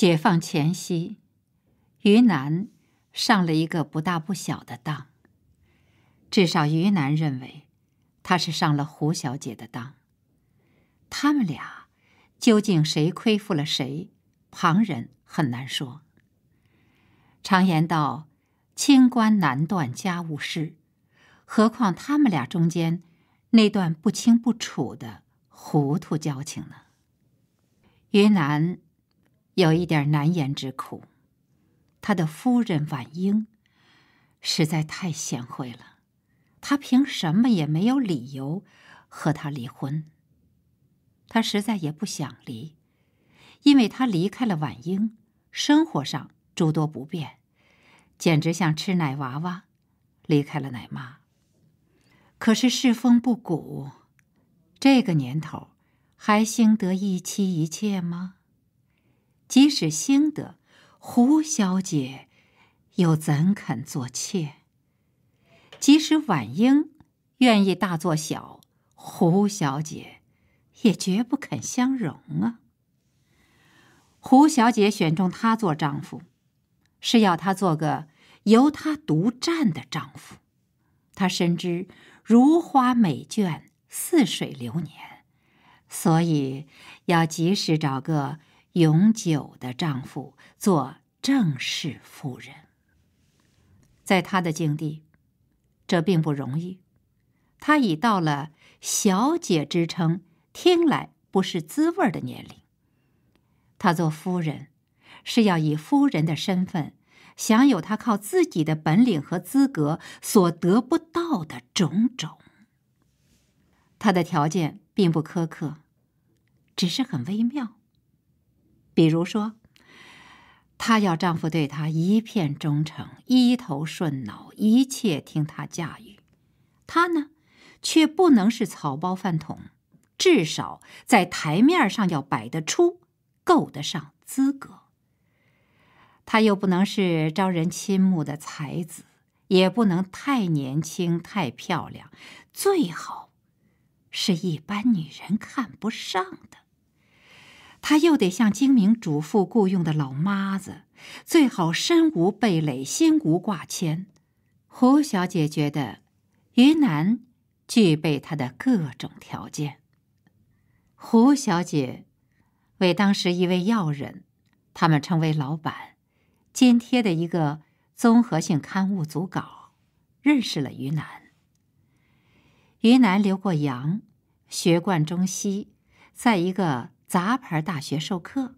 解放前夕，于南上了一个不大不小的当。至少于南认为，他是上了胡小姐的当。他们俩究竟谁亏负了谁，旁人很难说。常言道：“清官难断家务事”，何况他们俩中间那段不清不楚的糊涂交情呢？云南。有一点难言之苦，他的夫人婉英实在太贤惠了，他凭什么也没有理由和他离婚。他实在也不想离，因为他离开了婉英，生活上诸多不便，简直像吃奶娃娃离开了奶妈。可是世风不古，这个年头还兴得一妻一妾吗？即使兴得胡小姐，又怎肯做妾？即使婉英愿意大做小，胡小姐也绝不肯相容啊。胡小姐选中他做丈夫，是要他做个由她独占的丈夫。她深知如花美眷似水流年，所以要及时找个。永久的丈夫做正式夫人，在他的境地，这并不容易。他已到了小姐之称听来不是滋味的年龄。他做夫人是要以夫人的身份享有他靠自己的本领和资格所得不到的种种。他的条件并不苛刻，只是很微妙。比如说，她要丈夫对她一片忠诚，一头顺脑，一切听她驾驭。她呢，却不能是草包饭桶，至少在台面上要摆得出，够得上资格。她又不能是招人倾慕的才子，也不能太年轻、太漂亮，最好是一般女人看不上的。他又得像精明主妇雇佣的老妈子，最好身无背蕾，心无挂牵。胡小姐觉得，于南具备她的各种条件。胡小姐为当时一位要人，他们称为老板，津贴的一个综合性刊物组稿，认识了于南。于南留过洋，学贯中西，在一个。杂牌大学授课，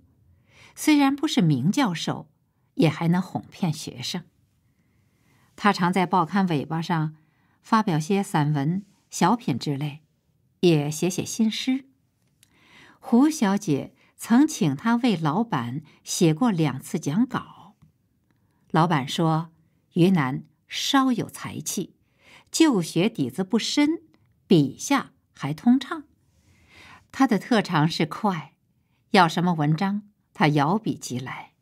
虽然不是名教授，也还能哄骗学生。他常在报刊尾巴上发表些散文、小品之类，也写写新诗。胡小姐曾请他为老板写过两次讲稿。老板说：“于南稍有才气，就学底子不深，笔下还通畅。”他的特长是快，要什么文章他摇笔即来。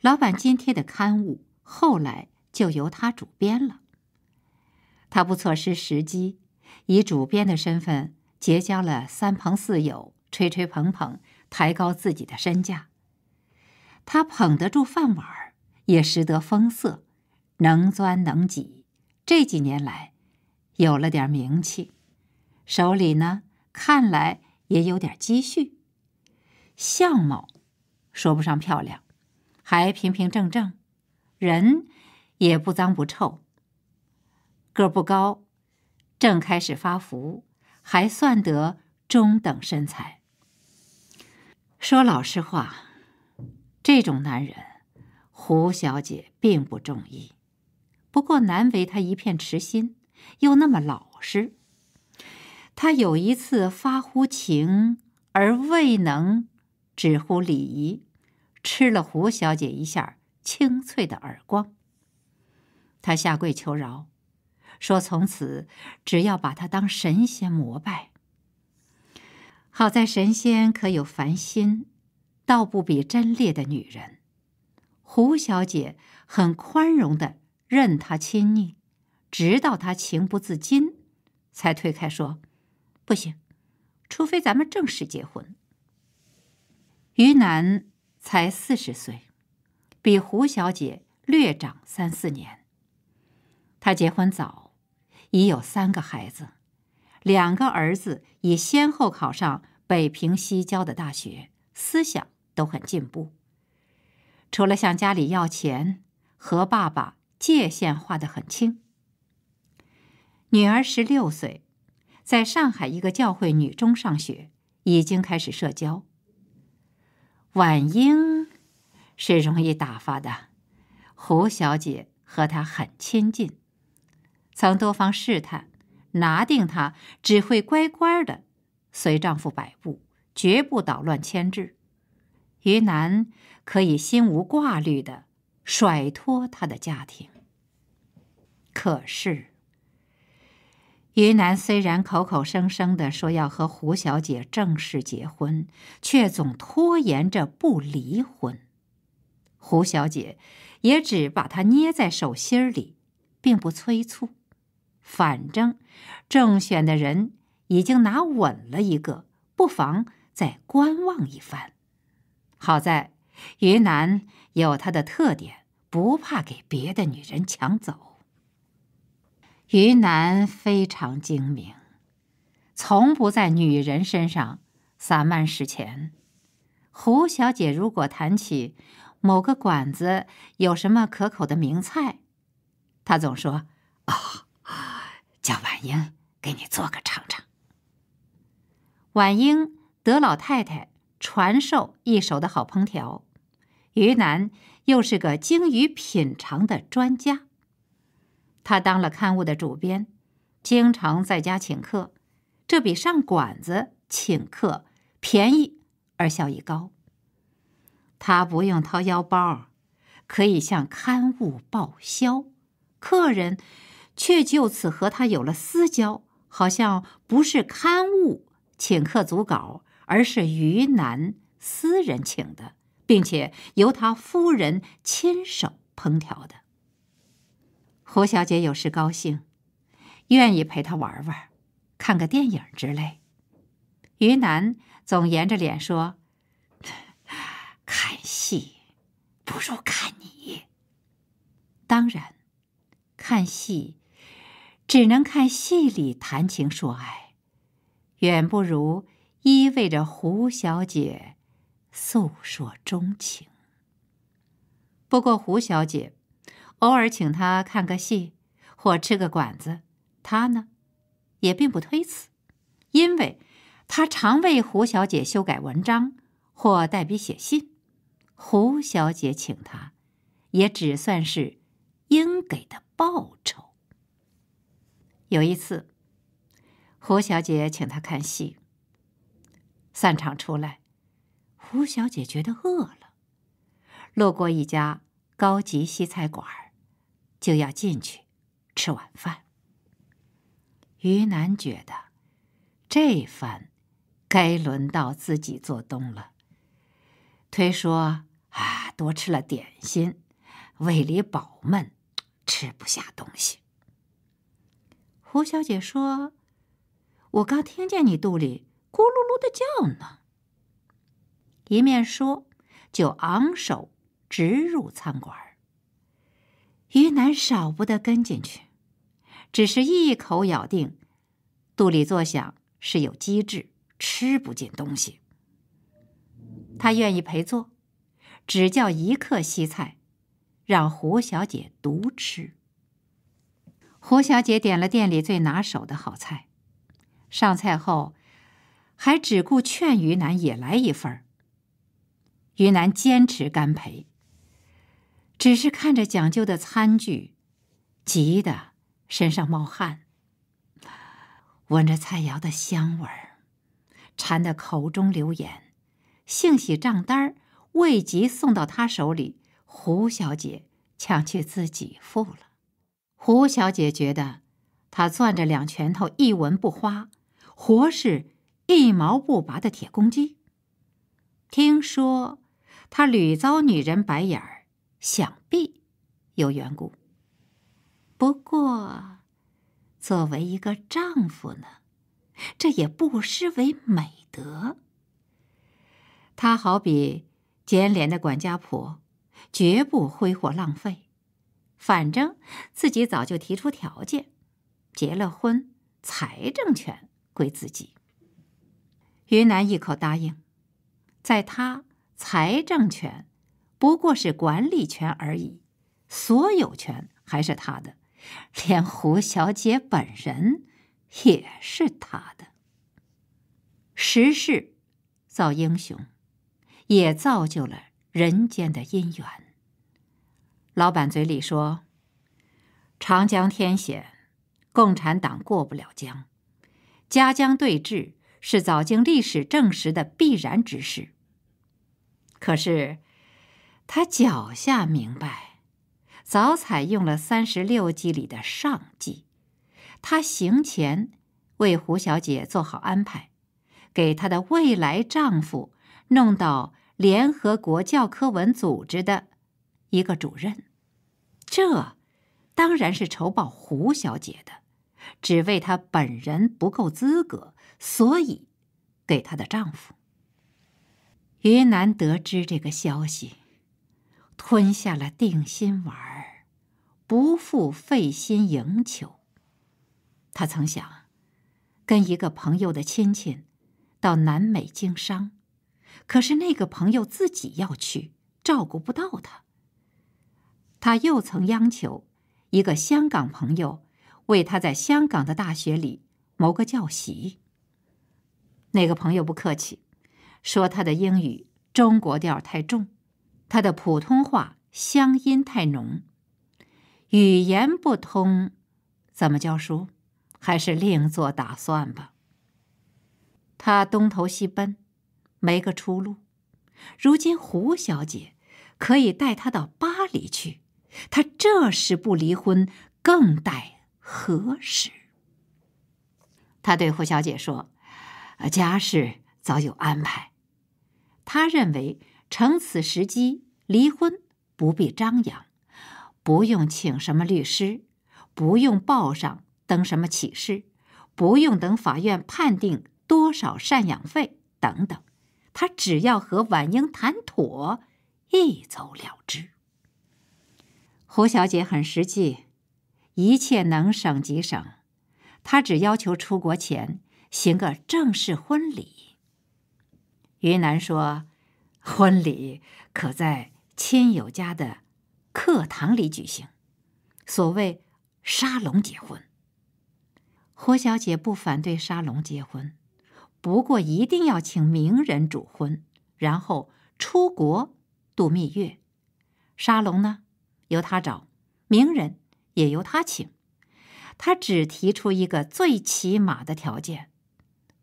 老板津贴的刊物后来就由他主编了。他不错失时机，以主编的身份结交了三朋四友，吹吹捧捧，抬高自己的身价。他捧得住饭碗儿，也识得风色，能钻能挤，这几年来有了点名气，手里呢。看来也有点积蓄，相貌说不上漂亮，还平平正正，人也不脏不臭，个儿不高，正开始发福，还算得中等身材。说老实话，这种男人，胡小姐并不中意。不过难为他一片痴心，又那么老实。他有一次发乎情而未能止乎礼，吃了胡小姐一下清脆的耳光。他下跪求饶，说从此只要把她当神仙膜拜。好在神仙可有凡心，倒不比真烈的女人。胡小姐很宽容的任他亲昵，直到他情不自禁，才推开说。不行，除非咱们正式结婚。于南才四十岁，比胡小姐略长三四年。他结婚早，已有三个孩子，两个儿子已先后考上北平西郊的大学，思想都很进步。除了向家里要钱，和爸爸界限划得很清。女儿十六岁。在上海一个教会女中上学，已经开始社交。婉英是容易打发的，胡小姐和她很亲近，曾多方试探，拿定她只会乖乖的随丈夫摆布，绝不捣乱牵制。于南可以心无挂虑的甩脱她的家庭，可是。于南虽然口口声声地说要和胡小姐正式结婚，却总拖延着不离婚。胡小姐也只把他捏在手心里，并不催促。反正，正选的人已经拿稳了一个，不妨再观望一番。好在，于南有他的特点，不怕给别的女人抢走。余南非常精明，从不在女人身上撒漫使钱。胡小姐如果谈起某个馆子有什么可口的名菜，他总说：“啊，叫婉英给你做个尝尝。”婉英得老太太传授一手的好烹调，于南又是个精于品尝的专家。他当了刊物的主编，经常在家请客，这比上馆子请客便宜而效益高。他不用掏腰包，可以向刊物报销。客人却就此和他有了私交，好像不是刊物请客组稿，而是余南私人请的，并且由他夫人亲手烹调的。胡小姐有时高兴，愿意陪他玩玩，看个电影之类。于南总严着脸说：“看戏不如看你。当然，看戏只能看戏里谈情说爱，远不如依偎着胡小姐诉说衷情。不过，胡小姐。”偶尔请他看个戏，或吃个馆子，他呢，也并不推辞，因为他常为胡小姐修改文章，或代笔写信。胡小姐请他，也只算是应给的报酬。有一次，胡小姐请他看戏，散场出来，胡小姐觉得饿了，路过一家高级西菜馆就要进去吃晚饭。于南觉得这番该轮到自己做东了，推说啊多吃了点心，胃里饱闷，吃不下东西。胡小姐说：“我刚听见你肚里咕噜噜的叫呢。”一面说，就昂首直入餐馆。余南少不得跟进去，只是一口咬定，肚里作响是有机滞，吃不进东西。他愿意陪坐，只叫一客西菜，让胡小姐独吃。胡小姐点了店里最拿手的好菜，上菜后，还只顾劝余南也来一份儿。余南坚持干陪。只是看着讲究的餐具，急得身上冒汗，闻着菜肴的香味儿，馋得口中流涎。兴喜账单未及送到他手里，胡小姐抢去自己付了。胡小姐觉得他攥着两拳头一文不花，活是一毛不拔的铁公鸡。听说他屡遭女人白眼儿。想必有缘故。不过，作为一个丈夫呢，这也不失为美德。他好比捡脸的管家婆，绝不挥霍浪费。反正自己早就提出条件，结了婚，财政权归自己。云南一口答应，在他财政权。不过是管理权而已，所有权还是他的，连胡小姐本人也是他的。时势造英雄，也造就了人间的姻缘。老板嘴里说：“长江天险，共产党过不了江，夹江对峙是早经历史证实的必然之事。”可是。他脚下明白，早采用了三十六计里的上计。他行前为胡小姐做好安排，给她的未来丈夫弄到联合国教科文组织的一个主任。这当然是酬报胡小姐的，只为她本人不够资格，所以给她的丈夫。云南得知这个消息。吞下了定心丸儿，不复费心营求。他曾想跟一个朋友的亲戚到南美经商，可是那个朋友自己要去，照顾不到他。他又曾央求一个香港朋友为他在香港的大学里谋个教席，那个朋友不客气，说他的英语中国调太重。他的普通话乡音太浓，语言不通，怎么教书？还是另做打算吧。他东投西奔，没个出路。如今胡小姐可以带他到巴黎去，他这时不离婚，更待何时？他对胡小姐说：“家事早有安排。”他认为。乘此时机离婚，不必张扬，不用请什么律师，不用报上登什么启事，不用等法院判定多少赡养费等等，他只要和婉英谈妥，一走了之。胡小姐很实际，一切能省即省，她只要求出国前行个正式婚礼。于南说。婚礼可在亲友家的课堂里举行，所谓沙龙结婚。胡小姐不反对沙龙结婚，不过一定要请名人主婚，然后出国度蜜月。沙龙呢，由她找；名人也由她请。她只提出一个最起码的条件，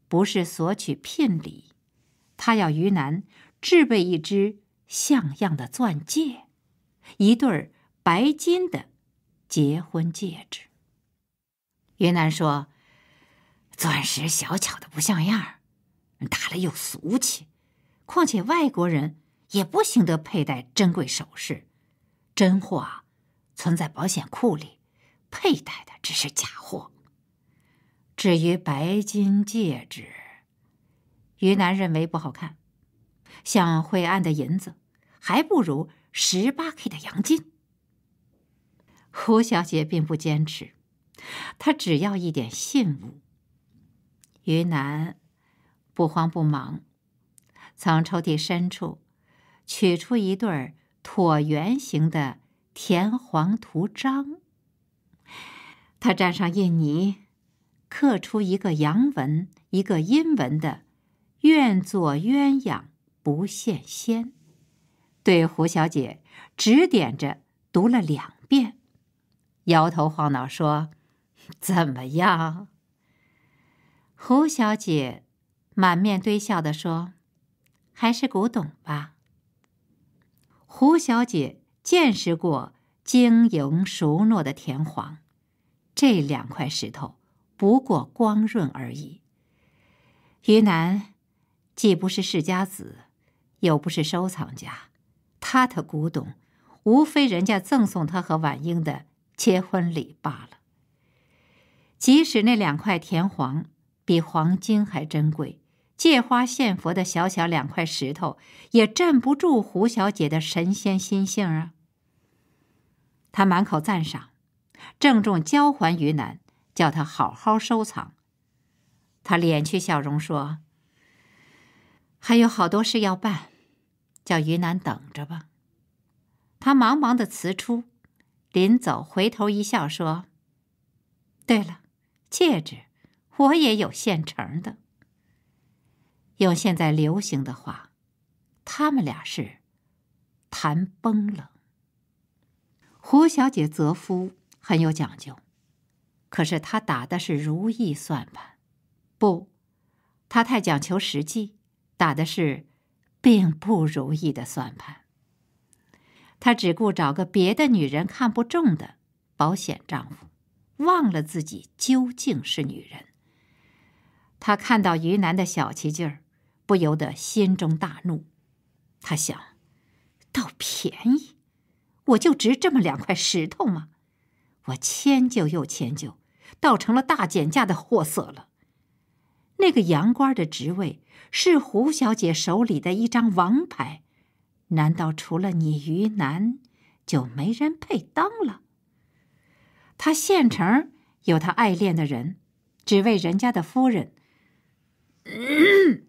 不是索取聘礼，她要于南。制备一只像样的钻戒，一对白金的结婚戒指。云南说：“钻石小巧的不像样，大了又俗气。况且外国人也不行得佩戴珍贵首饰，真货存在保险库里，佩戴的只是假货。至于白金戒指，云南认为不好看。”像晦暗的银子，还不如十八 K 的洋金。胡小姐并不坚持，她只要一点信物。于南不慌不忙，从抽屉深处取出一对椭圆形的田黄图章，他蘸上印泥，刻出一个洋文，一个阴文的“愿做鸳鸯”。不羡仙，对胡小姐指点着读了两遍，摇头晃脑说：“怎么样？”胡小姐满面堆笑的说：“还是古董吧。”胡小姐见识过晶莹熟糯的田黄，这两块石头不过光润而已。于南既不是世家子。又不是收藏家，他的古董，无非人家赠送他和婉英的结婚礼罢了。即使那两块田黄比黄金还珍贵，借花献佛的小小两块石头，也镇不住胡小姐的神仙心性啊！他满口赞赏，郑重交还于南，叫他好好收藏。他敛去笑容说：“还有好多事要办。”叫于南等着吧。他忙忙的辞出，临走回头一笑说：“对了，戒指我也有现成的。用现在流行的话，他们俩是谈崩了。胡小姐择夫很有讲究，可是她打的是如意算盘，不，她太讲求实际，打的是。”并不如意的算盘。他只顾找个别的女人看不中的保险丈夫，忘了自己究竟是女人。他看到于南的小气劲儿，不由得心中大怒。他想，倒便宜，我就值这么两块石头吗？我迁就又迁就，倒成了大减价的货色了。那个洋官的职位。是胡小姐手里的一张王牌，难道除了你于南，就没人配当了？他县城有他爱恋的人，只为人家的夫人，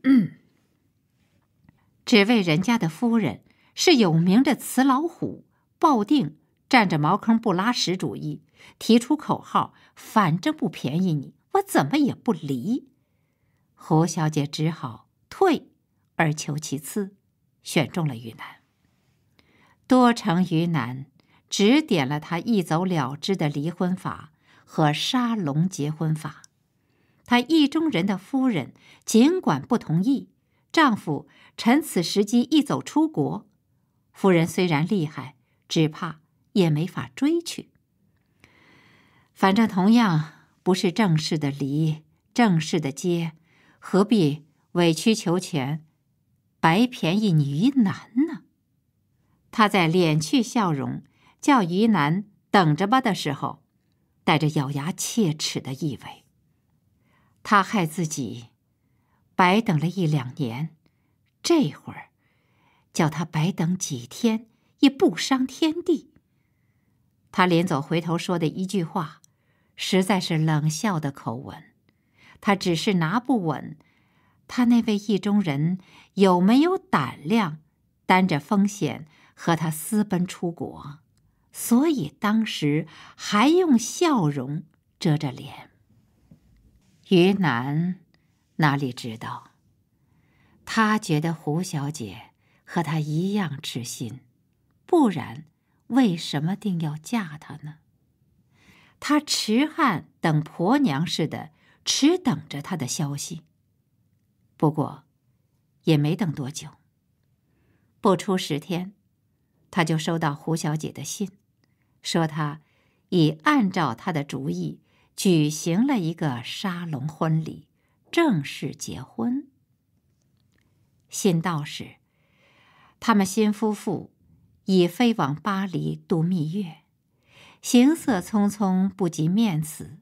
只为人家的夫人是有名的雌老虎，抱定占着茅坑不拉屎主义，提出口号：反正不便宜你，我怎么也不离。胡小姐只好。而求其次，选中了于南。多成于南指点了他一走了之的离婚法和沙龙结婚法。他意中人的夫人尽管不同意，丈夫趁此时机一走出国，夫人虽然厉害，只怕也没法追去。反正同样不是正式的离，正式的接，何必委曲求全？白便宜于南呢？他在敛去笑容，叫于南等着吧的时候，带着咬牙切齿的意味。他害自己白等了一两年，这会儿叫他白等几天也不伤天地。他临走回头说的一句话，实在是冷笑的口吻。他只是拿不稳他那位意中人。有没有胆量担着风险和他私奔出国？所以当时还用笑容遮着脸。于南哪里知道？他觉得胡小姐和他一样痴心，不然为什么定要嫁他呢？他痴汉等婆娘似的，迟等着他的消息。不过。也没等多久，不出十天，他就收到胡小姐的信，说她已按照他的主意举行了一个沙龙婚礼，正式结婚。信到时，他们新夫妇已飞往巴黎度蜜月，行色匆匆，不及面子，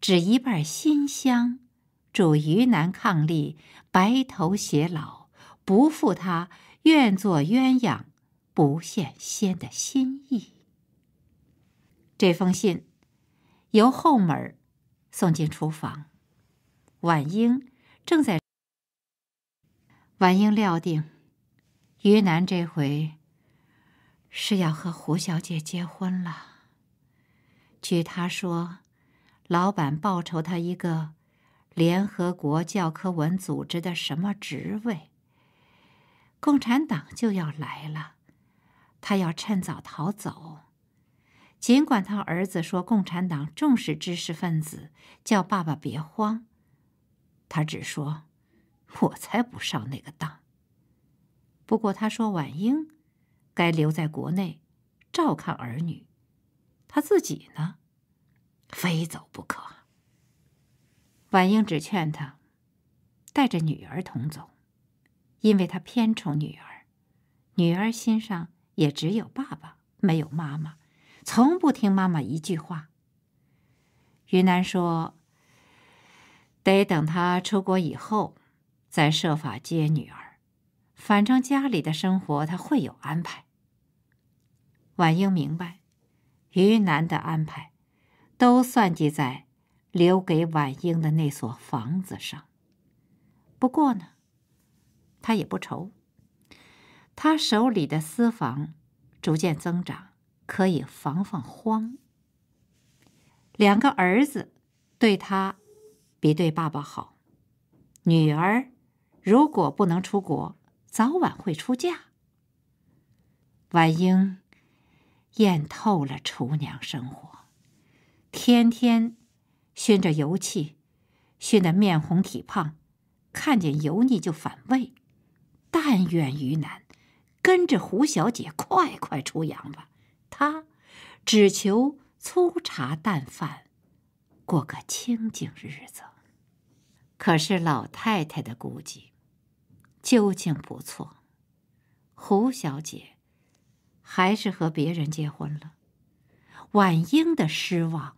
只一半馨香。主于南伉俪，白头偕老，不负他愿做鸳鸯不羡仙的心意。这封信由后门送进厨房，婉英正在。婉英料定，于南这回是要和胡小姐结婚了。据他说，老板报酬他一个。联合国教科文组织的什么职位？共产党就要来了，他要趁早逃走。尽管他儿子说共产党重视知识分子，叫爸爸别慌，他只说：“我才不上那个当。”不过他说：“婉英该留在国内，照看儿女，他自己呢，非走不可。”婉英只劝他带着女儿同走，因为他偏宠女儿，女儿心上也只有爸爸，没有妈妈，从不听妈妈一句话。于南说：“得等他出国以后，再设法接女儿。反正家里的生活他会有安排。”婉英明白，于南的安排，都算计在。留给婉英的那所房子上。不过呢，他也不愁，他手里的私房逐渐增长，可以防防荒。两个儿子对他比对爸爸好，女儿如果不能出国，早晚会出嫁。婉英厌透了厨娘生活，天天。熏着油气，熏得面红体胖，看见油腻就反胃。但愿于南跟着胡小姐快快出洋吧，他只求粗茶淡饭，过个清静日子。可是老太太的估计究竟不错，胡小姐还是和别人结婚了。婉英的失望。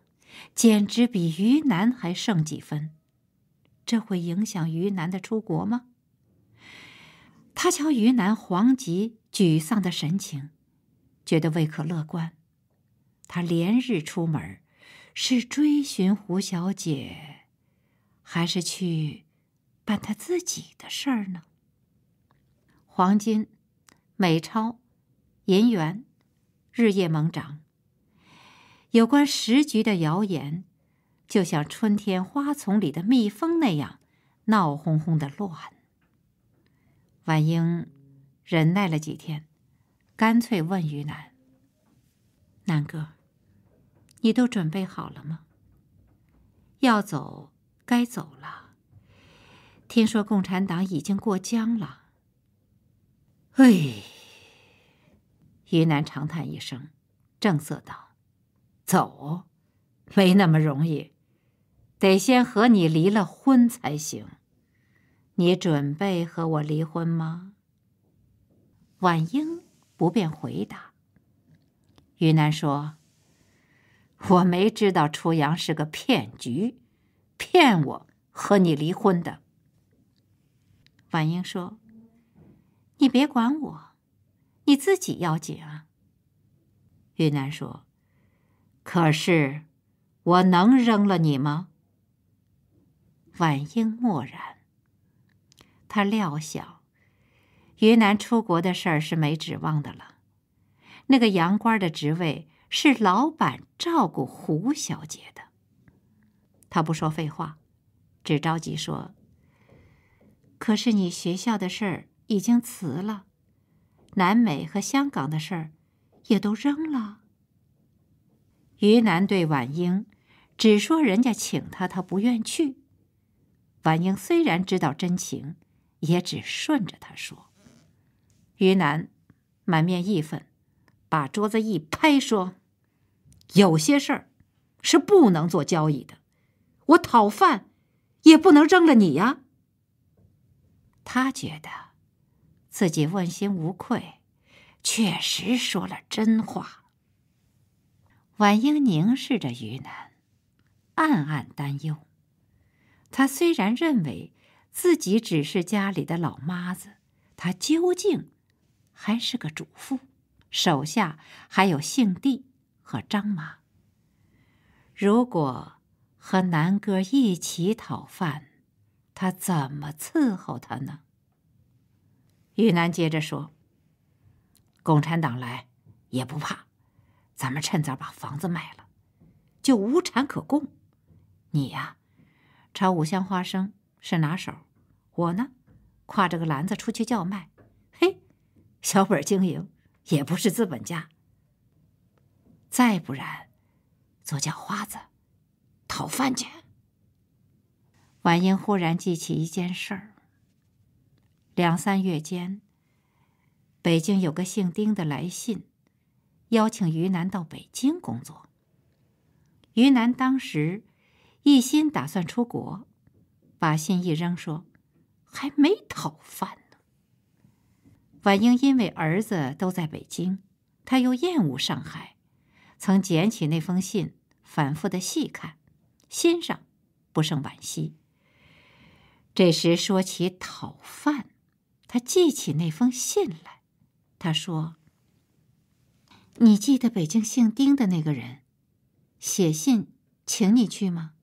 简直比于南还胜几分，这会影响于南的出国吗？他瞧于南惶急、沮丧的神情，觉得未可乐观。他连日出门，是追寻胡小姐，还是去办他自己的事儿呢？黄金、美钞、银元，日夜猛涨。有关时局的谣言，就像春天花丛里的蜜蜂那样，闹哄哄的乱。婉英忍耐了几天，干脆问于南：“南哥，你都准备好了吗？要走，该走了。听说共产党已经过江了。”哎，于南长叹一声，正色道。走，没那么容易，得先和你离了婚才行。你准备和我离婚吗？婉英不便回答。于南说：“我没知道初阳是个骗局，骗我和你离婚的。”婉英说：“你别管我，你自己要紧啊。”云南说。可是，我能扔了你吗？婉英默然。他料想，云南出国的事儿是没指望的了。那个洋官的职位是老板照顾胡小姐的。他不说废话，只着急说：“可是你学校的事儿已经辞了，南美和香港的事儿，也都扔了。”于南对婉英，只说人家请他，他不愿去。婉英虽然知道真情，也只顺着他说。于南满面义愤，把桌子一拍，说：“有些事儿是不能做交易的，我讨饭也不能扔了你呀。”他觉得自己问心无愧，确实说了真话。婉英凝视着于南，暗暗担忧。她虽然认为自己只是家里的老妈子，她究竟还是个主妇，手下还有姓地和张妈。如果和南哥一起讨饭，她怎么伺候他呢？玉南接着说：“共产党来也不怕。”咱们趁早把房子卖了，就无产可供。你呀，炒五香花生是拿手，我呢，挎着个篮子出去叫卖，嘿，小本经营也不是资本家。再不然，做叫花子，讨饭去。婉英忽然记起一件事儿：，两三月间，北京有个姓丁的来信。邀请于南到北京工作。于南当时一心打算出国，把信一扔，说：“还没讨饭呢。”婉英因为儿子都在北京，他又厌恶上海，曾捡起那封信，反复的细看，心上不胜惋惜。这时说起讨饭，他记起那封信来，他说。你记得北京姓丁的那个人，写信请你去吗？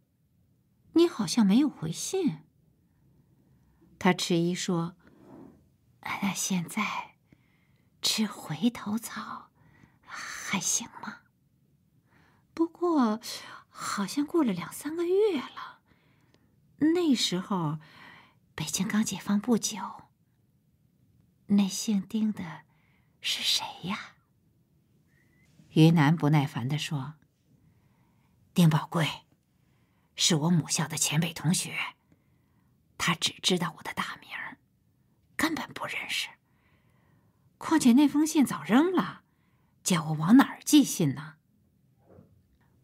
你好像没有回信。他迟疑说：“那现在吃回头草，还行吗？”不过，好像过了两三个月了。那时候，北京刚解放不久。那姓丁的是谁呀？余南不耐烦地说：“丁宝贵，是我母校的前辈同学，他只知道我的大名，根本不认识。况且那封信早扔了，叫我往哪儿寄信呢？”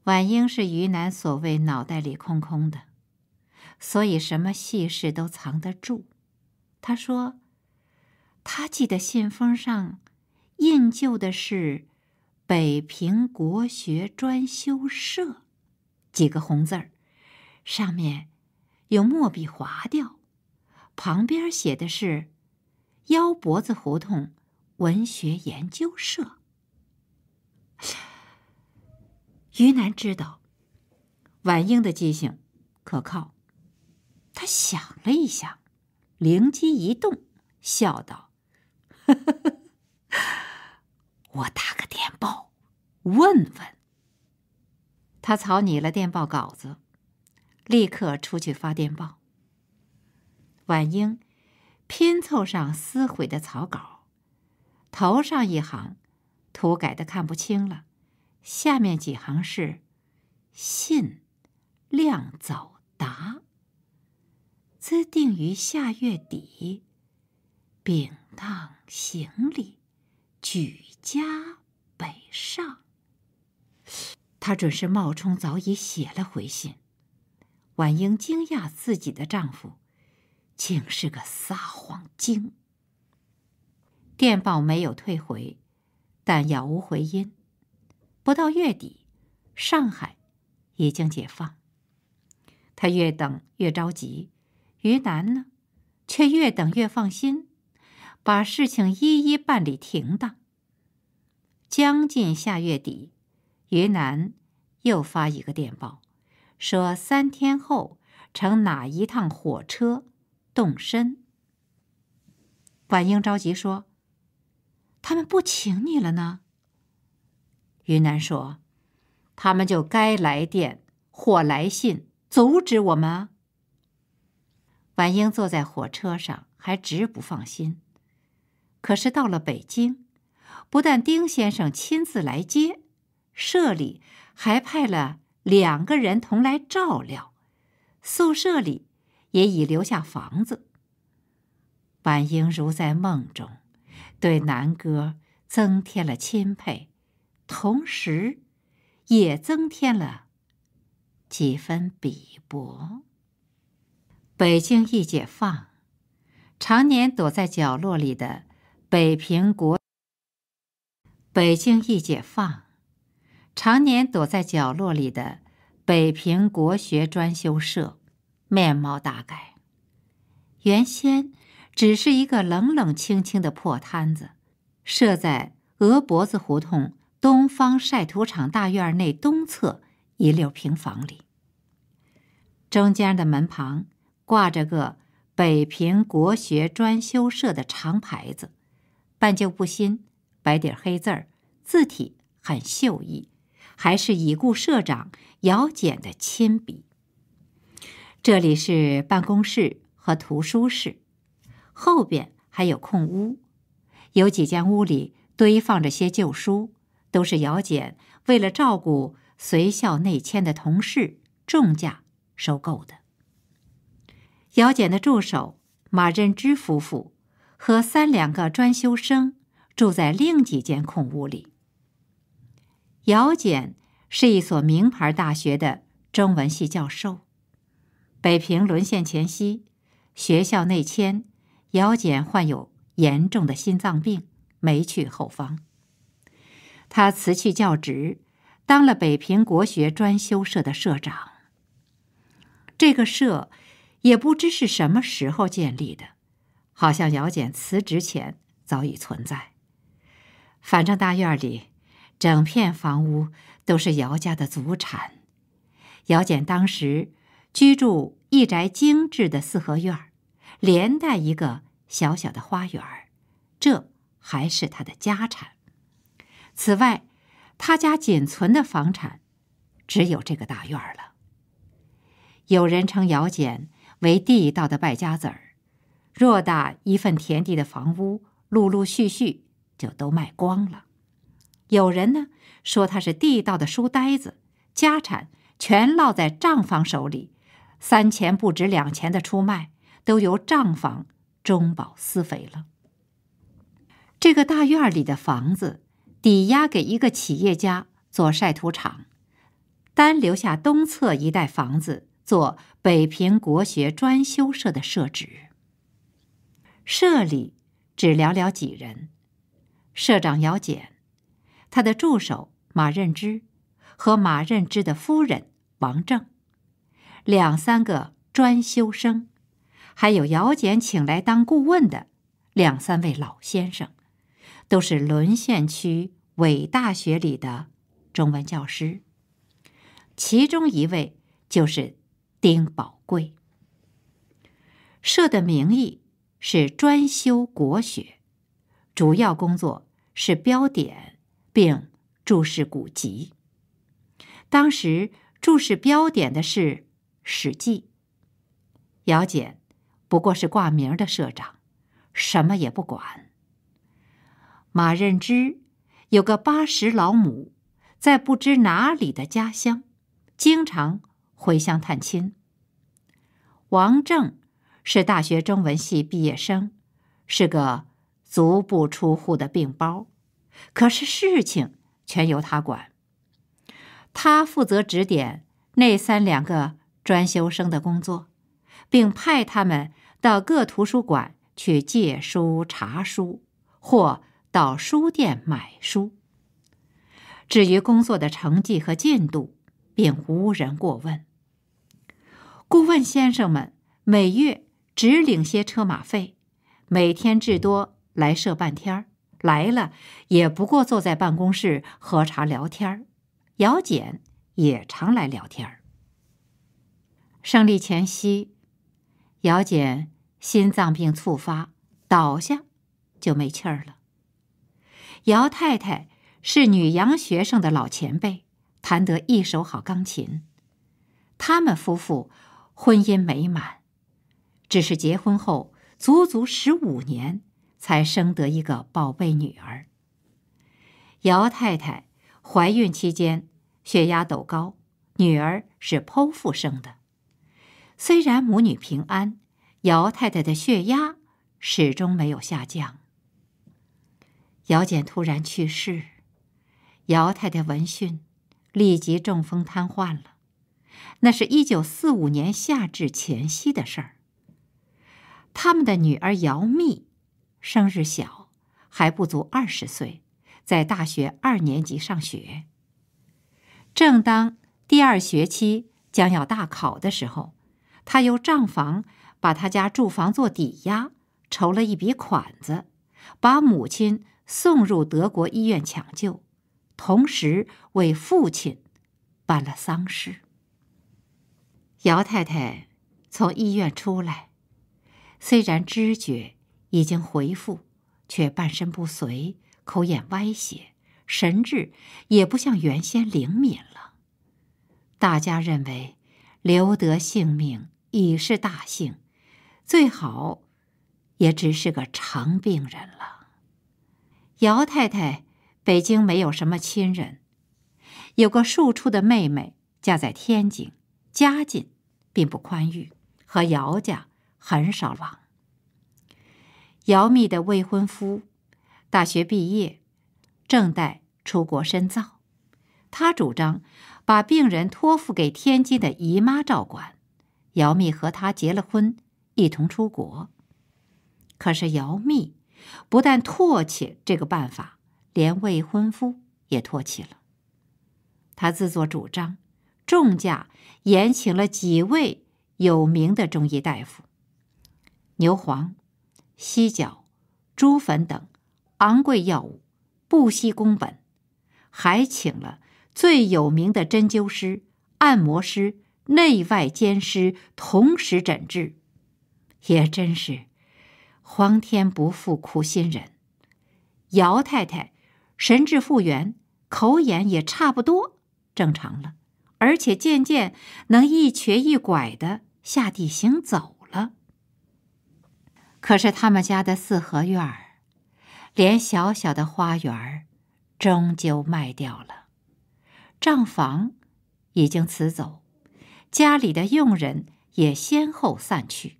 婉英是于南所谓脑袋里空空的，所以什么细事都藏得住。他说：“他记得信封上印就的是。”北平国学专修社，几个红字儿，上面有墨笔划掉，旁边写的是腰脖子胡同文学研究社。于南知道，婉英的记性可靠，他想了一想，灵机一动，笑道：“呵呵呵。”我打个电报，问问。他草拟了电报稿子，立刻出去发电报。婉英拼凑上撕毁的草稿，头上一行涂改的看不清了，下面几行是：“信，量早达。兹定于下月底，禀当行李，举。”家北上，他准是冒充早已写了回信。婉英惊讶自己的丈夫竟是个撒谎精。电报没有退回，但杳无回音。不到月底，上海已经解放。她越等越着急，于南呢，却越等越放心，把事情一一办理停当。将近下月底，云南又发一个电报，说三天后乘哪一趟火车动身。婉英着急说：“他们不请你了呢。”云南说：“他们就该来电或来信阻止我们。”婉英坐在火车上还直不放心，可是到了北京。不但丁先生亲自来接，社里还派了两个人同来照料，宿舍里也已留下房子。婉英如在梦中，对南哥增添了钦佩，同时，也增添了几分鄙薄。北京一解放，常年躲在角落里的北平国。北京一解放，常年躲在角落里的北平国学专修社面貌大改。原先只是一个冷冷清清的破摊子，设在鹅脖子胡同东方晒土场大院内东侧一溜平房里。中间的门旁挂着个“北平国学专修社”的长牌子，半旧不新。白底黑字儿，字体很秀逸，还是已故社长姚简的亲笔。这里是办公室和图书室，后边还有空屋，有几间屋里堆放着些旧书，都是姚简为了照顾随校内迁的同事重价收购的。姚简的助手马任之夫妇和三两个专修生。住在另几间空屋里。姚简是一所名牌大学的中文系教授。北平沦陷前夕，学校内迁，姚简患有严重的心脏病，没去后方。他辞去教职，当了北平国学专修社的社长。这个社也不知是什么时候建立的，好像姚简辞职前早已存在。反正大院里，整片房屋都是姚家的祖产。姚简当时居住一宅精致的四合院，连带一个小小的花园，这还是他的家产。此外，他家仅存的房产，只有这个大院了。有人称姚简为地道的败家子儿，偌大一份田地的房屋，陆陆续续。就都卖光了。有人呢说他是地道的书呆子，家产全落在账房手里，三钱不值两钱的出卖，都由账房中饱私肥了。这个大院里的房子抵押给一个企业家做晒土厂，单留下东侧一带房子做北平国学专修社的社址。社里只寥寥几人。社长姚简，他的助手马任之，和马任之的夫人王正，两三个专修生，还有姚简请来当顾问的两三位老先生，都是沦陷区伪大学里的中文教师，其中一位就是丁宝贵。社的名义是专修国学。主要工作是标点，并注释古籍。当时注释标点的是《史记》，姚简不过是挂名的社长，什么也不管。马任之有个八十老母，在不知哪里的家乡，经常回乡探亲。王正是大学中文系毕业生，是个。足不出户的病包，可是事情全由他管。他负责指点那三两个专修生的工作，并派他们到各图书馆去借书、查书，或到书店买书。至于工作的成绩和进度，并无人过问。顾问先生们每月只领些车马费，每天至多。来社半天儿，来了也不过坐在办公室喝茶聊天儿。姚简也常来聊天儿。胜利前夕，姚简心脏病复发，倒下就没气儿了。姚太太是女洋学生的老前辈，弹得一手好钢琴。他们夫妇婚姻美满，只是结婚后足足十五年。才生得一个宝贝女儿。姚太太怀孕期间血压陡高，女儿是剖腹生的。虽然母女平安，姚太太的血压始终没有下降。姚简突然去世，姚太太闻讯立即中风瘫痪了。那是一九四五年夏至前夕的事儿。他们的女儿姚密。生日小，还不足二十岁，在大学二年级上学。正当第二学期将要大考的时候，他由账房把他家住房做抵押，筹了一笔款子，把母亲送入德国医院抢救，同时为父亲办了丧事。姚太太从医院出来，虽然知觉。已经回复，却半身不遂，口眼歪斜，神智也不像原先灵敏了。大家认为留得性命已是大幸，最好也只是个长病人了。姚太太北京没有什么亲人，有个庶出的妹妹嫁在天津，家境并不宽裕，和姚家很少往。姚密的未婚夫，大学毕业，正待出国深造。他主张把病人托付给天津的姨妈照管。姚密和他结了婚，一同出国。可是姚密不但唾弃这个办法，连未婚夫也唾弃了。他自作主张，重价延请了几位有名的中医大夫，牛黄。犀角、猪粉等昂贵药物不惜工本，还请了最有名的针灸师、按摩师，内外兼师同时诊治。也真是，皇天不负苦心人，姚太太神志复原，口眼也差不多正常了，而且渐渐能一瘸一拐地下地行走。可是他们家的四合院儿，连小小的花园儿，终究卖掉了。账房已经辞走，家里的佣人也先后散去。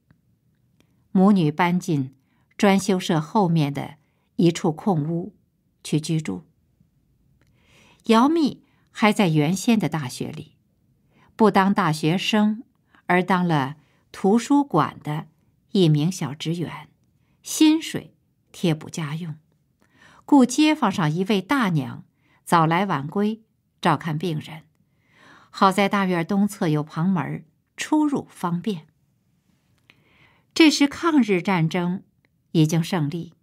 母女搬进专修社后面的一处空屋去居住。姚密还在原先的大学里，不当大学生，而当了图书馆的。一名小职员，薪水贴补家用，故街坊上一位大娘早来晚归照看病人。好在大院东侧有旁门出入方便。这时抗日战争已经胜利，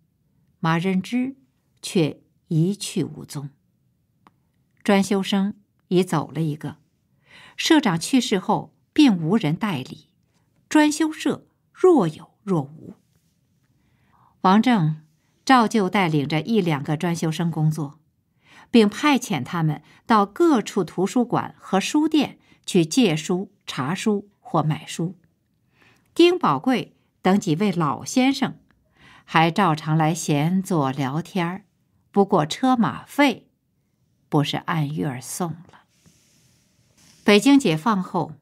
马仁之却一去无踪。专修生已走了一个，社长去世后并无人代理，专修社。若有若无。王正照旧带领着一两个专修生工作，并派遣他们到各处图书馆和书店去借书、查书或买书。丁宝贵等几位老先生还照常来闲坐聊天儿，不过车马费不是按月送了。北京解放后，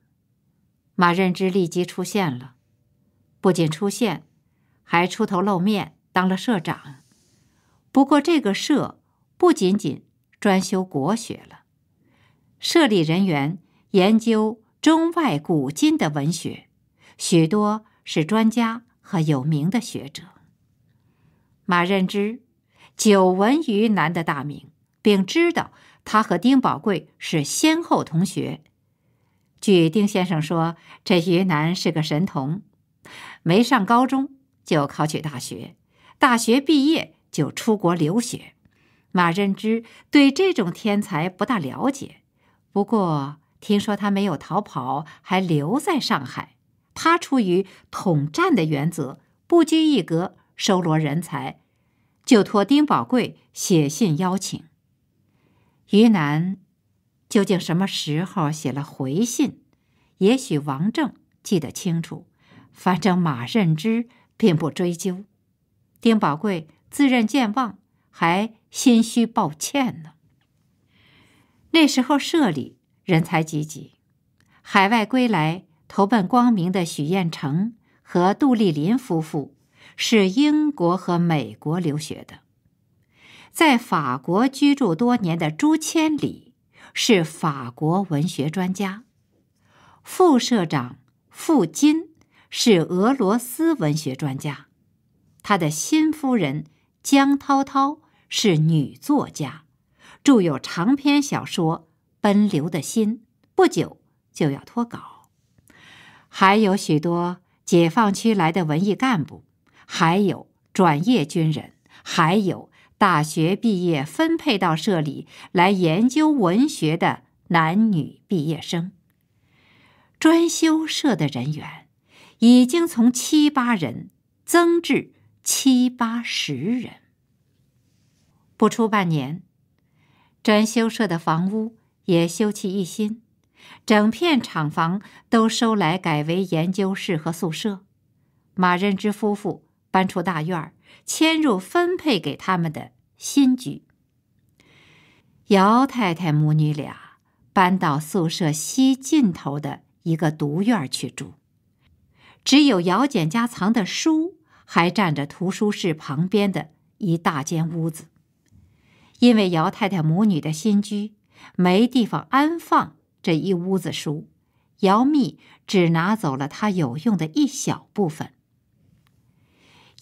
马任之立即出现了。不仅出现，还出头露面，当了社长。不过，这个社不仅仅专修国学了，社里人员研究中外古今的文学，许多是专家和有名的学者。马任之久闻于南的大名，并知道他和丁宝贵是先后同学。据丁先生说，这于南是个神童。没上高中就考取大学，大学毕业就出国留学。马任之对这种天才不大了解，不过听说他没有逃跑，还留在上海。他出于统战的原则，不拘一格收罗人才，就托丁宝贵写信邀请。于南究竟什么时候写了回信？也许王正记得清楚。反正马任之并不追究，丁宝贵自认健忘，还心虚抱歉呢。那时候社里人才济济，海外归来投奔光明的许彦成和杜丽林夫妇，是英国和美国留学的；在法国居住多年的朱千里是法国文学专家，副社长傅金。是俄罗斯文学专家，他的新夫人江涛涛是女作家，著有长篇小说《奔流的心》，不久就要脱稿。还有许多解放区来的文艺干部，还有转业军人，还有大学毕业分配到社里来研究文学的男女毕业生，专修社的人员。已经从七八人增至七八十人。不出半年，专修社的房屋也修葺一新，整片厂房都收来改为研究室和宿舍。马仁之夫妇搬出大院，迁入分配给他们的新居。姚太太母女俩搬到宿舍西尽头的一个独院去住。只有姚简家藏的书还占着图书室旁边的一大间屋子，因为姚太太母女的新居没地方安放这一屋子书，姚密只拿走了他有用的一小部分。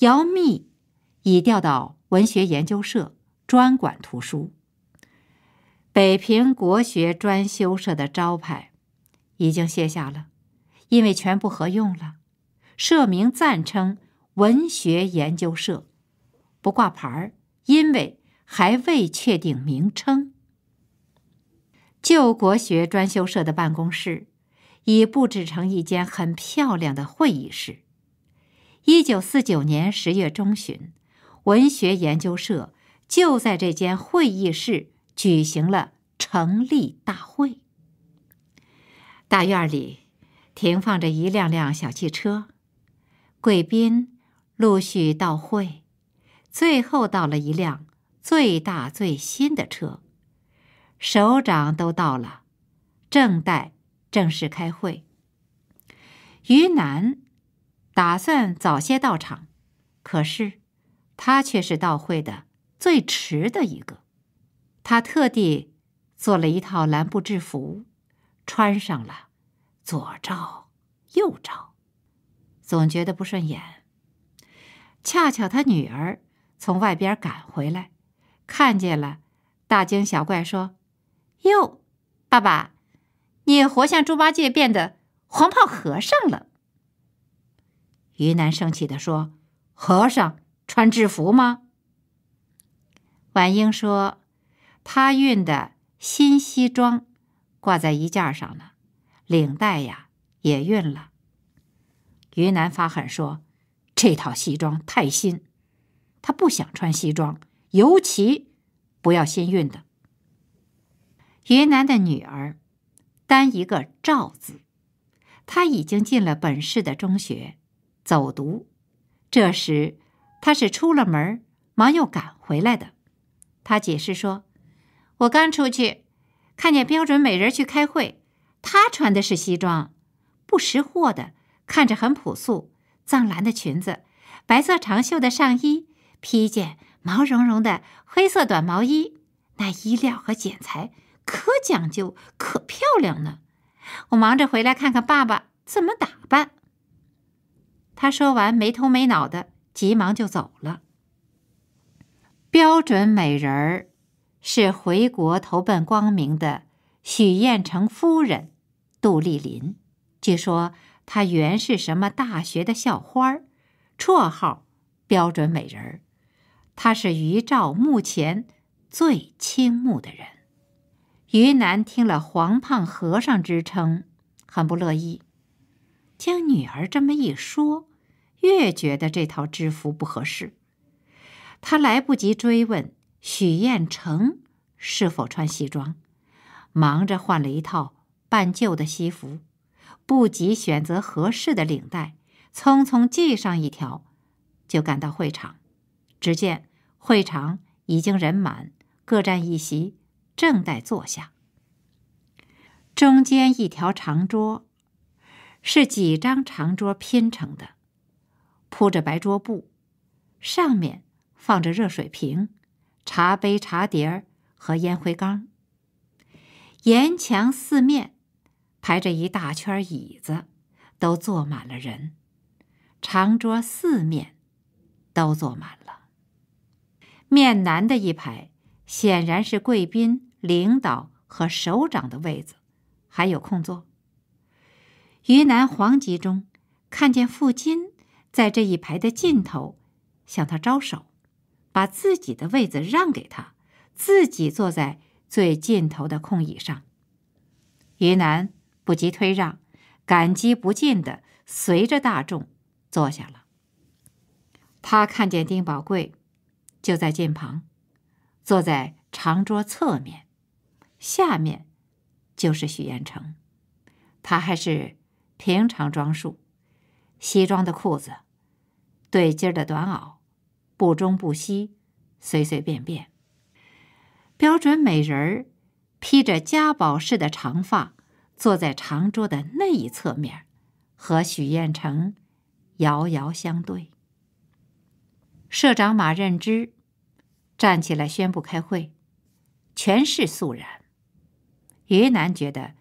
姚密已调到文学研究社，专管图书。北平国学专修社的招牌已经卸下了，因为全部合用了。社名暂称“文学研究社”，不挂牌儿，因为还未确定名称。旧国学专修社的办公室已布置成一间很漂亮的会议室。一九四九年十月中旬，文学研究社就在这间会议室举行了成立大会。大院里停放着一辆辆小汽车。贵宾陆续到会，最后到了一辆最大最新的车。首长都到了，正待正式开会。于南打算早些到场，可是他却是到会的最迟的一个。他特地做了一套蓝布制服，穿上了，左照右照。总觉得不顺眼。恰巧他女儿从外边赶回来，看见了，大惊小怪说：“哟，爸爸，你活像猪八戒变的黄袍和尚了。”于南生气的说：“和尚穿制服吗？”婉英说：“他熨的新西装挂在衣架上了，领带呀也熨了。”云南发狠说：“这套西装太新，他不想穿西装，尤其不要新运的。”云南的女儿，单一个赵”字，她已经进了本市的中学，走读。这时，她是出了门，忙又赶回来的。她解释说：“我刚出去，看见标准美人去开会，她穿的是西装，不识货的。”看着很朴素，藏蓝的裙子，白色长袖的上衣，披件毛茸茸的灰色短毛衣。那衣料和剪裁可讲究，可漂亮呢。我忙着回来看看爸爸怎么打扮。他说完没头没脑的，急忙就走了。标准美人儿是回国投奔光明的许彦成夫人杜丽林，据说。她原是什么大学的校花儿，绰号“标准美人儿”，她是于照目前最倾慕的人。于南听了“黄胖和尚”之称，很不乐意。将女儿这么一说，越觉得这套制服不合适。他来不及追问许彦成是否穿西装，忙着换了一套半旧的西服。不及选择合适的领带，匆匆系上一条，就赶到会场。只见会场已经人满，各占一席，正待坐下。中间一条长桌，是几张长桌拼成的，铺着白桌布，上面放着热水瓶、茶杯、茶碟儿和烟灰缸。沿墙四面。排着一大圈椅子，都坐满了人。长桌四面都坐满了。面南的一排显然是贵宾、领导和首长的位子，还有空座。余南惶急中，看见傅金在这一排的尽头向他招手，把自己的位子让给他，自己坐在最尽头的空椅上。余南。不及推让，感激不尽的，随着大众坐下了。他看见丁宝贵就在近旁，坐在长桌侧面，下面就是许彦成。他还是平常装束，西装的裤子，对襟的短袄，不中不西，随随便便。标准美人儿，披着嘉宝式的长发。坐在长桌的那一侧面，和许彦成遥遥相对。社长马任之站起来宣布开会，全是肃然。于南觉得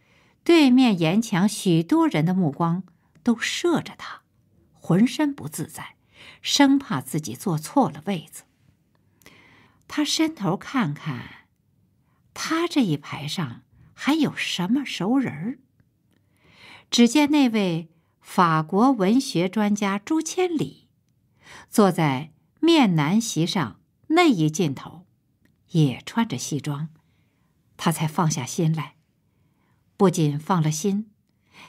对面沿墙许多人的目光都射着他，浑身不自在，生怕自己坐错了位子。他伸头看看，他这一排上。还有什么熟人儿？只见那位法国文学专家朱千里坐在面南席上那一尽头，也穿着西装，他才放下心来。不仅放了心，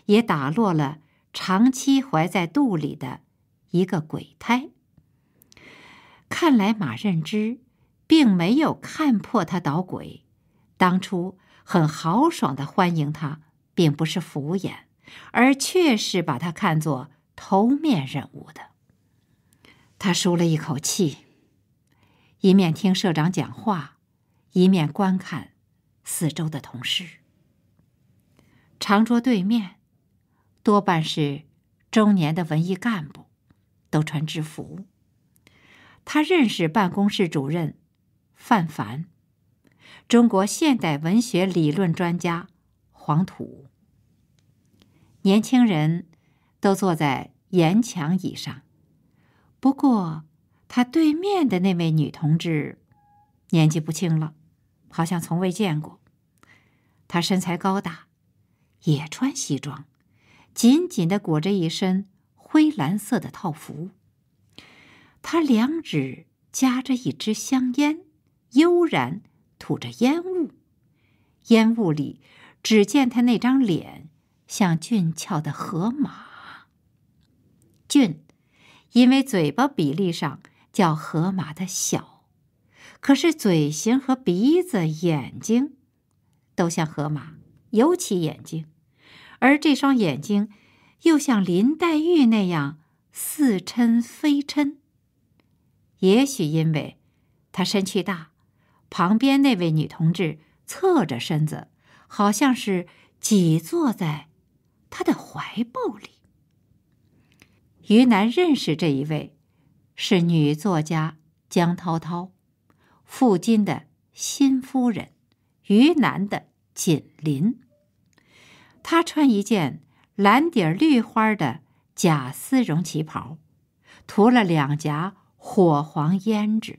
也打落了长期怀在肚里的一个鬼胎。看来马认之并没有看破他捣鬼，当初。很豪爽的欢迎他，并不是敷衍，而确是把他看作头面人物的。他舒了一口气，一面听社长讲话，一面观看四周的同事。长桌对面，多半是中年的文艺干部，都穿制服。他认识办公室主任范凡。中国现代文学理论专家黄土，年轻人都坐在沿墙椅上，不过他对面的那位女同志年纪不轻了，好像从未见过。她身材高大，也穿西装，紧紧的裹着一身灰蓝色的套服。她两指夹着一支香烟，悠然。吐着烟雾，烟雾里只见他那张脸像俊俏的河马。俊，因为嘴巴比例上较河马的小，可是嘴型和鼻子、眼睛都像河马，尤其眼睛，而这双眼睛又像林黛玉那样似嗔非嗔。也许因为他身躯大。旁边那位女同志侧着身子，好像是挤坐在他的怀抱里。于南认识这一位，是女作家江涛涛，傅金的新夫人，于南的紧邻。她穿一件蓝底儿绿花的假丝绒旗袍，涂了两颊火黄胭脂。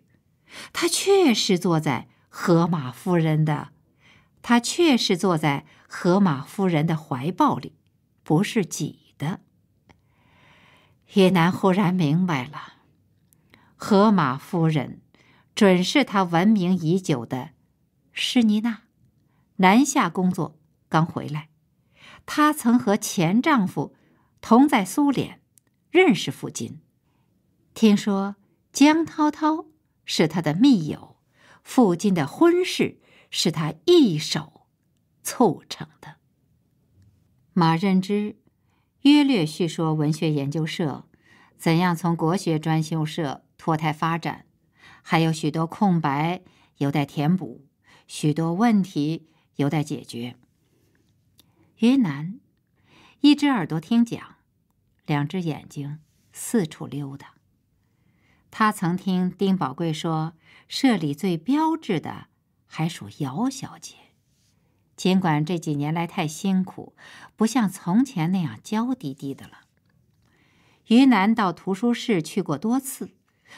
她确实坐在河马夫人的，她确实坐在河马夫人的怀抱里，不是挤的。叶南忽然明白了，河马夫人准是她闻名已久的施妮娜，南下工作刚回来，她曾和前丈夫同在苏联认识附近听说江涛涛。是他的密友，父亲的婚事是他一手促成的。马任之约略叙说文学研究社怎样从国学专修社脱胎发展，还有许多空白有待填补，许多问题有待解决。于南一只耳朵听讲，两只眼睛四处溜达。他曾听丁宝贵说，社里最标致的还属姚小姐，尽管这几年来太辛苦，不像从前那样娇滴滴的了。于南到图书室去过多次，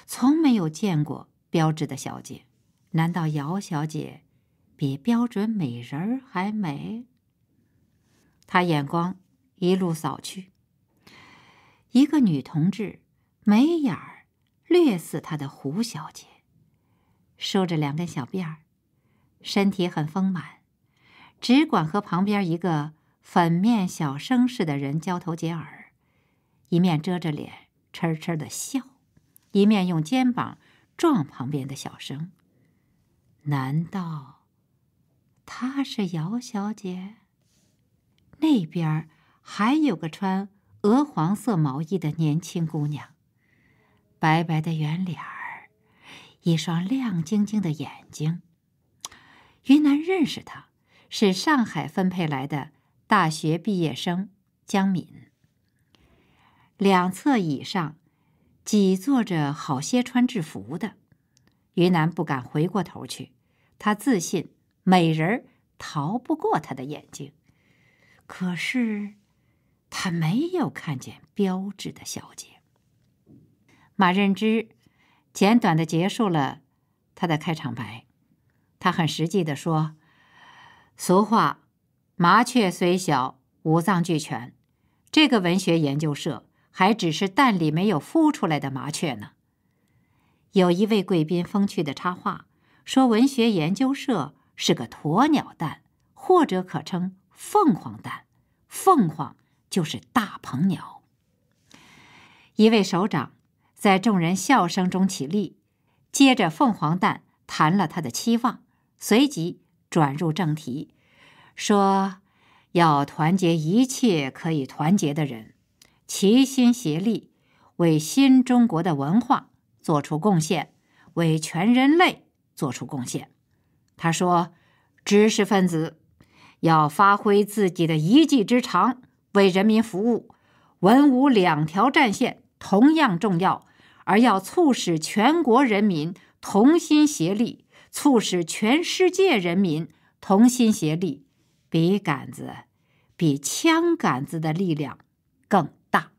从没有见过标致的小姐，难道姚小姐比标准美人儿还美？他眼光一路扫去，一个女同志，眉眼儿。略似他的胡小姐，梳着两根小辫儿，身体很丰满，只管和旁边一个粉面小生似的人交头接耳，一面遮着脸痴痴的笑，一面用肩膀撞旁边的小生。难道她是姚小姐？那边还有个穿鹅黄色毛衣的年轻姑娘。白白的圆脸儿，一双亮晶晶的眼睛。云南认识他，是上海分配来的大学毕业生江敏。两侧椅上挤坐着好些穿制服的。云南不敢回过头去，他自信美人儿逃不过他的眼睛，可是他没有看见标致的小姐。马任之简短的结束了他的开场白。他很实际地说：“俗话，麻雀虽小，五脏俱全。这个文学研究社还只是蛋里没有孵出来的麻雀呢。”有一位贵宾风趣地插话，说：“文学研究社是个鸵鸟蛋，或者可称凤凰蛋。凤凰就是大鹏鸟。”一位首长。在众人笑声中起立，接着凤凰蛋谈了他的期望，随即转入正题，说：“要团结一切可以团结的人，齐心协力，为新中国的文化做出贡献，为全人类做出贡献。”他说：“知识分子要发挥自己的一技之长，为人民服务。文武两条战线同样重要。”而要促使全国人民同心协力，促使全世界人民同心协力，比杆子、比枪杆子的力量更大。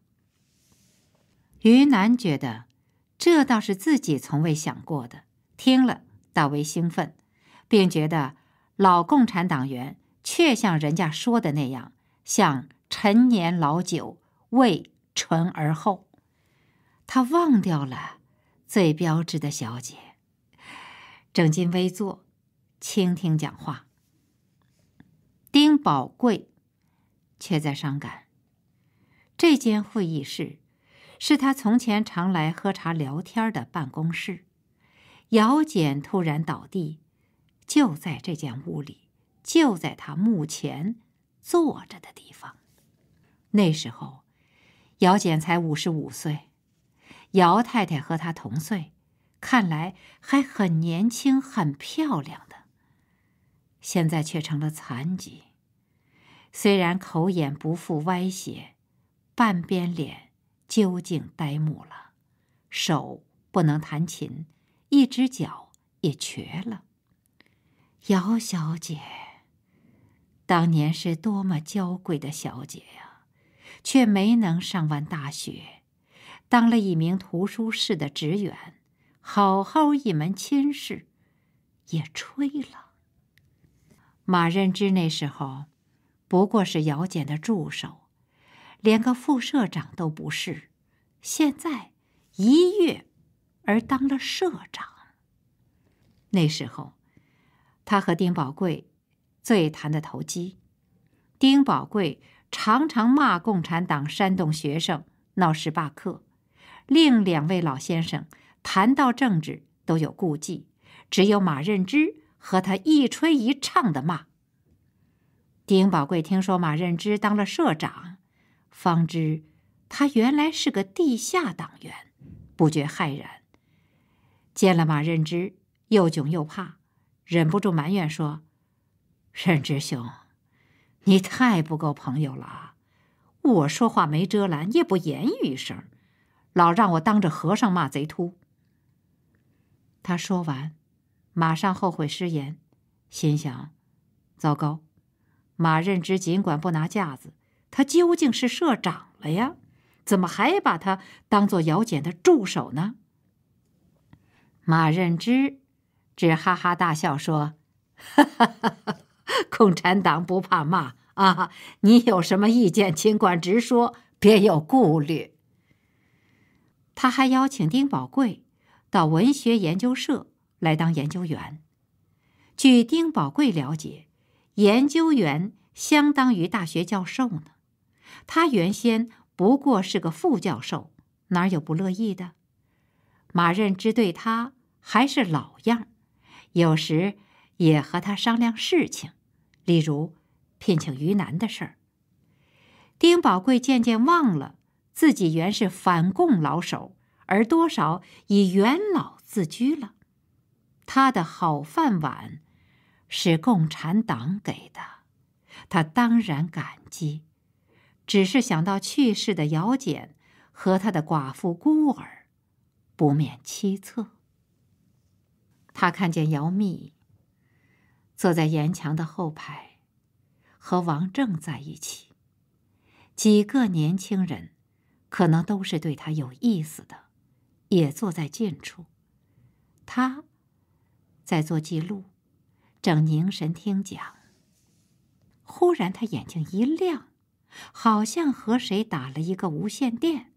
于南觉得，这倒是自己从未想过的，听了大为兴奋，并觉得老共产党员却像人家说的那样，像陈年老酒，味醇而厚。他忘掉了最标致的小姐，正襟危坐，倾听讲话。丁宝贵却在伤感。这间会议室是他从前常来喝茶聊天的办公室。姚简突然倒地，就在这间屋里，就在他墓前坐着的地方。那时候，姚简才五十五岁。姚太太和她同岁，看来还很年轻、很漂亮的，现在却成了残疾。虽然口眼不复歪斜，半边脸究竟呆木了，手不能弹琴，一只脚也瘸了。姚小姐当年是多么娇贵的小姐呀，却没能上完大学。当了一名图书室的职员，好好一门亲事，也吹了。马任之那时候不过是姚简的助手，连个副社长都不是。现在一跃而当了社长。那时候，他和丁宝贵最谈得投机。丁宝贵常常骂共产党，煽动学生闹事罢课。另两位老先生谈到政治都有顾忌，只有马任之和他一吹一唱的骂。丁宝贵听说马任之当了社长，方知他原来是个地下党员，不觉骇然。见了马任之，又窘又怕，忍不住埋怨说：“任之兄，你太不够朋友了！我说话没遮拦，也不言语一声。”老让我当着和尚骂贼秃。他说完，马上后悔失言，心想：糟糕！马任之尽管不拿架子，他究竟是社长了呀，怎么还把他当做姚简的助手呢？马任之只哈哈大笑说：“ 共产党不怕骂啊！你有什么意见，尽管直说，别有顾虑。”他还邀请丁宝贵到文学研究社来当研究员。据丁宝贵了解，研究员相当于大学教授呢。他原先不过是个副教授，哪有不乐意的？马任之对他还是老样，有时也和他商量事情，例如聘请于南的事儿。丁宝贵渐渐忘了。自己原是反共老手，而多少以元老自居了。他的好饭碗是共产党给的，他当然感激，只是想到去世的姚简和他的寡妇孤儿，不免凄恻。他看见姚密坐在沿墙的后排，和王正在一起，几个年轻人。可能都是对他有意思的，也坐在近处。他，在做记录，正凝神听讲。忽然，他眼睛一亮，好像和谁打了一个无线电，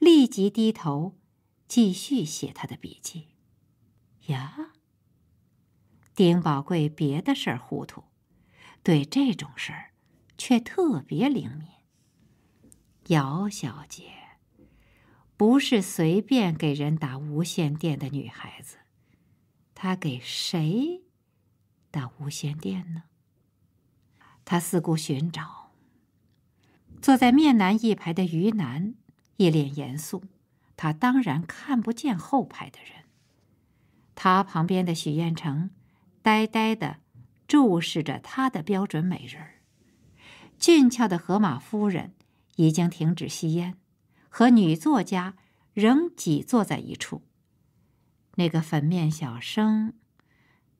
立即低头，继续写他的笔记。呀，丁宝贵别的事儿糊涂，对这种事儿，却特别灵敏。姚小姐，不是随便给人打无线电的女孩子。她给谁打无线电呢？他四顾寻找。坐在面南一排的于南一脸严肃，他当然看不见后排的人。他旁边的许彦成，呆呆的注视着他的标准美人儿，俊俏的河马夫人。已经停止吸烟，和女作家仍挤坐在一处。那个粉面小生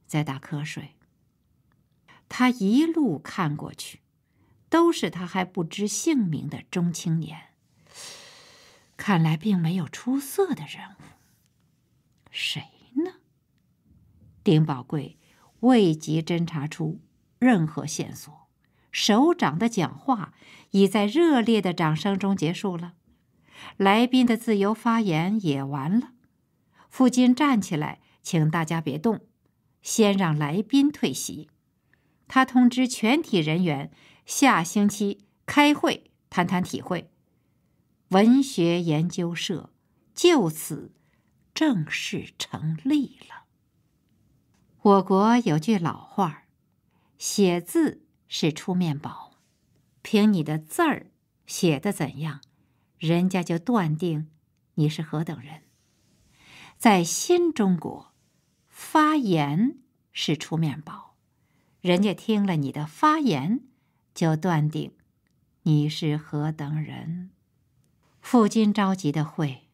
在打瞌睡。他一路看过去，都是他还不知姓名的中青年。看来并没有出色的人物。谁呢？丁宝贵未及侦查出任何线索。首长的讲话。已在热烈的掌声中结束了，来宾的自由发言也完了。父亲站起来，请大家别动，先让来宾退席。他通知全体人员下星期开会谈谈体会。文学研究社就此正式成立了。我国有句老话写字是出面宝。”凭你的字儿写的怎样，人家就断定你是何等人。在新中国，发言是出面宝，人家听了你的发言，就断定你是何等人。赴京召集的会，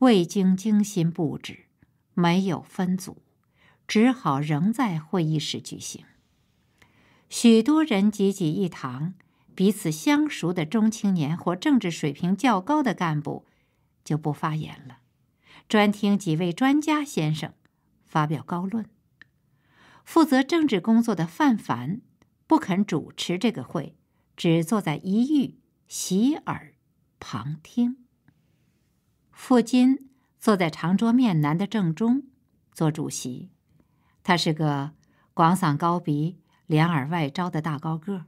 未经精心布置，没有分组，只好仍在会议室举行。许多人挤挤一堂。彼此相熟的中青年或政治水平较高的干部，就不发言了，专听几位专家先生发表高论。负责政治工作的范凡不肯主持这个会，只坐在一隅洗耳旁听。傅金坐在长桌面南的正中，做主席。他是个广嗓高鼻、两耳外招的大高个儿。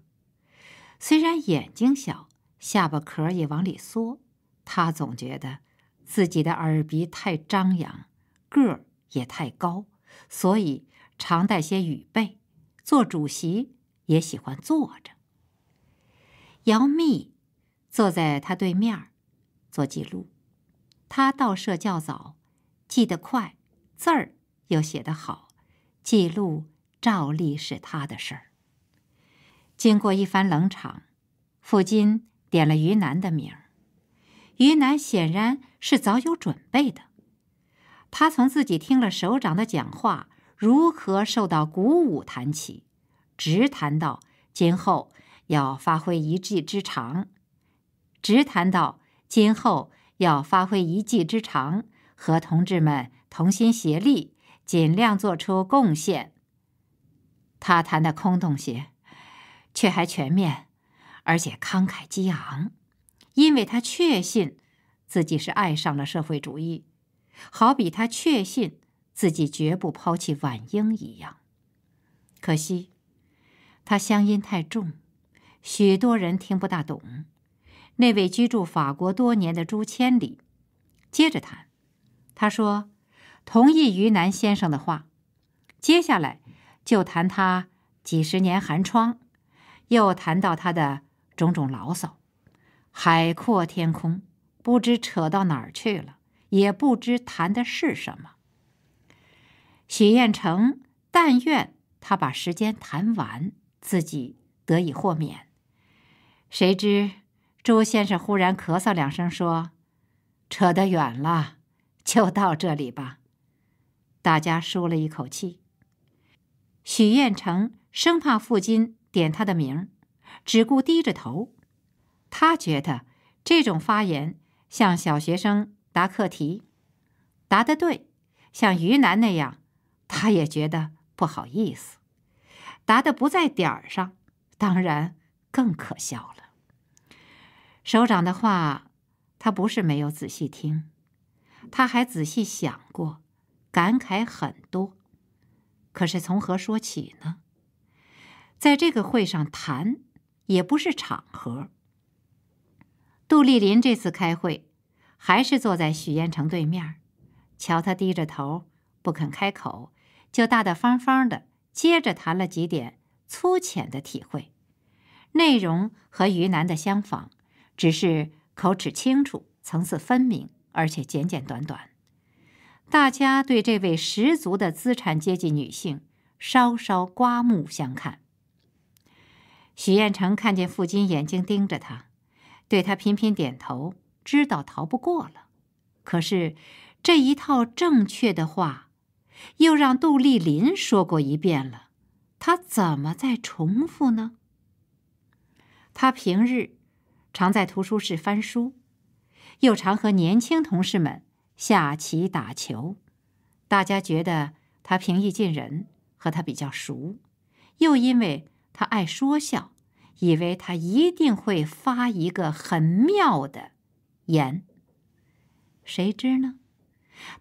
虽然眼睛小，下巴壳儿也往里缩，他总觉得自己的耳鼻太张扬，个儿也太高，所以常带些羽背。做主席也喜欢坐着。姚密坐在他对面儿做记录，他到社较早，记得快，字儿又写得好，记录照例是他的事儿。经过一番冷场，傅金点了于南的名儿。于南显然是早有准备的，他从自己听了首长的讲话如何受到鼓舞谈起，直谈到今后要发挥一技之长，直谈到今后要发挥一技之长和同志们同心协力，尽量做出贡献。他谈的空洞些。却还全面，而且慷慨激昂，因为他确信自己是爱上了社会主义，好比他确信自己绝不抛弃晚英一样。可惜，他乡音太重，许多人听不大懂。那位居住法国多年的朱千里接着谈，他说：“同意于南先生的话，接下来就谈他几十年寒窗。”又谈到他的种种牢骚，海阔天空，不知扯到哪儿去了，也不知谈的是什么。许彦成但愿他把时间谈完，自己得以豁免。谁知朱先生忽然咳嗽两声，说：“扯得远了，就到这里吧。”大家舒了一口气。许彦成生怕父亲。点他的名儿，只顾低着头。他觉得这种发言像小学生答课题，答得对，像于南那样，他也觉得不好意思。答的不在点儿上，当然更可笑了。首长的话，他不是没有仔细听，他还仔细想过，感慨很多。可是从何说起呢？在这个会上谈，也不是场合。杜丽林这次开会，还是坐在许彦成对面，瞧他低着头不肯开口，就大大方方的接着谈了几点粗浅的体会，内容和于南的相仿，只是口齿清楚，层次分明，而且简简短短。大家对这位十足的资产阶级女性稍稍刮目相看。许彦成看见父亲眼睛盯着他，对他频频点头，知道逃不过了。可是，这一套正确的话，又让杜丽林说过一遍了。他怎么再重复呢？他平日常在图书室翻书，又常和年轻同事们下棋打球，大家觉得他平易近人，和他比较熟，又因为。他爱说笑，以为他一定会发一个很妙的言。谁知呢，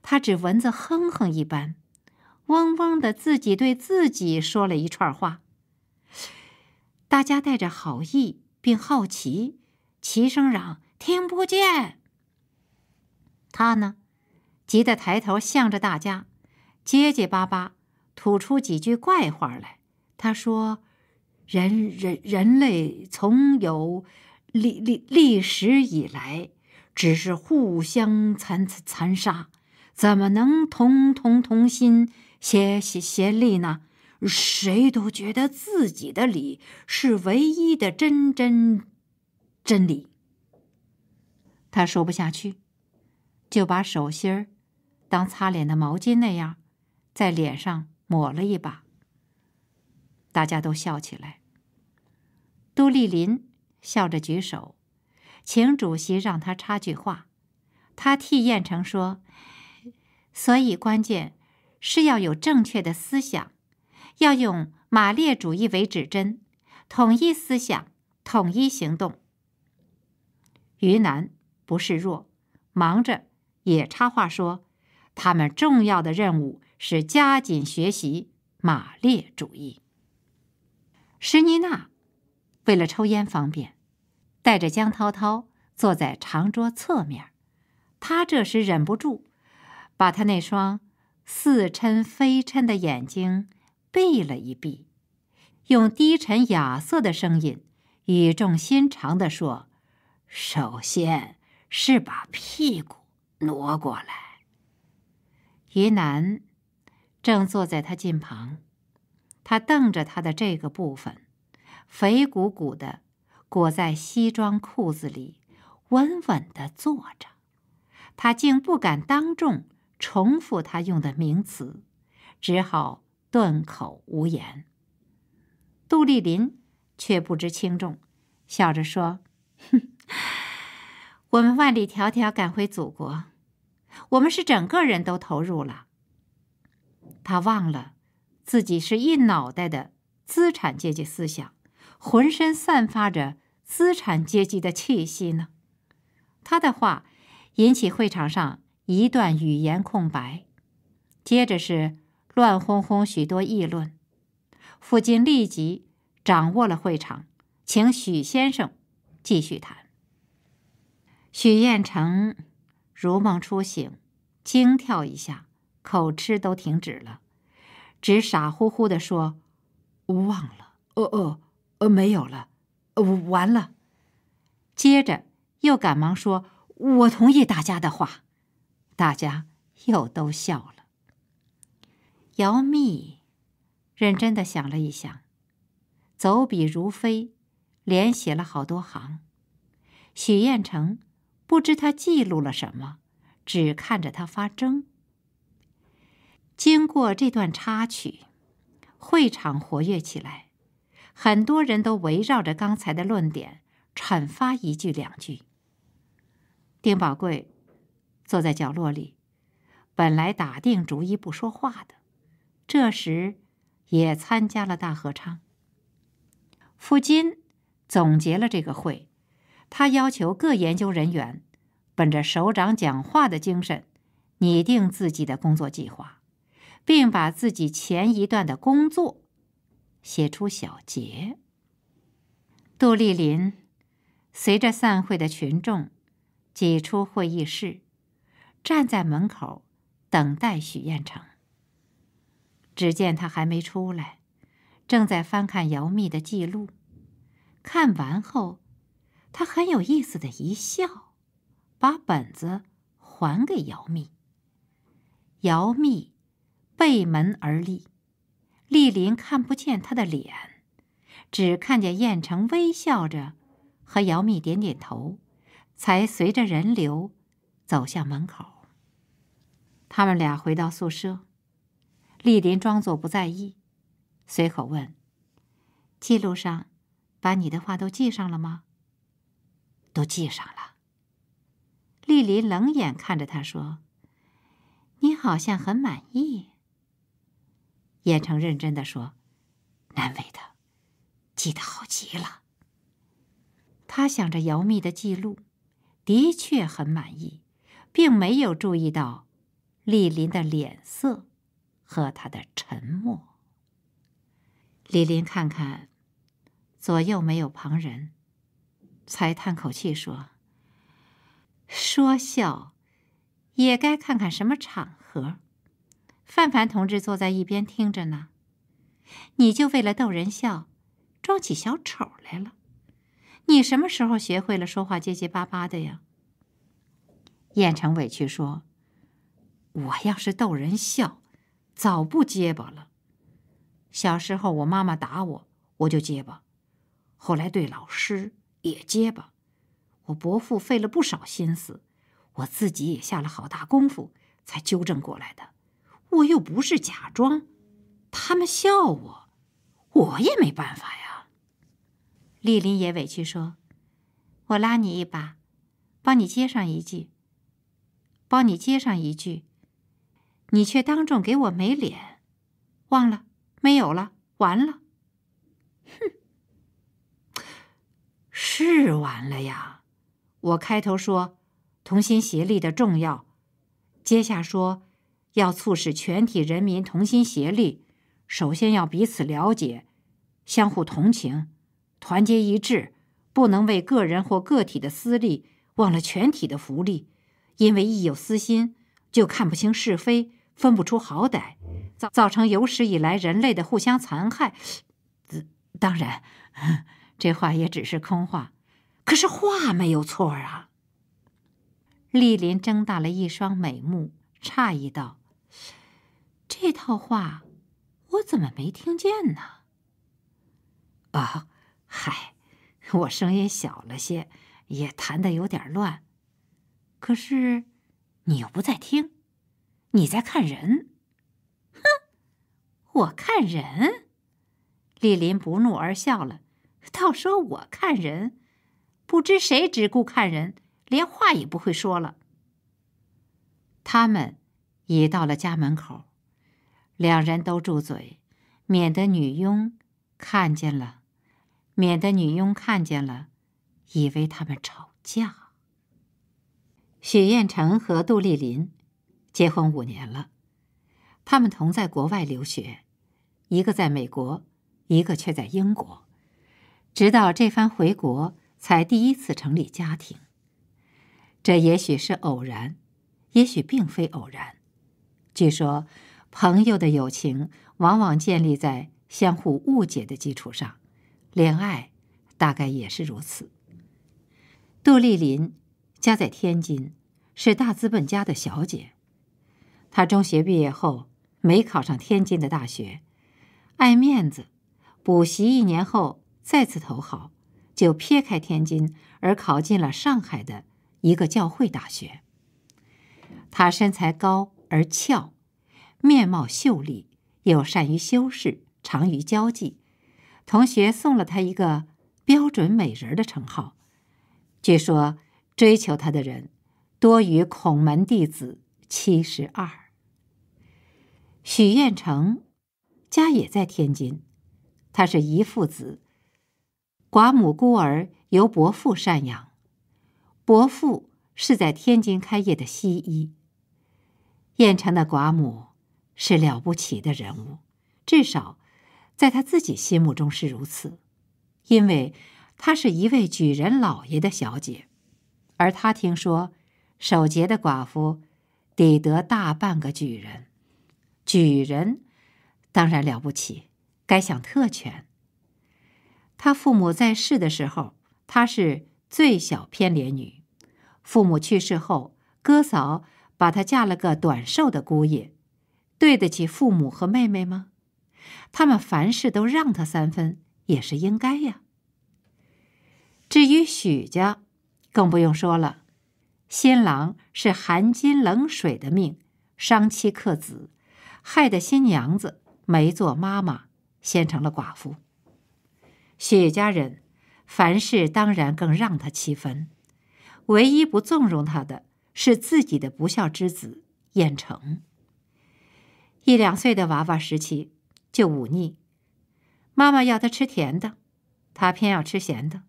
他只蚊子哼哼一般，嗡嗡的自己对自己说了一串话。大家带着好意并好奇，齐声嚷：“听不见。”他呢，急得抬头向着大家，结结巴巴吐出几句怪话来。他说。人人人类从有历历历史以来，只是互相残残杀，怎么能同同同心协协协力呢？谁都觉得自己的理是唯一的真真真理。他说不下去，就把手心儿当擦脸的毛巾那样，在脸上抹了一把。大家都笑起来。都丽林笑着举手，请主席让他插句话。他替晏成说：“所以关键是要有正确的思想，要用马列主义为指针，统一思想，统一行动。”于南不示弱，忙着也插话说：“他们重要的任务是加紧学习马列主义。”施妮娜为了抽烟方便，带着江涛涛坐在长桌侧面。他这时忍不住，把他那双似嗔非嗔的眼睛闭了一闭，用低沉哑涩的声音，语重心长地说：“首先是把屁股挪过来。”于南正坐在他近旁。他瞪着他的这个部分，肥鼓鼓的，裹在西装裤子里，稳稳地坐着。他竟不敢当众重复他用的名词，只好顿口无言。杜丽林却不知轻重，笑着说：“哼，我们万里迢迢赶回祖国，我们是整个人都投入了。”他忘了。自己是一脑袋的资产阶级思想，浑身散发着资产阶级的气息呢。他的话引起会场上一段语言空白，接着是乱哄哄许多议论。傅金立即掌握了会场，请许先生继续谈。许彦成如梦初醒，惊跳一下，口吃都停止了。只傻乎乎的说：“忘了，呃呃呃，没有了，呃，完了。”接着又赶忙说：“我同意大家的话。”大家又都笑了。姚密认真的想了一想，走笔如飞，连写了好多行。许彦成不知他记录了什么，只看着他发怔。经过这段插曲，会场活跃起来，很多人都围绕着刚才的论点阐发一句两句。丁宝贵坐在角落里，本来打定主意不说话的，这时也参加了大合唱。傅金总结了这个会，他要求各研究人员本着首长讲话的精神，拟定自己的工作计划。并把自己前一段的工作写出小结。杜丽林随着散会的群众挤出会议室，站在门口等待许彦成。只见他还没出来，正在翻看姚密的记录。看完后，他很有意思的一笑，把本子还给姚密。姚密。背门而立，丽林看不见他的脸，只看见燕城微笑着，和姚蜜点点头，才随着人流走向门口。他们俩回到宿舍，丽林装作不在意，随口问：“记录上，把你的话都记上了吗？”“都记上了。”丽林冷眼看着他说：“你好像很满意。”燕成认真地说：“难为他，记得好极了。”他想着姚密的记录，的确很满意，并没有注意到李林的脸色和他的沉默。李林看看左右没有旁人，才叹口气说：“说笑，也该看看什么场合。”范凡同志坐在一边听着呢，你就为了逗人笑，装起小丑来了？你什么时候学会了说话结结巴巴的呀？燕城委屈说：“我要是逗人笑，早不结巴了。小时候我妈妈打我，我就结巴；后来对老师也结巴。我伯父费了不少心思，我自己也下了好大功夫，才纠正过来的。”我又不是假装，他们笑我，我也没办法呀。丽林也委屈说：“我拉你一把，帮你接上一句。帮你接上一句，你却当众给我没脸，忘了没有了，完了，哼，是完了呀。我开头说同心协力的重要，接下说。”要促使全体人民同心协力，首先要彼此了解，相互同情，团结一致，不能为个人或个体的私利忘了全体的福利。因为一有私心，就看不清是非，分不出好歹，造造成有史以来人类的互相残害。当然，这话也只是空话，可是话没有错啊。丽林睁大了一双美目，诧异道。这套话，我怎么没听见呢？啊，嗨，我声音小了些，也谈得有点乱。可是，你又不在听，你在看人。哼，我看人。李林不怒而笑了，倒说我看人。不知谁只顾看人，连话也不会说了。他们已到了家门口。两人都住嘴，免得女佣看见了，免得女佣看见了，以为他们吵架。许彦成和杜丽林结婚五年了，他们同在国外留学，一个在美国，一个却在英国，直到这番回国，才第一次成立家庭。这也许是偶然，也许并非偶然。据说。朋友的友情往往建立在相互误解的基础上，恋爱大概也是如此。杜丽琳家在天津，是大资本家的小姐。她中学毕业后没考上天津的大学，爱面子，补习一年后再次投好，就撇开天津而考进了上海的一个教会大学。她身材高而俏。面貌秀丽，又善于修饰，长于交际，同学送了他一个“标准美人儿”的称号。据说追求他的人多于孔门弟子七十二。许彦成家也在天津，他是遗腹子，寡母孤儿由伯父赡养，伯父是在天津开业的西医。彦成的寡母。是了不起的人物，至少，在他自己心目中是如此，因为她是一位举人老爷的小姐，而他听说守节的寡妇得得大半个举人，举人当然了不起，该享特权。他父母在世的时候，她是最小偏怜女，父母去世后，哥嫂把她嫁了个短寿的姑爷。对得起父母和妹妹吗？他们凡事都让他三分，也是应该呀。至于许家，更不用说了。新郎是寒金冷水的命，伤妻克子，害得新娘子没做妈妈，先成了寡妇。许家人凡事当然更让他七分，唯一不纵容他的，是自己的不孝之子燕成。一两岁的娃娃时期就忤逆，妈妈要他吃甜的，他偏要吃咸的。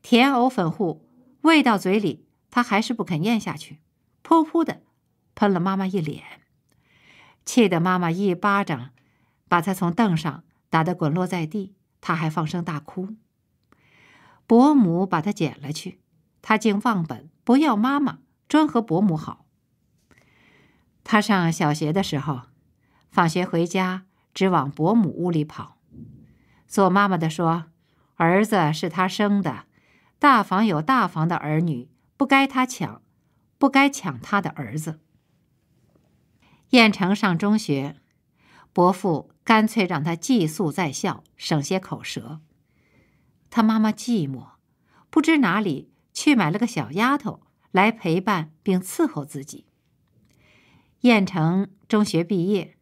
甜藕粉糊喂到嘴里，他还是不肯咽下去，噗噗的，喷了妈妈一脸，气得妈妈一巴掌，把他从凳上打得滚落在地，他还放声大哭。伯母把他捡了去，他竟忘本，不要妈妈，专和伯母好。他上小学的时候。放学回家，直往伯母屋里跑。做妈妈的说：“儿子是他生的，大房有大房的儿女，不该他抢，不该抢他的儿子。”燕城上中学，伯父干脆让他寄宿在校，省些口舌。他妈妈寂寞，不知哪里去买了个小丫头来陪伴并伺候自己。燕城中学毕业。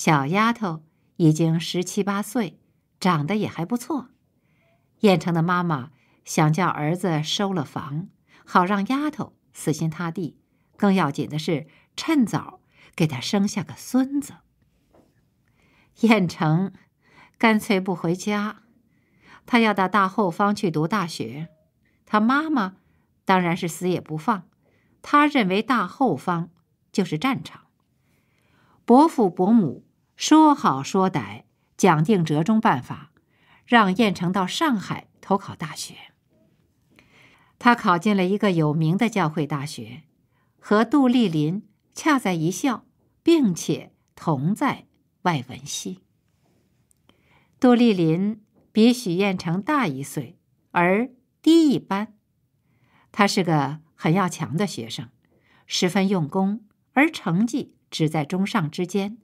小丫头已经十七八岁，长得也还不错。燕城的妈妈想叫儿子收了房，好让丫头死心塌地。更要紧的是，趁早给他生下个孙子。燕城干脆不回家，他要到大后方去读大学。他妈妈当然是死也不放，他认为大后方就是战场。伯父伯母。说好说歹，讲定折中办法，让燕城到上海投考大学。他考进了一个有名的教会大学，和杜丽林恰在一校，并且同在外文系。杜丽林比许燕城大一岁，而低一班。他是个很要强的学生，十分用功，而成绩只在中上之间。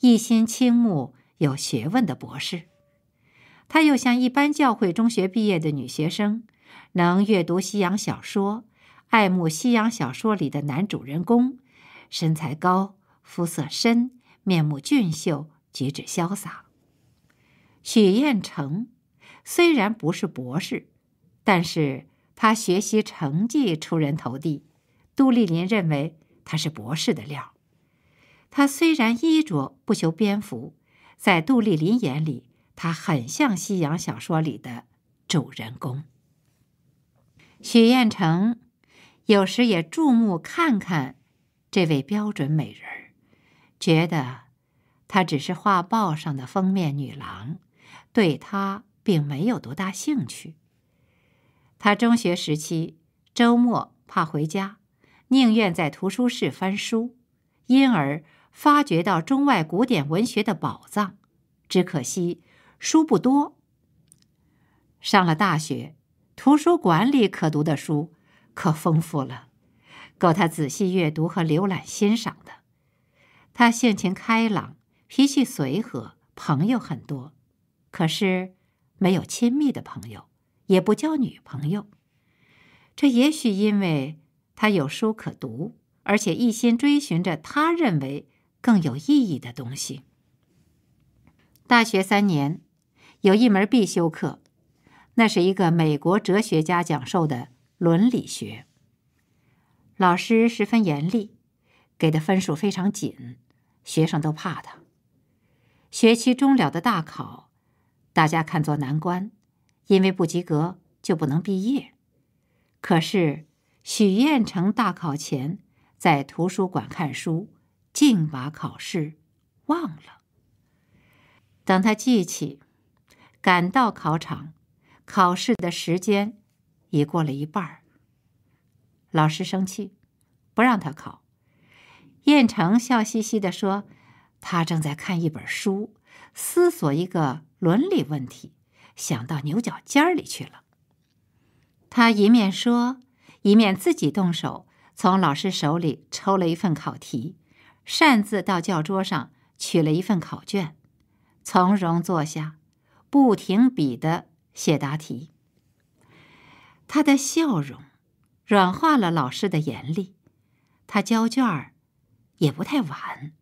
一心倾慕有学问的博士，她又像一般教会中学毕业的女学生，能阅读西洋小说，爱慕西洋小说里的男主人公，身材高，肤色深，面目俊秀，举止潇洒。许彦成虽然不是博士，但是他学习成绩出人头地，杜丽林认为他是博士的料。他虽然衣着不修边幅，在杜丽林眼里，他很像西洋小说里的主人公。许彦成有时也注目看看这位标准美人儿，觉得她只是画报上的封面女郎，对他并没有多大兴趣。他中学时期周末怕回家，宁愿在图书室翻书，因而。发掘到中外古典文学的宝藏，只可惜书不多。上了大学，图书馆里可读的书可丰富了，够他仔细阅读和浏览欣赏的。他性情开朗，脾气随和，朋友很多，可是没有亲密的朋友，也不交女朋友。这也许因为他有书可读，而且一心追寻着他认为。更有意义的东西。大学三年有一门必修课，那是一个美国哲学家讲授的伦理学。老师十分严厉，给的分数非常紧，学生都怕他。学期终了的大考，大家看作难关，因为不及格就不能毕业。可是许彦成大考前在图书馆看书。竟瓦考试，忘了。等他记起，赶到考场，考试的时间已过了一半儿。老师生气，不让他考。燕城笑嘻嘻的说：“他正在看一本书，思索一个伦理问题，想到牛角尖里去了。”他一面说，一面自己动手，从老师手里抽了一份考题。擅自到教桌上取了一份考卷，从容坐下，不停笔的写答题。他的笑容软化了老师的严厉。他交卷儿也不太晚。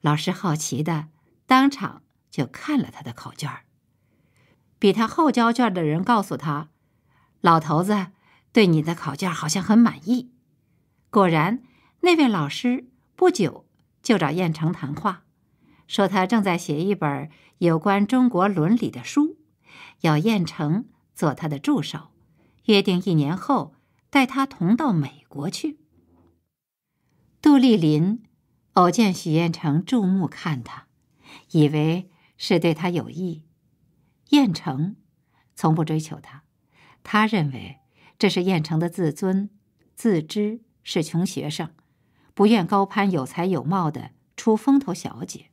老师好奇的当场就看了他的考卷。比他后交卷的人告诉他：“老头子对你的考卷好像很满意。”果然，那位老师。不久就找燕城谈话，说他正在写一本有关中国伦理的书，要燕城做他的助手，约定一年后带他同到美国去。杜丽琳偶见许燕城注目看他，以为是对他有意。燕城从不追求他，他认为这是燕城的自尊自知是穷学生。不愿高攀有才有貌的出风头小姐。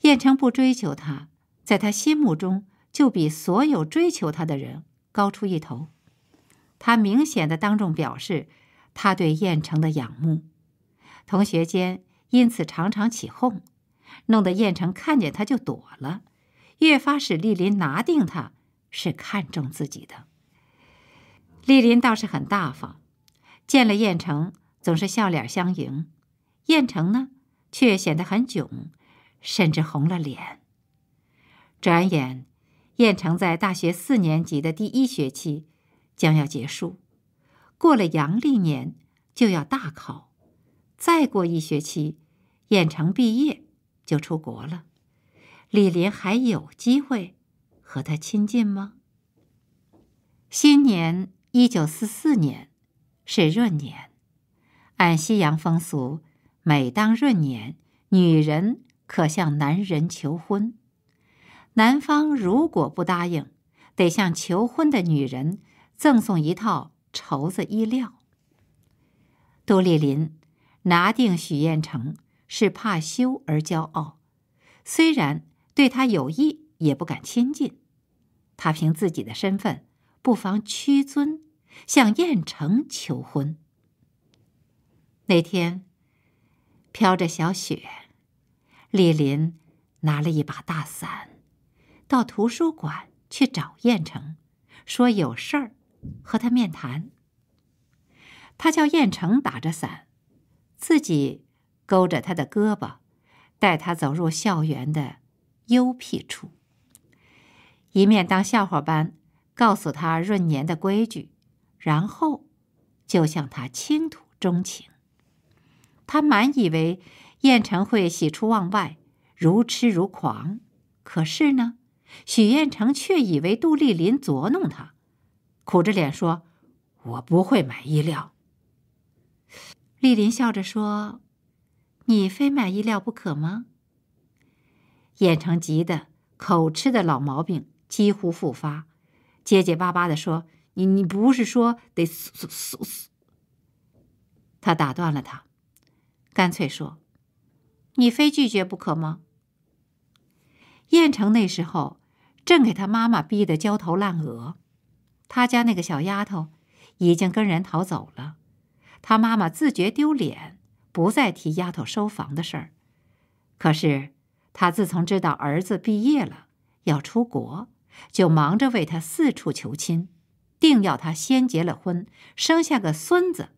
燕城不追求她，在他心目中就比所有追求他的人高出一头。他明显的当众表示他对燕城的仰慕，同学间因此常常起哄，弄得燕城看见他就躲了，越发使丽林拿定他是看中自己的。丽林倒是很大方，见了燕城。总是笑脸相迎，燕城呢，却显得很窘，甚至红了脸。转眼，燕城在大学四年级的第一学期将要结束，过了阳历年就要大考，再过一学期，燕城毕业就出国了。李林还有机会和他亲近吗？新年一九四四年是闰年。按西洋风俗，每当闰年，女人可向男人求婚。男方如果不答应，得向求婚的女人赠送一套绸子衣料。杜丽琳拿定许彦成是怕羞而骄傲，虽然对他有意，也不敢亲近。他凭自己的身份，不妨屈尊向彦成求婚。那天，飘着小雪，李林拿了一把大伞，到图书馆去找燕城，说有事儿和他面谈。他叫燕城打着伞，自己勾着他的胳膊，带他走入校园的幽僻处，一面当笑话般告诉他闰年的规矩，然后就向他倾吐衷情。他满以为燕城会喜出望外，如痴如狂。可是呢，许燕城却以为杜丽林捉弄他，苦着脸说：“我不会买衣料。”丽林笑着说：“你非买衣料不可吗？”燕城急得口吃的老毛病几乎复发，结结巴巴地说：“你你不是说得死死死？”他打断了他。干脆说：“你非拒绝不可吗？”燕城那时候正给他妈妈逼得焦头烂额，他家那个小丫头已经跟人逃走了，他妈妈自觉丢脸，不再提丫头收房的事儿。可是他自从知道儿子毕业了要出国，就忙着为他四处求亲，定要他先结了婚，生下个孙子，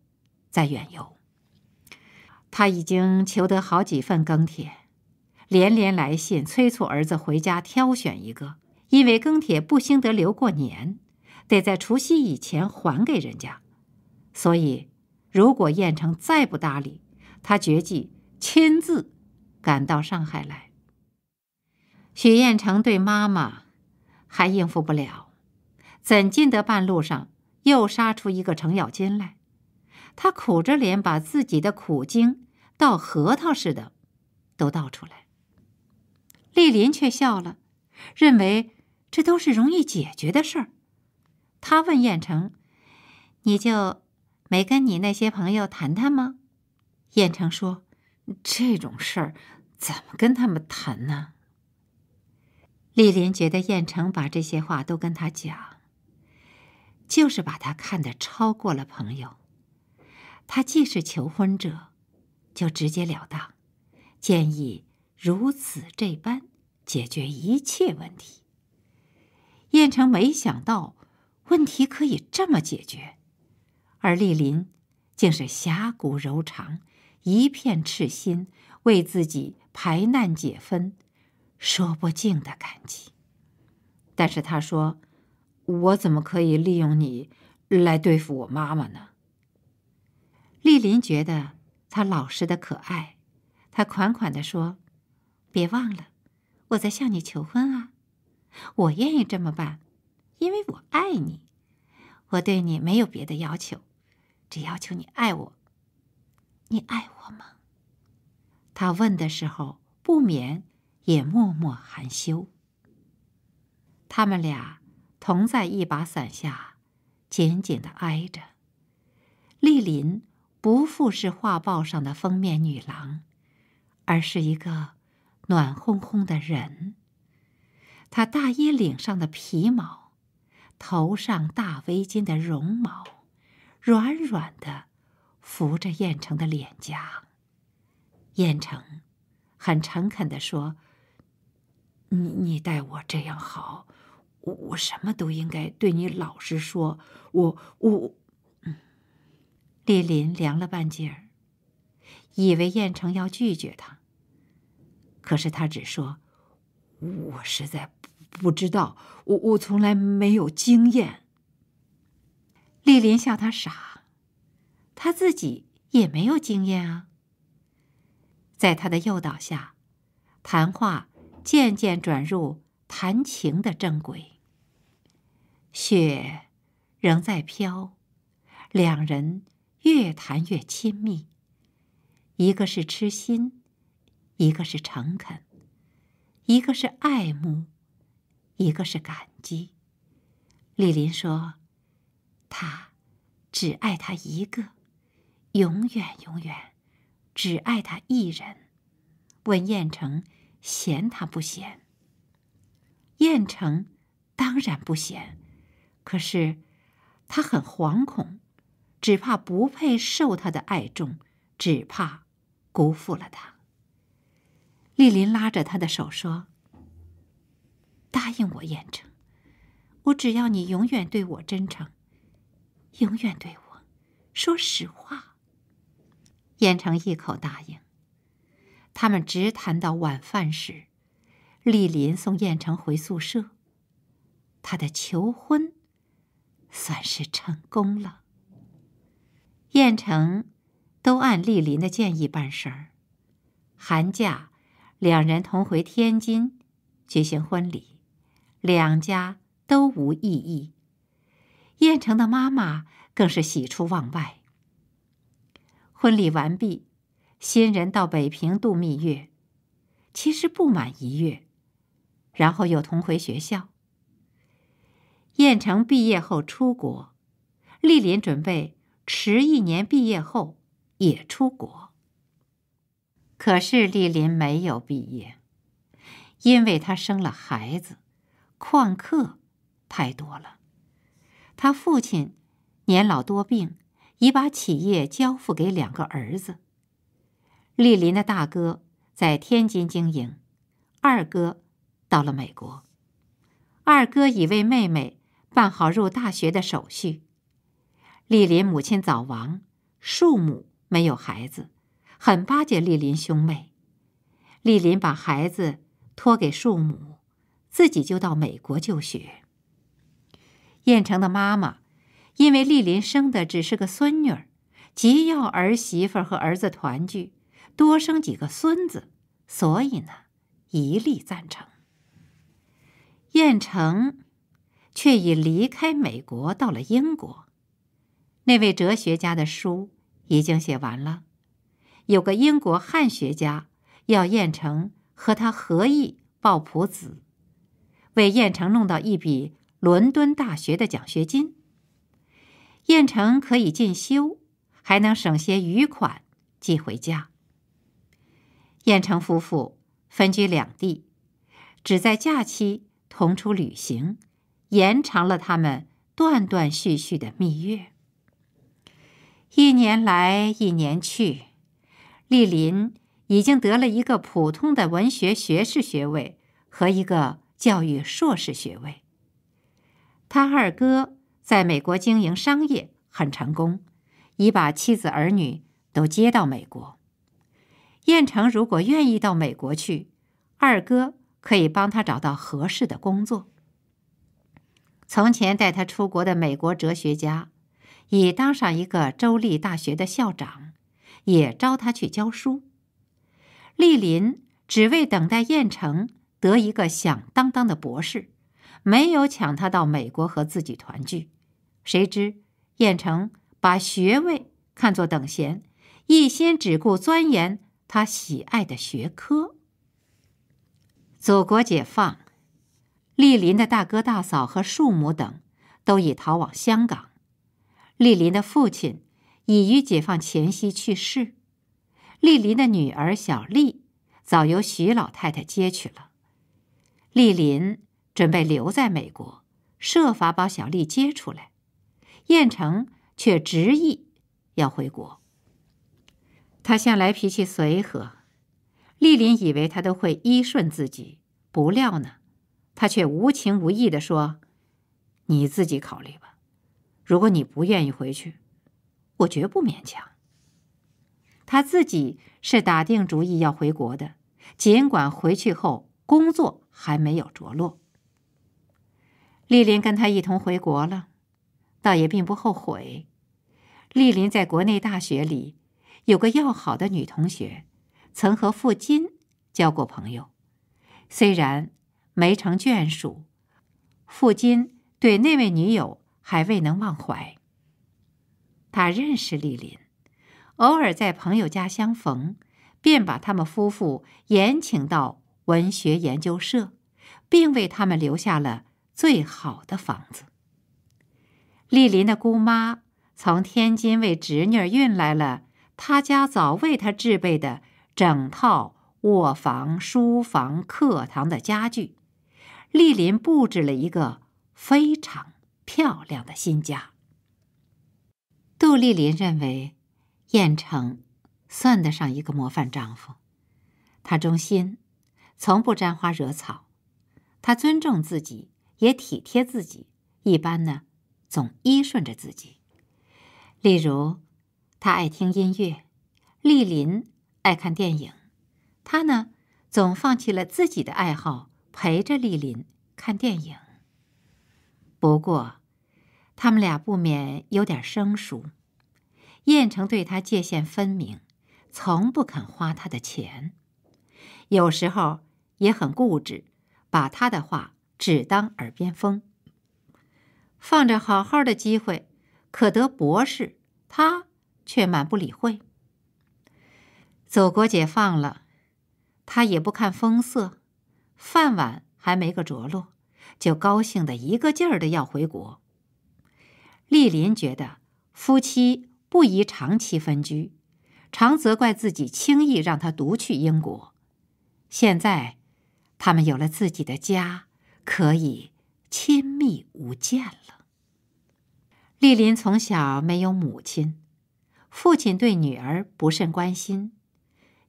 再远游。他已经求得好几份庚帖，连连来信催促儿子回家挑选一个，因为庚帖不兴得留过年，得在除夕以前还给人家，所以如果燕城再不搭理，他决计亲自赶到上海来。许燕城对妈妈还应付不了，怎禁得半路上又杀出一个程咬金来？他苦着脸把自己的苦经。倒核桃似的，都倒出来。丽林却笑了，认为这都是容易解决的事儿。他问燕城：“你就没跟你那些朋友谈谈吗？”燕城说：“这种事儿怎么跟他们谈呢？”丽林觉得燕城把这些话都跟他讲，就是把他看得超过了朋友。他既是求婚者。就直截了当，建议如此这般解决一切问题。燕城没想到问题可以这么解决，而丽林竟是侠骨柔肠，一片赤心，为自己排难解纷，说不尽的感激。但是他说：“我怎么可以利用你来对付我妈妈呢？”丽林觉得。他老实的可爱，他款款地说：“别忘了，我在向你求婚啊！我愿意这么办，因为我爱你。我对你没有别的要求，只要求你爱我。你爱我吗？”他问的时候不免也默默含羞。他们俩同在一把伞下，紧紧的挨着，丽琳不复是画报上的封面女郎，而是一个暖烘烘的人。她大衣领上的皮毛，头上大围巾的绒毛，软软的，扶着燕城的脸颊。燕城很诚恳地说：“你你待我这样好，我我什么都应该对你老实说。我我。”丽林凉了半截儿，以为燕城要拒绝他。可是他只说：“我实在不知道，我我从来没有经验。”丽林笑他傻，他自己也没有经验啊。在他的诱导下，谈话渐渐转入谈情的正轨。雪仍在飘，两人。越谈越亲密。一个是痴心，一个是诚恳，一个是爱慕，一个是感激。李林说：“他只爱他一个，永远永远只爱他一人。”问燕城：“嫌他不嫌？”燕城当然不嫌，可是他很惶恐。只怕不配受他的爱重，只怕辜负了他。丽琳拉着他的手说：“答应我，燕城，我只要你永远对我真诚，永远对我说实话。”燕城一口答应。他们直谈到晚饭时，丽琳送燕城回宿舍，他的求婚算是成功了。燕城，都按丽林的建议办事儿。寒假，两人同回天津，举行婚礼，两家都无异议。燕城的妈妈更是喜出望外。婚礼完毕，新人到北平度蜜月，其实不满一月，然后又同回学校。燕城毕业后出国，丽林准备。迟一年毕业后也出国，可是丽林没有毕业，因为她生了孩子，旷课太多了。他父亲年老多病，已把企业交付给两个儿子。丽林的大哥在天津经营，二哥到了美国，二哥已为妹妹办好入大学的手续。丽林母亲早亡，庶母没有孩子，很巴结丽林兄妹。丽林把孩子托给庶母，自己就到美国就学。燕城的妈妈，因为丽林生的只是个孙女儿，急要儿媳妇和儿子团聚，多生几个孙子，所以呢，一力赞成。燕城，却已离开美国，到了英国。那位哲学家的书已经写完了。有个英国汉学家要燕城和他合译《抱朴子》，为燕城弄到一笔伦敦大学的奖学金。燕城可以进修，还能省些余款寄回家。燕城夫妇分居两地，只在假期同出旅行，延长了他们断断续续的蜜月。一年来一年去，莅临已经得了一个普通的文学学士学位和一个教育硕士学位。他二哥在美国经营商业很成功，已把妻子儿女都接到美国。燕城如果愿意到美国去，二哥可以帮他找到合适的工作。从前带他出国的美国哲学家。已当上一个州立大学的校长，也招他去教书。莅临只为等待燕城得一个响当当的博士，没有抢他到美国和自己团聚。谁知燕城把学位看作等闲，一心只顾钻研他喜爱的学科。祖国解放，莅临的大哥大嫂和庶母等，都已逃往香港。丽林的父亲已于解放前夕去世，丽林的女儿小丽早由徐老太太接去了。丽林准备留在美国，设法把小丽接出来，燕城却执意要回国。他向来脾气随和，丽林以为他都会依顺自己，不料呢，他却无情无义的说：“你自己考虑吧。”如果你不愿意回去，我绝不勉强。他自己是打定主意要回国的，尽管回去后工作还没有着落。丽林跟他一同回国了，倒也并不后悔。丽林在国内大学里有个要好的女同学，曾和傅金交过朋友，虽然没成眷属，傅金对那位女友。还未能忘怀。他认识丽琳，偶尔在朋友家相逢，便把他们夫妇延请到文学研究社，并为他们留下了最好的房子。丽琳的姑妈从天津为侄女运来了她家早为她置备的整套卧房、书房、课堂的家具。丽琳布置了一个非常。漂亮的新家。杜丽林认为，燕城算得上一个模范丈夫。他忠心，从不沾花惹草；他尊重自己，也体贴自己，一般呢，总依顺着自己。例如，他爱听音乐，丽林爱看电影，他呢，总放弃了自己的爱好，陪着丽林看电影。不过，他们俩不免有点生疏。燕城对他界限分明，从不肯花他的钱，有时候也很固执，把他的话只当耳边风。放着好好的机会可得博士，他却满不理会。祖国解放了，他也不看风色，饭碗还没个着落。就高兴的一个劲儿的要回国。丽林觉得夫妻不宜长期分居，常责怪自己轻易让他独去英国。现在他们有了自己的家，可以亲密无间了。丽林从小没有母亲，父亲对女儿不甚关心，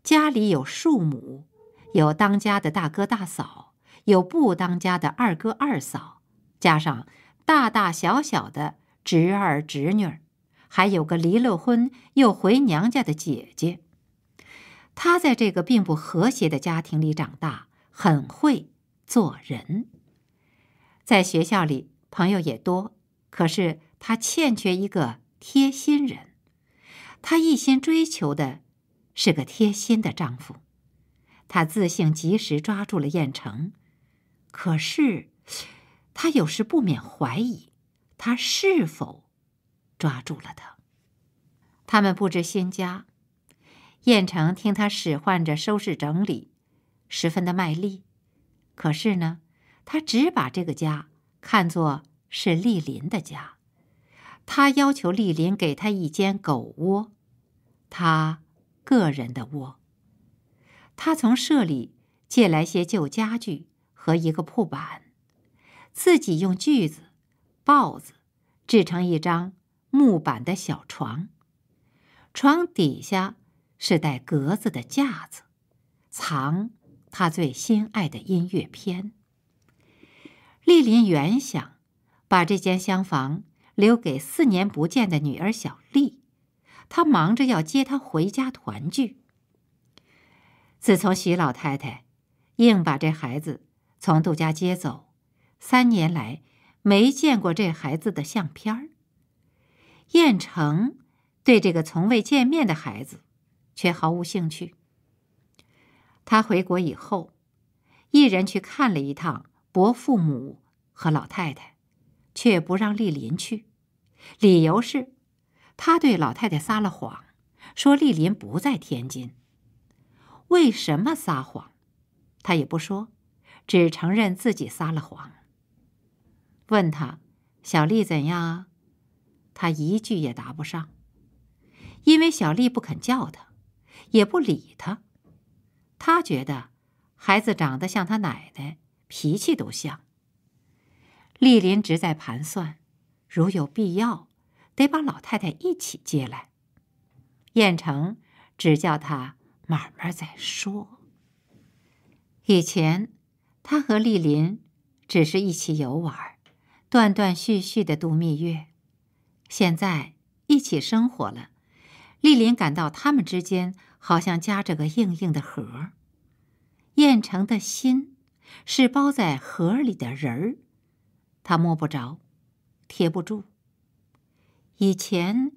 家里有庶母，有当家的大哥大嫂。有不当家的二哥二嫂，加上大大小小的侄儿侄女，还有个离了婚又回娘家的姐姐。她在这个并不和谐的家庭里长大，很会做人。在学校里，朋友也多，可是她欠缺一个贴心人。她一心追求的，是个贴心的丈夫。她自信及时抓住了燕城。可是，他有时不免怀疑，他是否抓住了他。他们不知新家，燕城听他使唤着收拾整理，十分的卖力。可是呢，他只把这个家看作是丽林的家。他要求丽林给他一间狗窝，他个人的窝。他从社里借来些旧家具。和一个铺板，自己用锯子、刨子制成一张木板的小床，床底下是带格子的架子，藏他最心爱的音乐片。丽林原想把这间厢房留给四年不见的女儿小丽，她忙着要接她回家团聚。自从徐老太太硬把这孩子。从杜家接走，三年来没见过这孩子的相片儿。燕城对这个从未见面的孩子却毫无兴趣。他回国以后，一人去看了一趟伯父母和老太太，却不让丽林去。理由是，他对老太太撒了谎，说丽林不在天津。为什么撒谎，他也不说。只承认自己撒了谎。问他：“小丽怎样？”他一句也答不上，因为小丽不肯叫他，也不理他。他觉得孩子长得像他奶奶，脾气都像。丽林只在盘算，如有必要，得把老太太一起接来。燕城只叫他慢慢再说。以前。他和丽林，只是一起游玩，断断续续地度蜜月。现在一起生活了，丽林感到他们之间好像夹着个硬硬的核。燕城的心，是包在核里的人儿，他摸不着，贴不住。以前，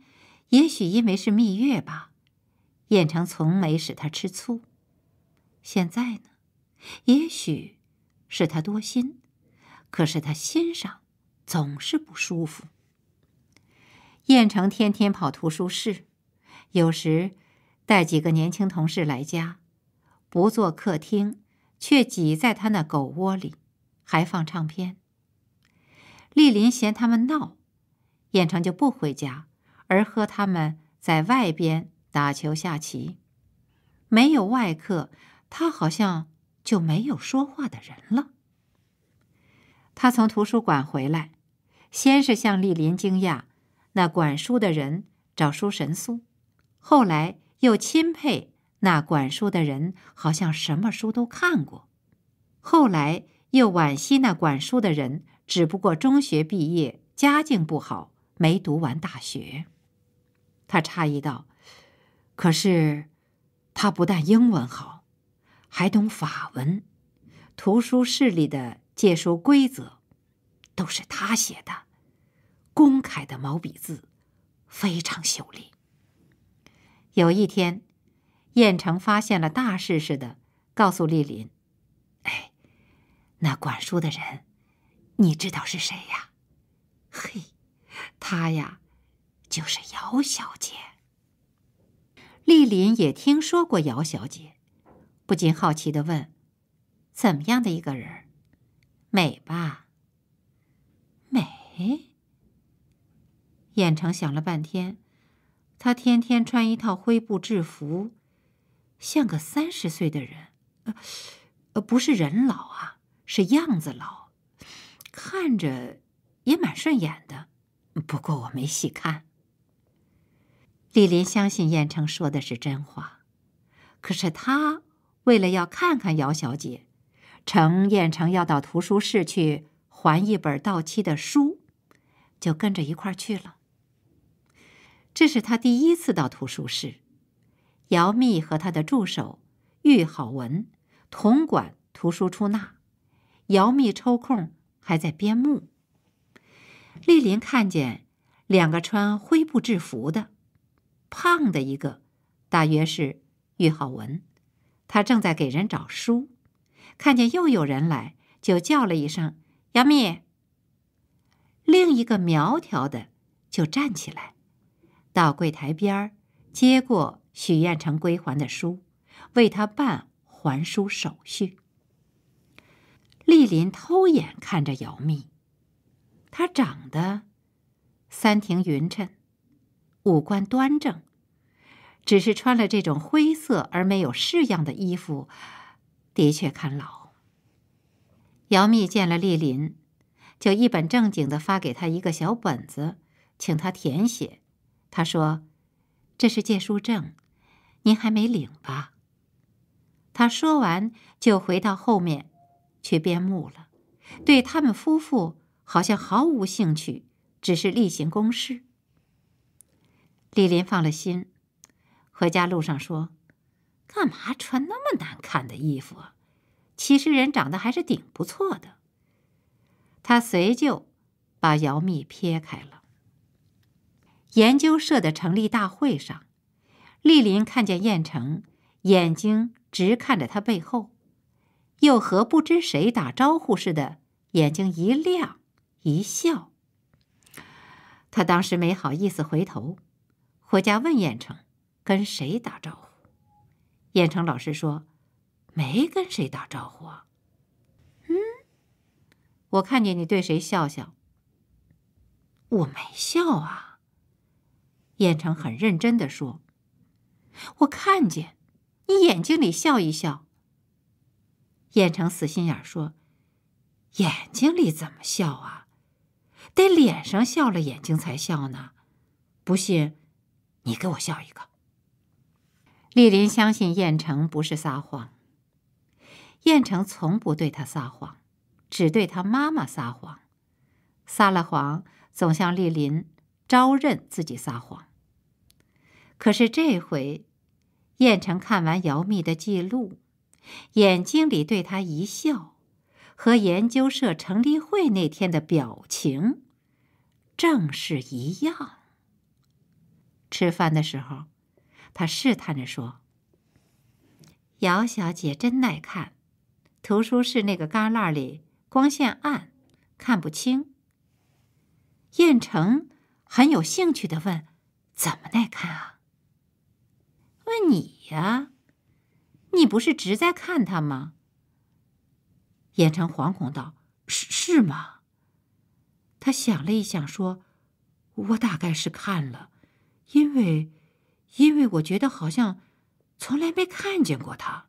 也许因为是蜜月吧，燕城从没使她吃醋。现在呢，也许。是他多心，可是他心上总是不舒服。燕城天天跑图书室，有时带几个年轻同事来家，不坐客厅，却挤在他那狗窝里，还放唱片。丽林嫌他们闹，燕城就不回家，而和他们在外边打球下棋。没有外客，他好像。就没有说话的人了。他从图书馆回来，先是向丽林惊讶那管书的人找书神苏，后来又钦佩那管书的人好像什么书都看过，后来又惋惜那管书的人只不过中学毕业，家境不好，没读完大学。他诧异道：“可是，他不但英文好。”还懂法文，图书室里的借书规则都是他写的，工凯的毛笔字非常秀丽。有一天，燕城发现了大事似的，告诉丽林：“哎，那管书的人，你知道是谁呀？”“嘿，他呀，就是姚小姐。”丽林也听说过姚小姐。不禁好奇的问：“怎么样的一个人？美吧？美？”燕城想了半天，他天天穿一套灰布制服，像个三十岁的人。呃，不是人老啊，是样子老，看着也蛮顺眼的。不过我没细看。李林相信燕城说的是真话，可是他。为了要看看姚小姐，程彦成要到图书室去还一本到期的书，就跟着一块去了。这是他第一次到图书室。姚密和他的助手玉好文同管图书出纳。姚密抽空还在编目。丽林看见两个穿灰布制服的，胖的一个，大约是玉好文。他正在给人找书，看见又有人来，就叫了一声：“杨幂。”另一个苗条的就站起来，到柜台边儿接过许彦成归还的书，为他办还书手续。丽林偷眼看着姚幂，她长得三庭匀称，五官端正。只是穿了这种灰色而没有式样的衣服，的确看老。姚密见了丽林，就一本正经的发给他一个小本子，请他填写。他说：“这是借书证，您还没领吧？”他说完就回到后面去编木了，对他们夫妇好像毫无兴趣，只是例行公事。李林放了心。回家路上说：“干嘛穿那么难看的衣服？啊？其实人长得还是挺不错的。”他随就把姚密撇开了。研究社的成立大会上，丽林看见燕城，眼睛直看着他背后，又和不知谁打招呼似的，眼睛一亮一笑。他当时没好意思回头，回家问燕城。跟谁打招呼？燕城老师说：“没跟谁打招呼。”啊。”嗯，我看见你对谁笑笑。我没笑啊，燕城很认真的说：“我看见，你眼睛里笑一笑。”燕城死心眼说：“眼睛里怎么笑啊？得脸上笑了，眼睛才笑呢。不信，你给我笑一个。”丽林相信燕城不是撒谎，燕城从不对他撒谎，只对他妈妈撒谎，撒了谎总向丽林招认自己撒谎。可是这回，燕城看完姚密的记录，眼睛里对他一笑，和研究社成立会那天的表情，正是一样。吃饭的时候。他试探着说：“姚小姐真耐看，图书室那个旮旯里光线暗，看不清。”燕城很有兴趣地问：“怎么耐看啊？”“问你呀，你不是直在看她吗？”燕城惶恐道：“是是吗？”他想了一想说：“我大概是看了，因为……”因为我觉得好像从来没看见过他。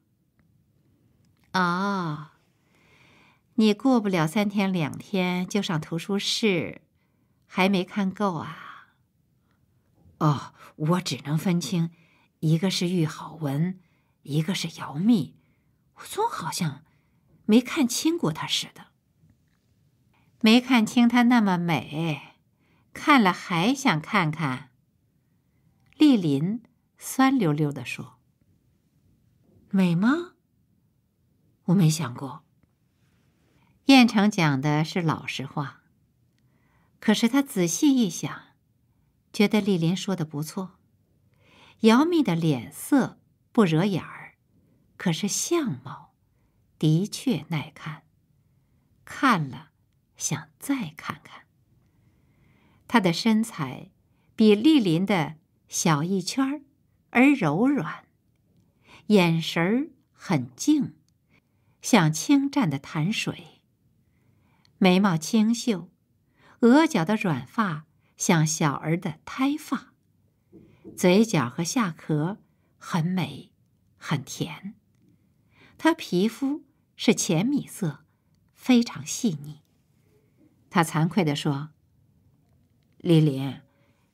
哦，你过不了三天两天就上图书室，还没看够啊？哦，我只能分清，一个是玉好文，一个是姚密，我总好像没看清过他似的，没看清他那么美，看了还想看看。丽林酸溜溜地说：“美吗？我没想过。”燕城讲的是老实话，可是他仔细一想，觉得丽林说的不错。姚幂的脸色不惹眼儿，可是相貌的确耐看，看了想再看看。他的身材比丽林的。小一圈儿，而柔软，眼神儿很静，像清湛的潭水。眉毛清秀，额角的软发像小儿的胎发，嘴角和下颌很美，很甜。她皮肤是浅米色，非常细腻。他惭愧地说：“李林，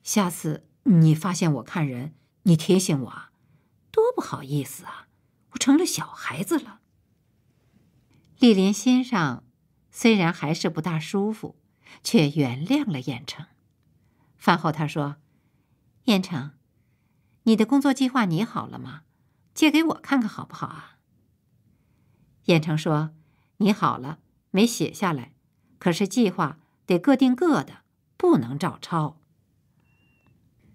下次。”你发现我看人，你提醒我，多不好意思啊！我成了小孩子了。丽莲心上虽然还是不大舒服，却原谅了燕城。饭后，他说：“燕城，你的工作计划拟好了吗？借给我看看好不好啊？”燕城说：“拟好了，没写下来。可是计划得各定各的，不能照抄。”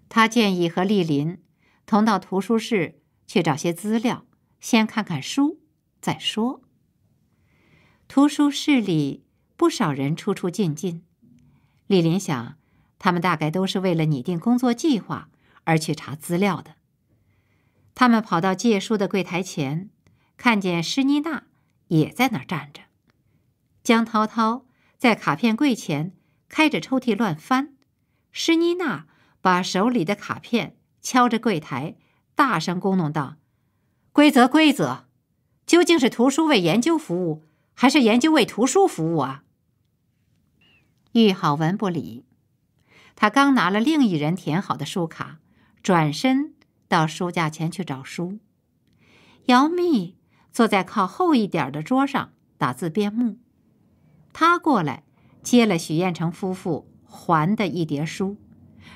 他建议和丽林同到图书室去找些资料，先看看书再说。图书室里不少人出出进进，丽林想，他们大概都是为了拟定工作计划而去查资料的。他们跑到借书的柜台前，看见施妮娜也在那儿站着，江涛涛在卡片柜前开着抽屉乱翻，施妮娜。把手里的卡片敲着柜台，大声咕哝道：“规则，规则，究竟是图书为研究服务，还是研究为图书服务啊？”玉好文不理，他刚拿了另一人填好的书卡，转身到书架前去找书。姚密坐在靠后一点的桌上打字编目，他过来接了许彦成夫妇还的一叠书。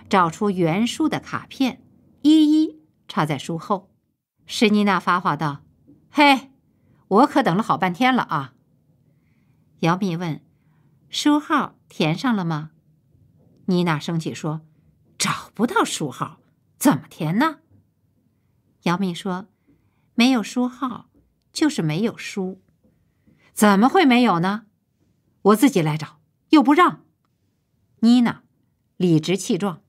找出原书的卡片，一一插在书后。施妮娜发话道：“嘿，我可等了好半天了啊。”姚明问：“书号填上了吗？”妮娜生气说：“找不到书号，怎么填呢？”姚明说：“没有书号，就是没有书，怎么会没有呢？我自己来找，又不让。”妮娜理直气壮。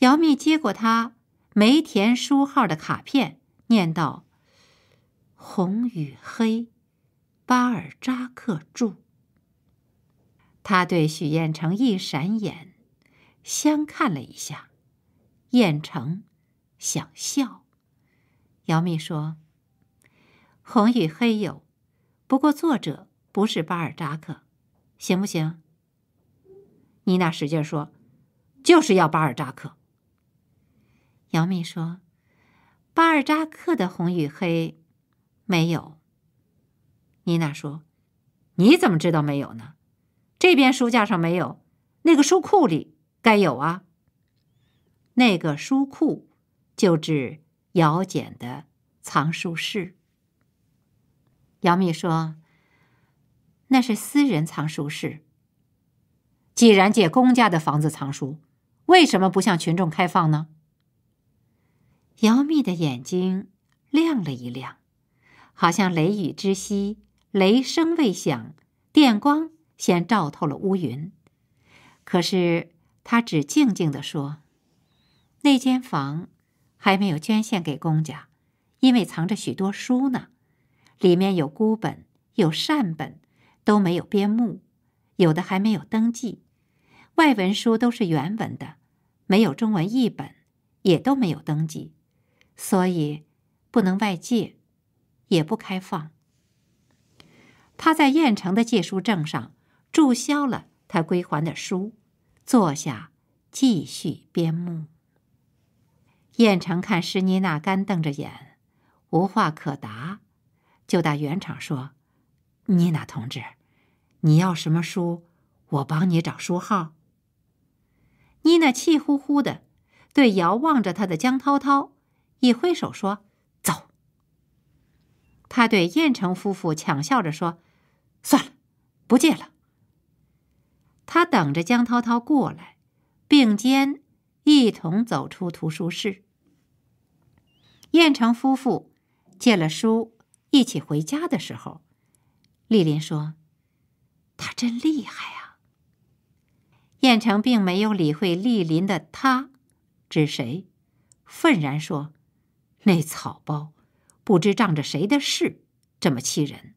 姚蜜接过他没填书号的卡片，念道：“红与黑，巴尔扎克著。”他对许彦成一闪眼，相看了一下。彦成想笑，姚蜜说：“红与黑有，不过作者不是巴尔扎克，行不行？”妮娜使劲说：“就是要巴尔扎克。”杨幂说：“巴尔扎克的《红与黑》没有。”妮娜说：“你怎么知道没有呢？这边书架上没有，那个书库里该有啊。”那个书库就指姚简的藏书室。杨幂说：“那是私人藏书室。既然借公家的房子藏书，为什么不向群众开放呢？”姚明的眼睛亮了一亮，好像雷雨之息，雷声未响，电光先照透了乌云。可是他只静静地说：“那间房还没有捐献给公家，因为藏着许多书呢。里面有孤本，有善本，都没有编目，有的还没有登记。外文书都是原文的，没有中文译本，也都没有登记。”所以，不能外借，也不开放。他在燕城的借书证上注销了他归还的书，坐下继续编目。燕城看施妮娜干瞪着眼，无话可答，就打圆场说：“妮娜同志，你要什么书，我帮你找书号。”妮娜气呼呼的，对遥望着她的江涛涛。一挥手说：“走。”他对燕城夫妇强笑着说：“算了，不借了。”他等着江涛涛过来，并肩一同走出图书室。燕城夫妇借了书，一起回家的时候，丽林说：“他真厉害啊。”燕城并没有理会丽琳的“他”，指谁，愤然说。那草包，不知仗着谁的势这么欺人，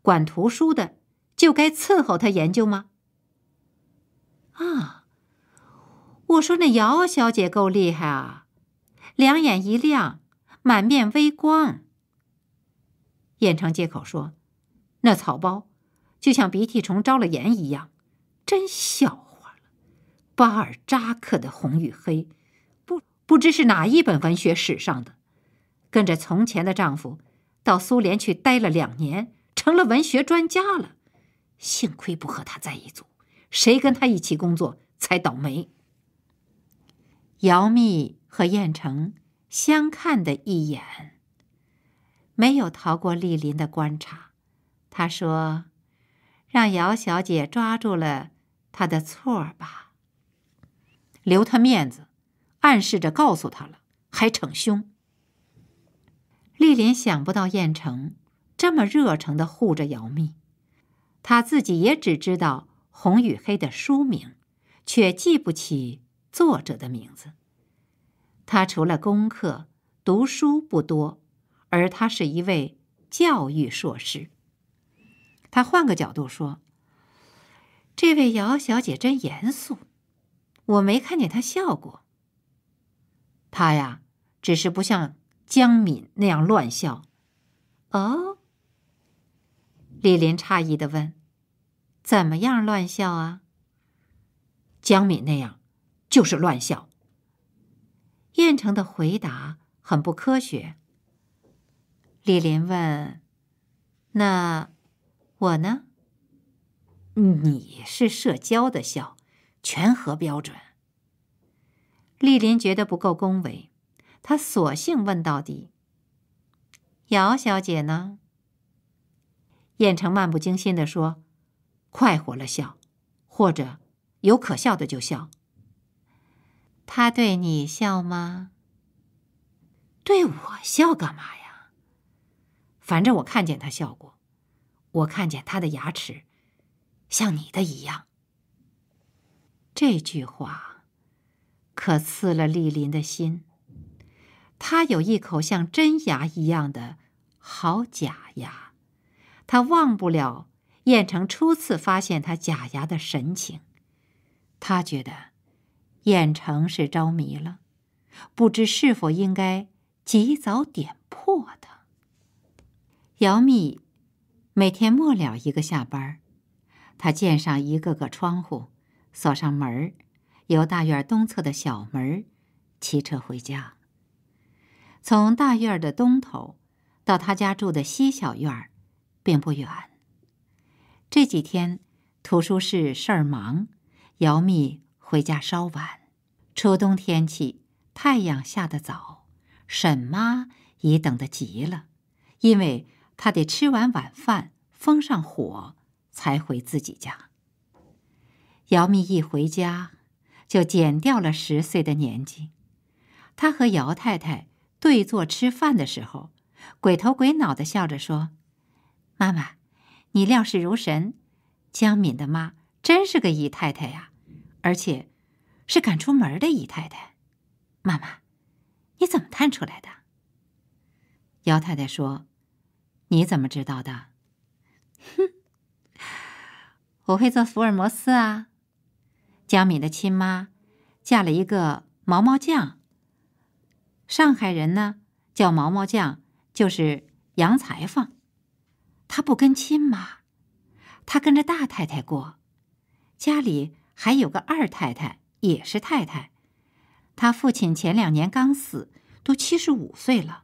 管图书的就该伺候他研究吗？啊，我说那姚小姐够厉害啊，两眼一亮，满面微光。燕城接口说：“那草包，就像鼻涕虫着了炎一样，真笑话了。”巴尔扎克的《红与黑》，不不知是哪一本文学史上的。跟着从前的丈夫，到苏联去待了两年，成了文学专家了。幸亏不和他在一组，谁跟他一起工作才倒霉。姚密和燕城相看的一眼，没有逃过丽林的观察。他说：“让姚小姐抓住了他的错儿吧，留他面子，暗示着告诉他了，还逞凶。”丽琳想不到燕城这么热诚的护着姚密，她自己也只知道《红与黑》的书名，却记不起作者的名字。他除了功课读书不多，而他是一位教育硕士。他换个角度说：“这位姚小姐真严肃，我没看见她笑过。她呀，只是不像。”江敏那样乱笑，哦。李林诧异的问：“怎么样乱笑啊？”江敏那样，就是乱笑。燕城的回答很不科学。李林问：“那我呢？你是社交的笑，全合标准。”李林觉得不够恭维。他索性问到底：“姚小姐呢？”燕城漫不经心的说：“快活了笑，或者有可笑的就笑。他对你笑吗？对我笑干嘛呀？反正我看见他笑过，我看见他的牙齿像你的一样。”这句话可刺了丽林的心。他有一口像真牙一样的好假牙，他忘不了燕城初次发现他假牙的神情。他觉得，燕城是着迷了，不知是否应该及早点破他。姚密每天末了一个下班，他见上一个个窗户，锁上门儿，由大院东侧的小门儿骑车回家。从大院儿的东头到他家住的西小院儿，并不远。这几天，图书室事儿忙，姚密回家稍晚。初冬天气，太阳下得早，沈妈已等得急了，因为她得吃完晚饭，封上火才回自己家。姚密一回家，就减掉了十岁的年纪。他和姚太太。对坐吃饭的时候，鬼头鬼脑的笑着说：“妈妈，你料事如神，江敏的妈真是个姨太太呀，而且是赶出门的姨太太。妈妈，你怎么探出来的？”姚太太说：“你怎么知道的？”“哼，我会做福尔摩斯啊。江敏的亲妈，嫁了一个毛毛匠。”上海人呢叫毛毛酱，就是洋裁缝。他不跟亲妈，他跟着大太太过。家里还有个二太太，也是太太。他父亲前两年刚死，都七十五岁了。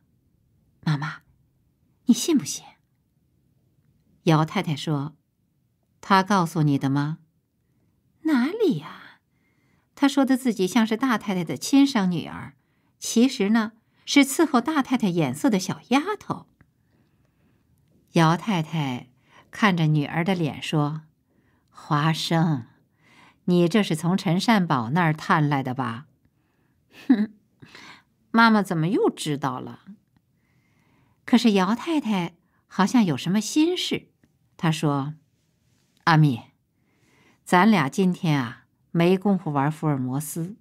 妈妈，你信不信？姚太太说：“他告诉你的吗？”哪里呀？他说的自己像是大太太的亲生女儿。其实呢，是伺候大太太眼色的小丫头。姚太太看着女儿的脸说：“华生，你这是从陈善宝那儿探来的吧？”“哼，妈妈怎么又知道了？”可是姚太太好像有什么心事，她说：“阿咪，咱俩今天啊没工夫玩福尔摩斯，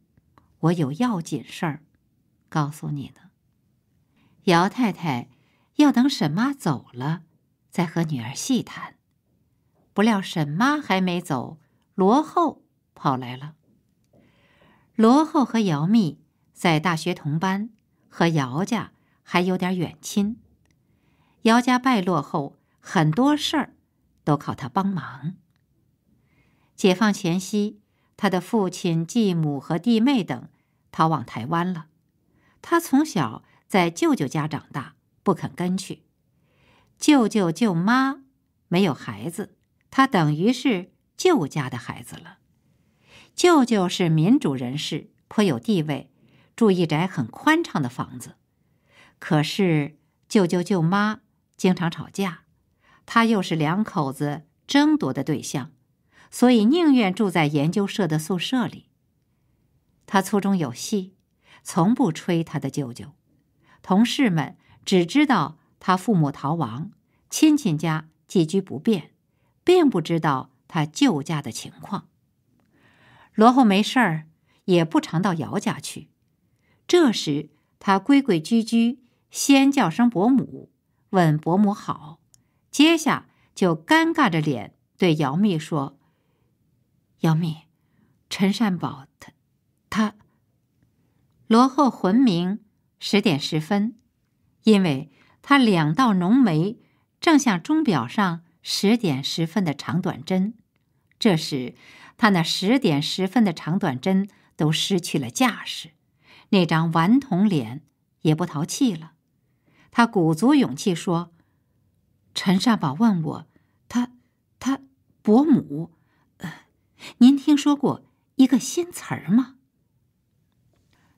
我有要紧事儿。”告诉你呢，姚太太要等沈妈走了，再和女儿细谈。不料沈妈还没走，罗后跑来了。罗后和姚密在大学同班，和姚家还有点远亲。姚家败落后，很多事儿都靠他帮忙。解放前夕，他的父亲、继母和弟妹等逃往台湾了。他从小在舅舅家长大，不肯跟去。舅舅舅妈没有孩子，他等于是舅家的孩子了。舅舅是民主人士，颇有地位，住一宅很宽敞的房子。可是舅舅舅妈经常吵架，他又是两口子争夺的对象，所以宁愿住在研究社的宿舍里。他粗中有细。从不吹他的舅舅，同事们只知道他父母逃亡，亲戚家寄居不便，并不知道他舅家的情况。罗后没事儿也不常到姚家去，这时他规规矩矩先叫声伯母，问伯母好，接下就尴尬着脸对姚秘说：“姚秘，陈善宝他，他。”罗后浑明十点十分，因为他两道浓眉正像钟表上十点十分的长短针。这时，他那十点十分的长短针都失去了架势，那张顽童脸也不淘气了。他鼓足勇气说：“陈善宝问我，他他伯母，呃，您听说过一个新词儿吗？”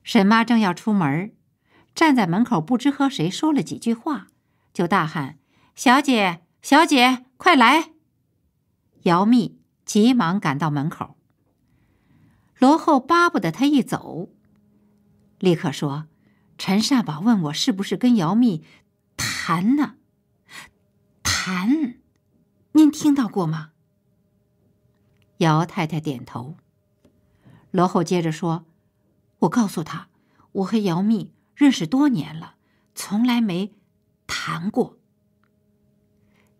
沈妈正要出门，站在门口不知和谁说了几句话，就大喊：“小姐，小姐，快来！”姚密急忙赶到门口。罗厚巴不得他一走，立刻说：“陈善宝问我是不是跟姚密谈呢？谈，您听到过吗？”姚太太点头。罗厚接着说。我告诉他，我和姚蜜认识多年了，从来没谈过。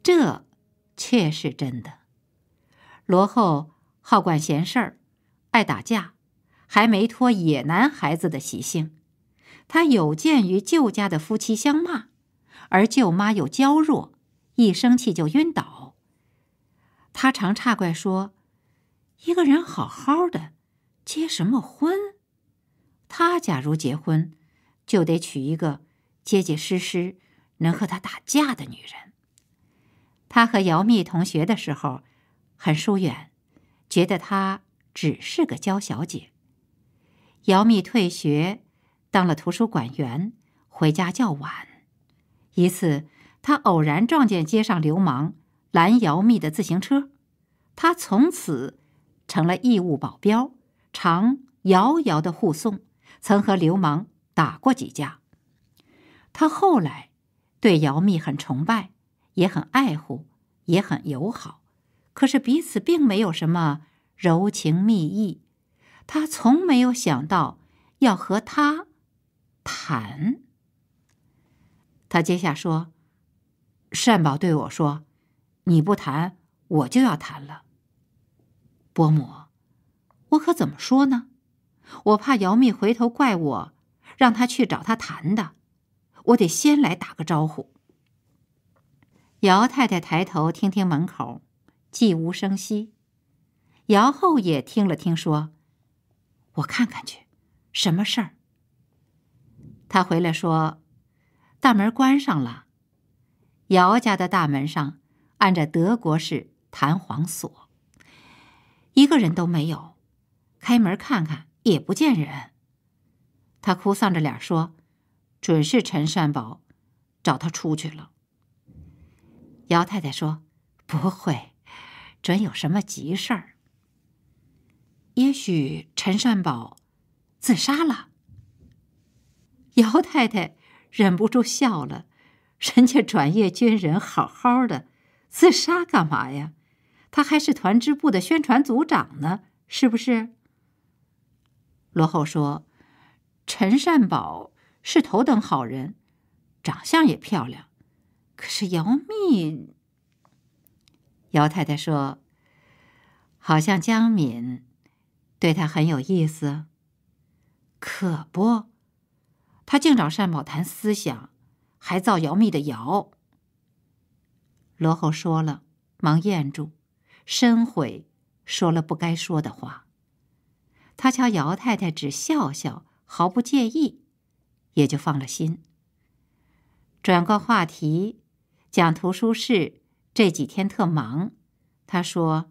这却是真的。罗后好管闲事儿，爱打架，还没脱野男孩子的习性。他有鉴于舅家的夫妻相骂，而舅妈又娇弱，一生气就晕倒。他常差怪说：“一个人好好的，结什么婚？”他假如结婚，就得娶一个结结实实、能和他打架的女人。他和姚蜜同学的时候，很疏远，觉得她只是个娇小姐。姚蜜退学，当了图书馆员，回家较晚。一次，他偶然撞见街上流氓拦姚蜜的自行车，他从此成了义务保镖，常遥遥的护送。曾和流氓打过几架，他后来对姚密很崇拜，也很爱护，也很友好，可是彼此并没有什么柔情蜜意。他从没有想到要和他谈。他接下说：“善宝对我说，你不谈，我就要谈了。伯母，我可怎么说呢？”我怕姚密回头怪我，让他去找他谈的，我得先来打个招呼。姚太太抬头听听门口，寂无声息。姚后也听了听，说：“我看看去，什么事儿？”他回来说：“大门关上了。”姚家的大门上按着德国式弹簧锁，一个人都没有。开门看看。也不见人，他哭丧着脸说：“准是陈善宝找他出去了。”姚太太说：“不会，准有什么急事儿。也许陈善宝自杀了。”姚太太忍不住笑了：“人家转业军人好好的，自杀干嘛呀？他还是团支部的宣传组长呢，是不是？”罗厚说：“陈善宝是头等好人，长相也漂亮。可是姚密，姚太太说，好像江敏，对他很有意思。可不，他竟找善宝谈思想，还造姚密的谣。”罗厚说了，忙咽住，深悔说了不该说的话。他瞧姚太太只笑笑，毫不介意，也就放了心。转过话题，讲图书室这几天特忙。他说：“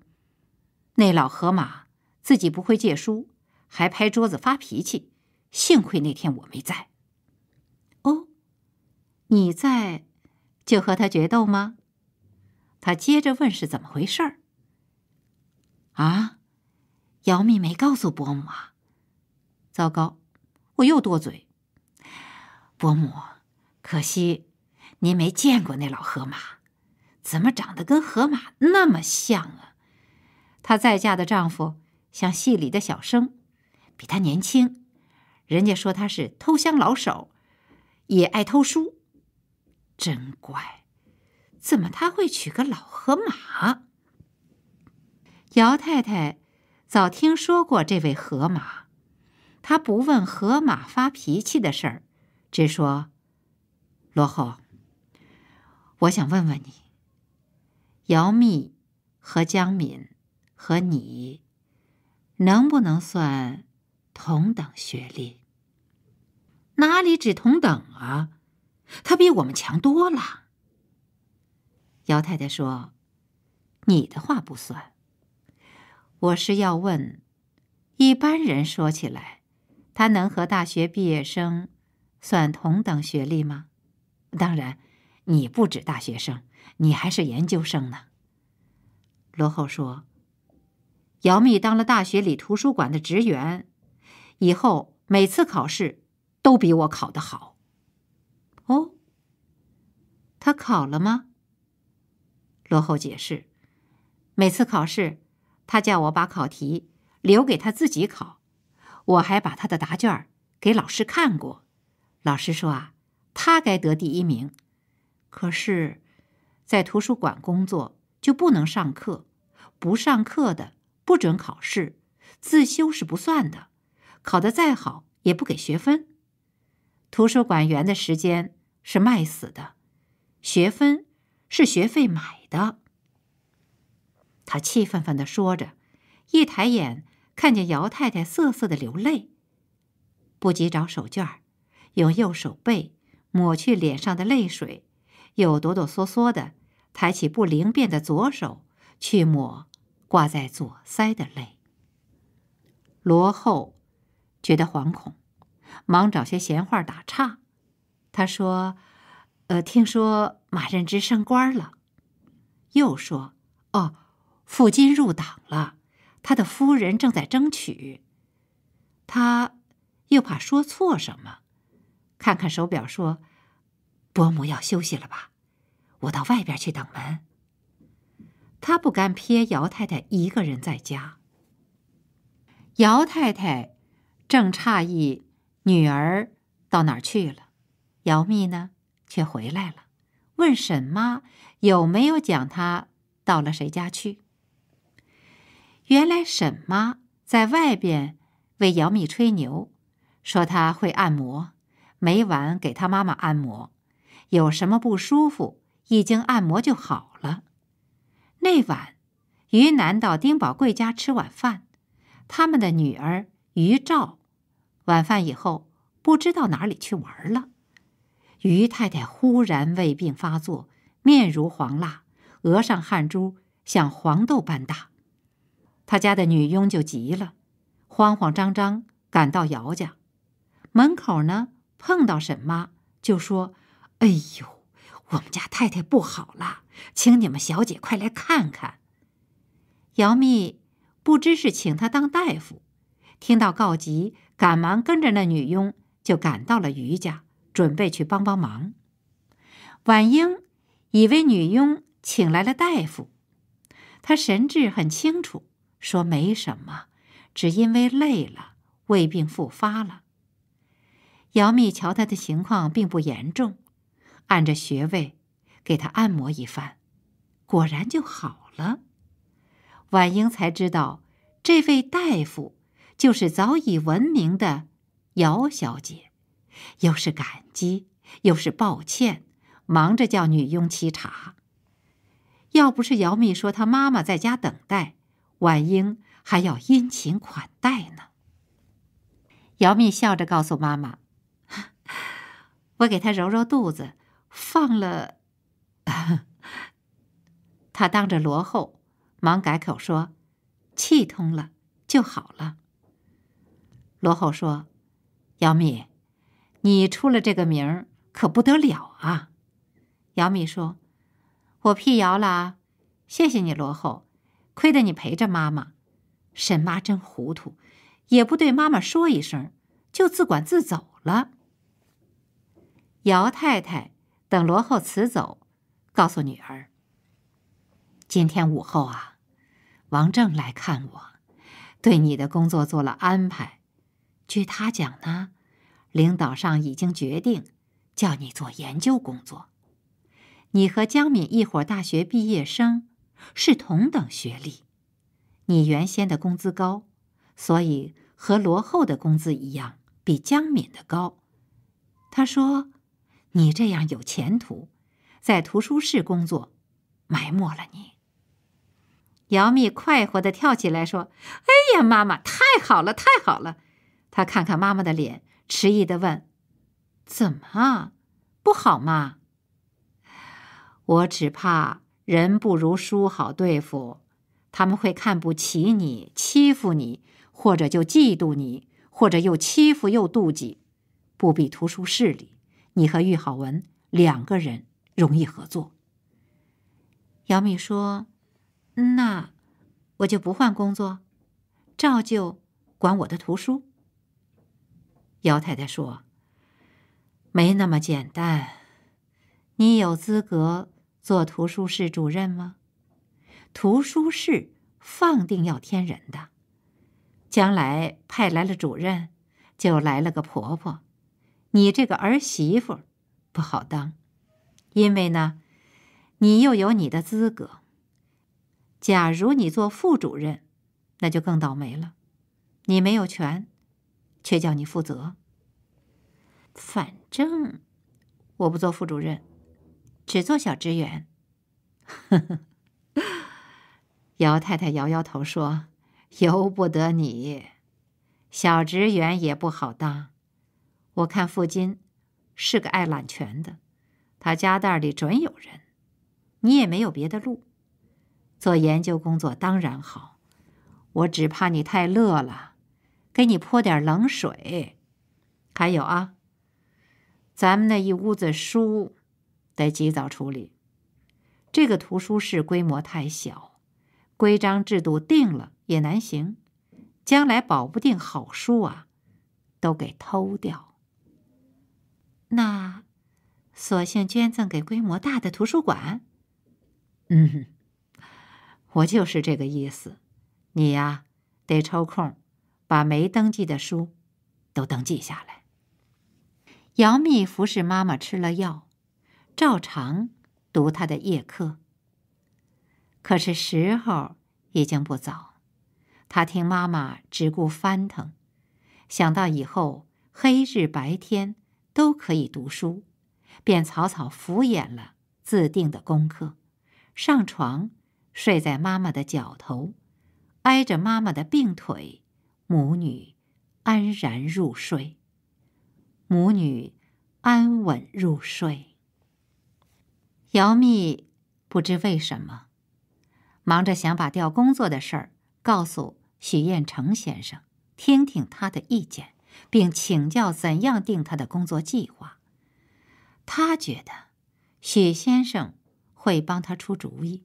那老河马自己不会借书，还拍桌子发脾气，幸亏那天我没在。”哦，你在，就和他决斗吗？他接着问是怎么回事儿。啊。姚秘没告诉伯母啊！糟糕，我又多嘴。伯母，可惜您没见过那老河马，怎么长得跟河马那么像啊？她再嫁的丈夫像戏里的小生，比她年轻。人家说她是偷香老手，也爱偷书，真怪。怎么他会娶个老河马？姚太太。早听说过这位河马，他不问河马发脾气的事儿，只说：“罗后，我想问问你，姚密和江敏和你，能不能算同等学历？哪里只同等啊？他比我们强多了。”姚太太说：“你的话不算。”我是要问，一般人说起来，他能和大学毕业生算同等学历吗？当然，你不止大学生，你还是研究生呢。罗厚说：“姚密当了大学里图书馆的职员，以后每次考试都比我考得好。”哦，他考了吗？罗厚解释：“每次考试。”他叫我把考题留给他自己考，我还把他的答卷给老师看过。老师说啊，他该得第一名，可是，在图书馆工作就不能上课，不上课的不准考试，自修是不算的，考得再好也不给学分。图书馆员的时间是卖死的，学分是学费买的。他气愤愤地说着，一抬眼看见姚太太瑟瑟的流泪，不及找手绢，用右手背抹去脸上的泪水，又哆哆嗦嗦的抬起不灵便的左手去抹挂在左腮的泪。罗厚觉得惶恐，忙找些闲话打岔。他说：“呃，听说马任之升官了。”又说：“哦。”傅金入党了，他的夫人正在争取。他又怕说错什么，看看手表说：“伯母要休息了吧？我到外边去等门。”他不敢撇姚太太一个人在家。姚太太正诧异女儿到哪儿去了，姚密呢却回来了，问沈妈有没有讲她到了谁家去。原来沈妈在外边为姚幂吹牛，说她会按摩，每晚给她妈妈按摩，有什么不舒服，一经按摩就好了。那晚，于南到丁宝贵家吃晚饭，他们的女儿于照，晚饭以后不知道哪里去玩了。于太太忽然胃病发作，面如黄蜡，额上汗珠像黄豆般大。他家的女佣就急了，慌慌张张赶到姚家门口呢，碰到沈妈就说：“哎呦，我们家太太不好了，请你们小姐快来看看。”姚密不知是请他当大夫，听到告急，赶忙跟着那女佣就赶到了余家，准备去帮帮忙。婉英以为女佣请来了大夫，她神志很清楚。说没什么，只因为累了，胃病复发了。姚密瞧他的情况并不严重，按着穴位给他按摩一番，果然就好了。婉英才知道，这位大夫就是早已闻名的姚小姐，又是感激又是抱歉，忙着叫女佣沏茶。要不是姚密说他妈妈在家等待。婉英还要殷勤款待呢。姚蜜笑着告诉妈妈：“ 我给他揉揉肚子，放了。”他当着罗后，忙改口说：“气通了就好了。”罗后说：“姚蜜，你出了这个名儿可不得了啊！”姚蜜说：“我辟谣了啊，谢谢你，罗后。”亏得你陪着妈妈，沈妈真糊涂，也不对妈妈说一声，就自管自走了。姚太太等罗厚辞走，告诉女儿：“今天午后啊，王正来看我，对你的工作做了安排。据他讲呢，领导上已经决定，叫你做研究工作。你和江敏一伙大学毕业生。”是同等学历，你原先的工资高，所以和罗后的工资一样，比江敏的高。他说：“你这样有前途，在图书室工作，埋没了你。”姚蜜快活的跳起来说：“哎呀，妈妈，太好了，太好了！”她看看妈妈的脸，迟疑的问：“怎么啊？不好吗？”我只怕。人不如书好对付，他们会看不起你、欺负你，或者就嫉妒你，或者又欺负又妒忌。不比图书室里，你和玉好文两个人容易合作。姚明说：“那我就不换工作，照旧管我的图书。”姚太太说：“没那么简单，你有资格。”做图书室主任吗？图书室放定要添人的，将来派来了主任，就来了个婆婆，你这个儿媳妇不好当。因为呢，你又有你的资格。假如你做副主任，那就更倒霉了，你没有权，却叫你负责。反正我不做副主任。只做小职员，姚太太摇摇头说：“由不得你，小职员也不好当。我看父亲是个爱揽权的，他家袋里准有人。你也没有别的路，做研究工作当然好。我只怕你太乐了，给你泼点冷水。还有啊，咱们那一屋子书。”得及早处理，这个图书室规模太小，规章制度定了也难行，将来保不定好书啊，都给偷掉。那，索性捐赠给规模大的图书馆。嗯，我就是这个意思。你呀，得抽空把没登记的书都登记下来。杨幂服侍妈妈吃了药。照常读他的夜课。可是时候已经不早，他听妈妈只顾翻腾，想到以后黑日白天都可以读书，便草草敷衍了自定的功课，上床睡在妈妈的脚头，挨着妈妈的病腿，母女安然入睡，母女安稳入睡。姚密不知为什么，忙着想把调工作的事儿告诉许彦成先生，听听他的意见，并请教怎样定他的工作计划。他觉得许先生会帮他出主意，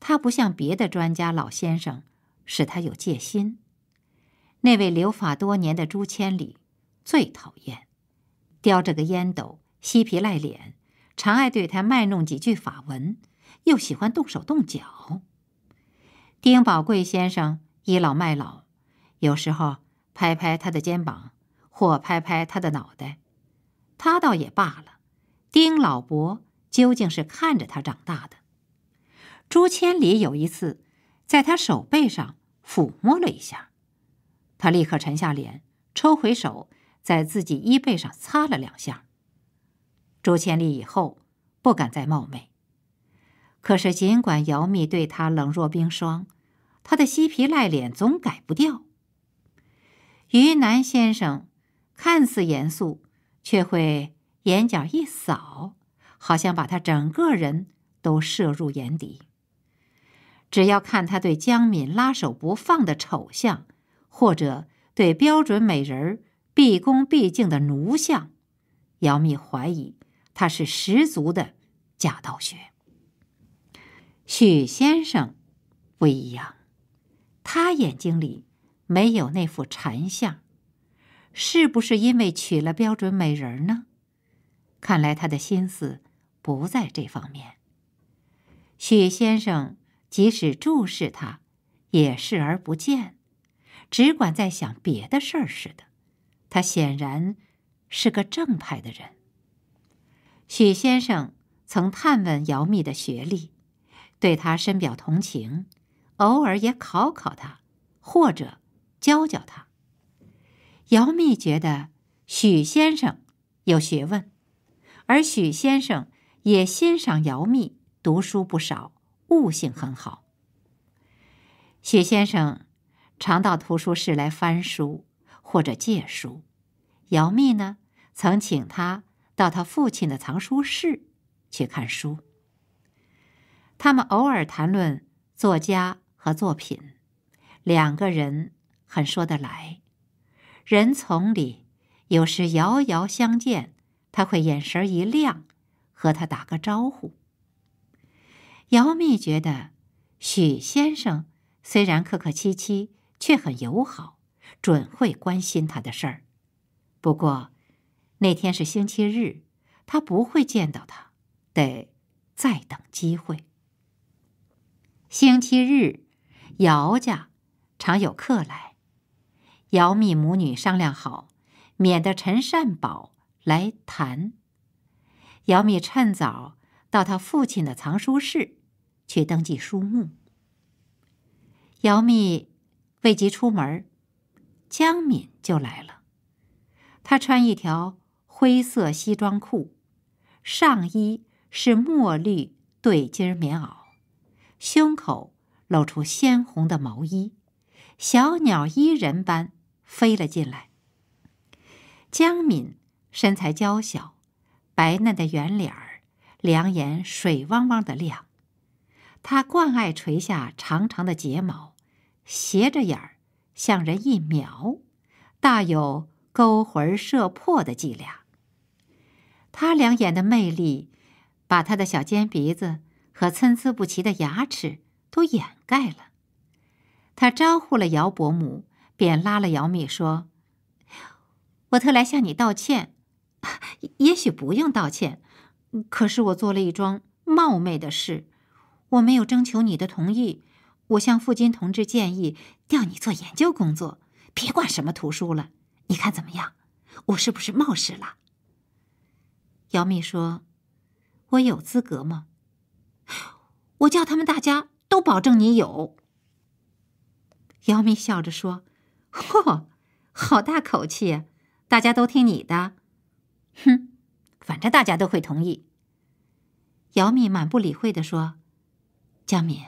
他不像别的专家老先生，使他有戒心。那位留法多年的朱千里最讨厌，叼着个烟斗，嬉皮赖脸。常爱对他卖弄几句法文，又喜欢动手动脚。丁宝贵先生倚老卖老，有时候拍拍他的肩膀，或拍拍他的脑袋，他倒也罢了。丁老伯究竟是看着他长大的。朱千里有一次，在他手背上抚摸了一下，他立刻沉下脸，抽回手，在自己衣背上擦了两下。朱千里以后不敢再冒昧。可是尽管姚密对他冷若冰霜，他的嬉皮赖脸总改不掉。于南先生看似严肃，却会眼角一扫，好像把他整个人都摄入眼底。只要看他对江敏拉手不放的丑相，或者对标准美人儿毕恭毕敬的奴相，姚密怀疑。他是十足的假道学。许先生不一样，他眼睛里没有那副馋相，是不是因为娶了标准美人呢？看来他的心思不在这方面。许先生即使注视他，也视而不见，只管在想别的事儿似的。他显然是个正派的人。许先生曾探问姚密的学历，对他深表同情，偶尔也考考他，或者教教他。姚密觉得许先生有学问，而许先生也欣赏姚密读书不少，悟性很好。许先生常到图书室来翻书或者借书，姚密呢曾请他。到他父亲的藏书室去看书，他们偶尔谈论作家和作品，两个人很说得来。人丛里有时遥遥相见，他会眼神一亮，和他打个招呼。姚密觉得许先生虽然客客气气，却很友好，准会关心他的事儿。不过。那天是星期日，他不会见到他，得再等机会。星期日，姚家常有客来，姚密母女商量好，免得陈善宝来谈。姚密趁早到他父亲的藏书室去登记书目。姚密未及出门，江敏就来了，他穿一条。灰色西装裤，上衣是墨绿对襟棉袄，胸口露出鲜红的毛衣，小鸟依人般飞了进来。江敏身材娇小，白嫩的圆脸儿，两眼水汪汪的亮，她惯爱垂下长长的睫毛，斜着眼儿向人一瞄，大有勾魂儿摄魄的伎俩。他两眼的魅力，把他的小尖鼻子和参差不齐的牙齿都掩盖了。他招呼了姚伯母，便拉了姚幂说：“我特来向你道歉，也许不用道歉，可是我做了一桩冒昧的事，我没有征求你的同意，我向傅金同志建议调你做研究工作，别管什么图书了，你看怎么样？我是不是冒失了？”姚秘说：“我有资格吗？我叫他们大家都保证你有。”姚秘笑着说：“嚯，好大口气！大家都听你的，哼，反正大家都会同意。”姚秘满不理会的说：“江敏，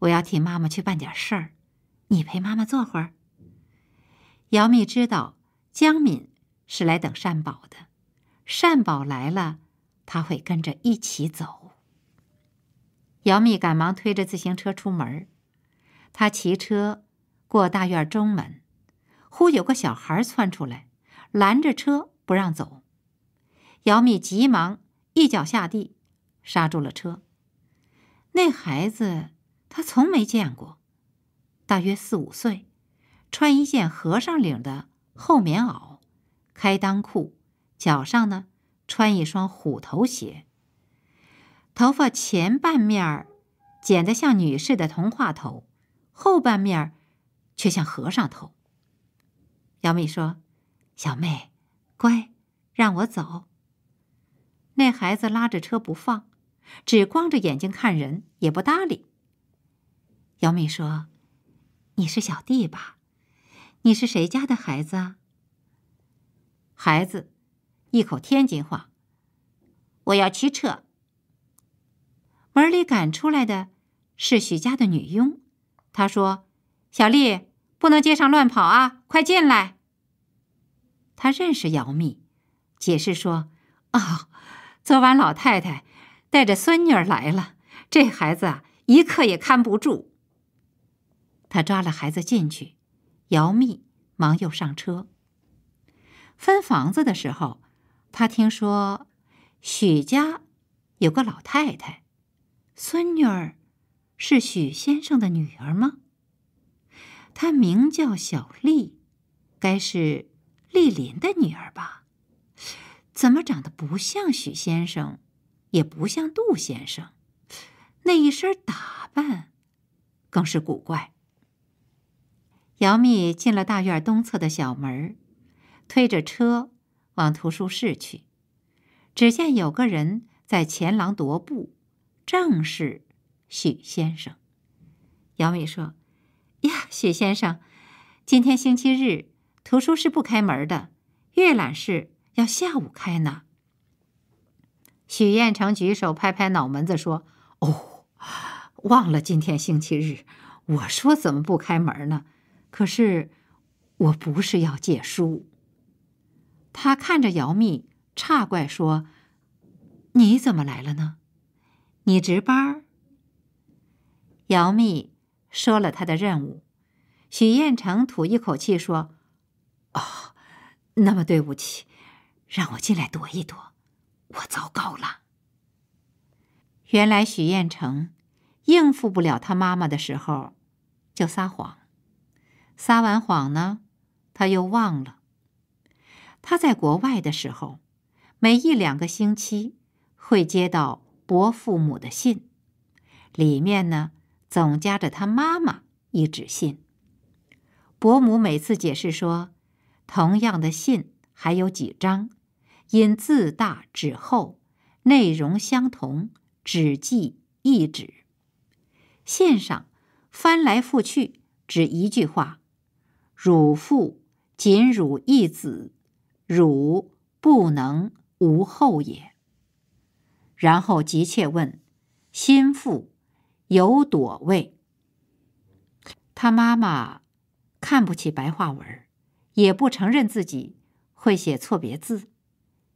我要替妈妈去办点事儿，你陪妈妈坐会儿。”姚秘知道江敏是来等善宝的。善宝来了，他会跟着一起走。姚密赶忙推着自行车出门，他骑车过大院中门，忽有个小孩儿窜出来，拦着车不让走。姚密急忙一脚下地，刹住了车。那孩子他从没见过，大约四五岁，穿一件和尚领的厚棉袄，开裆裤。脚上呢，穿一双虎头鞋。头发前半面儿剪得像女士的童话头，后半面儿却像和尚头。姚妹说：“小妹，乖，让我走。”那孩子拉着车不放，只光着眼睛看人，也不搭理。姚妹说：“你是小弟吧？你是谁家的孩子？”啊？”孩子。一口天津话，我要骑车。门里赶出来的，是许家的女佣。她说：“小丽不能街上乱跑啊，快进来。”她认识姚密，解释说：“哦，昨晚老太太带着孙女儿来了，这孩子啊，一刻也看不住。”她抓了孩子进去，姚密忙又上车。分房子的时候。他听说，许家有个老太太，孙女儿是许先生的女儿吗？她名叫小丽，该是丽林的女儿吧？怎么长得不像许先生，也不像杜先生？那一身打扮更是古怪。姚幂进了大院东侧的小门，推着车。往图书室去，只见有个人在前廊踱步，正是许先生。杨伟说：“呀，许先生，今天星期日，图书室不开门的，阅览室要下午开呢。”许彦成举手拍拍脑门子说：“哦，忘了今天星期日，我说怎么不开门呢？可是我不是要借书。”他看着姚密，诧怪说：“你怎么来了呢？你值班儿。”姚密说了他的任务。许彦成吐一口气说：“哦，那么对不起，让我进来躲一躲，我糟糕了。”原来许彦成应付不了他妈妈的时候，就撒谎，撒完谎呢，他又忘了。他在国外的时候，每一两个星期会接到伯父母的信，里面呢总夹着他妈妈一纸信。伯母每次解释说，同样的信还有几张，因字大纸厚，内容相同，只记一纸。信上翻来覆去只一句话：“汝父仅汝一子。”汝不能无后也。然后急切问：“心腹有躲未？”他妈妈看不起白话文，也不承认自己会写错别字，“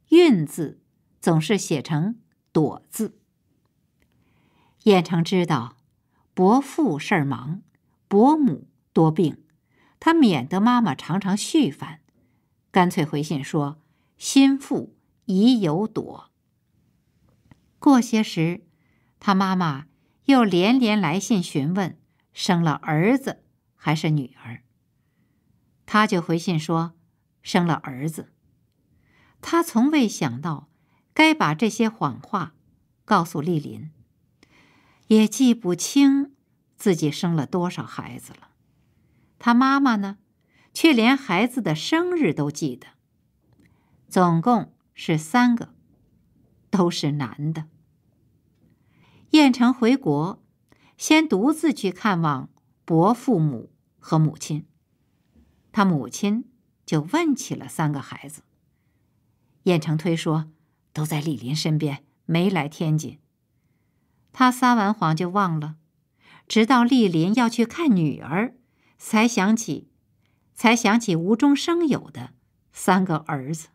韵字总是写成“躲”字。燕城知道伯父事儿忙，伯母多病，他免得妈妈常常絮烦。干脆回信说：“心腹已有躲。”过些时，他妈妈又连连来信询问，生了儿子还是女儿？他就回信说：“生了儿子。”他从未想到，该把这些谎话告诉丽林，也记不清自己生了多少孩子了。他妈妈呢？却连孩子的生日都记得，总共是三个，都是男的。燕城回国，先独自去看望伯父母和母亲，他母亲就问起了三个孩子。燕城推说都在丽林身边，没来天津。他撒完谎就忘了，直到丽林要去看女儿，才想起。才想起无中生有的三个儿子，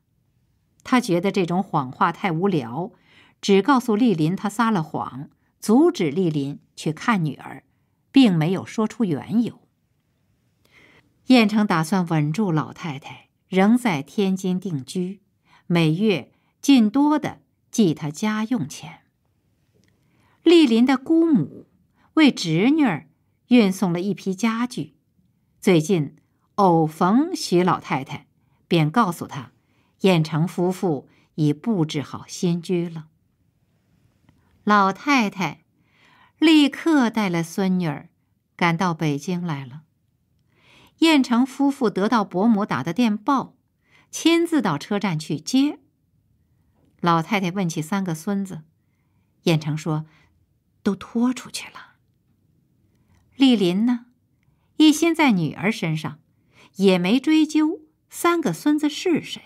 他觉得这种谎话太无聊，只告诉丽林他撒了谎，阻止丽林去看女儿，并没有说出缘由。燕城打算稳住老太太，仍在天津定居，每月尽多的寄他家用钱。丽林的姑母为侄女儿运送了一批家具，最近。偶逢徐老太太，便告诉她，燕城夫妇已布置好新居了。老太太立刻带了孙女儿，赶到北京来了。燕城夫妇得到伯母打的电报，亲自到车站去接。老太太问起三个孙子，燕城说：“都拖出去了。”丽林呢，一心在女儿身上。也没追究三个孙子是谁。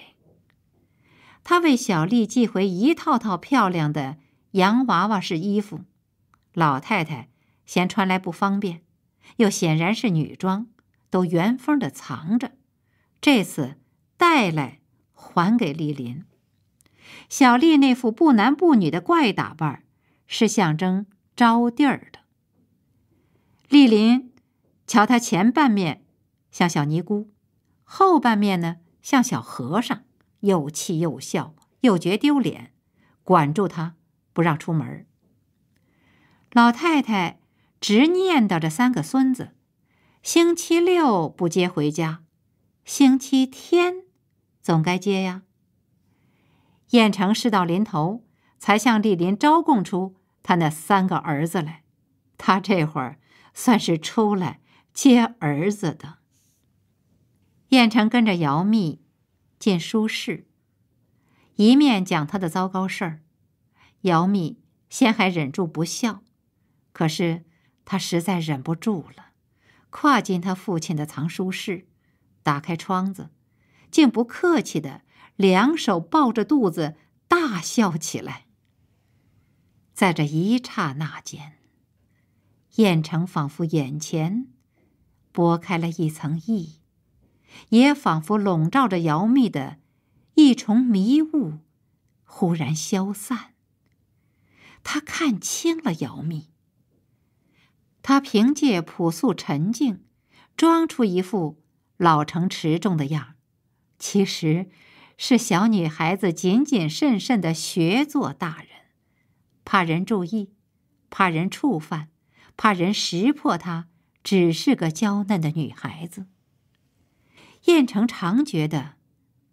他为小丽寄回一套套漂亮的洋娃娃式衣服，老太太嫌穿来不方便，又显然是女装，都原封的藏着。这次带来还给丽林。小丽那副不男不女的怪打扮，是象征招娣儿的。丽林，瞧她前半面。像小尼姑，后半面呢像小和尚，又气又笑，又觉丢脸，管住他不让出门。老太太直念叨着三个孙子，星期六不接回家，星期天总该接呀。燕城事到临头，才向丽林招供出他那三个儿子来，他这会儿算是出来接儿子的。燕城跟着姚密进书室，一面讲他的糟糕事儿。姚密先还忍住不笑，可是他实在忍不住了，跨进他父亲的藏书室，打开窗子，竟不客气的两手抱着肚子大笑起来。在这一刹那间，燕城仿佛眼前拨开了一层义。也仿佛笼罩着姚密的一重迷雾，忽然消散。他看清了姚密，他凭借朴素沉静，装出一副老成持重的样儿，其实是小女孩子谨谨慎慎的学做大人，怕人注意，怕人触犯，怕人识破她只是个娇嫩的女孩子。燕城常觉得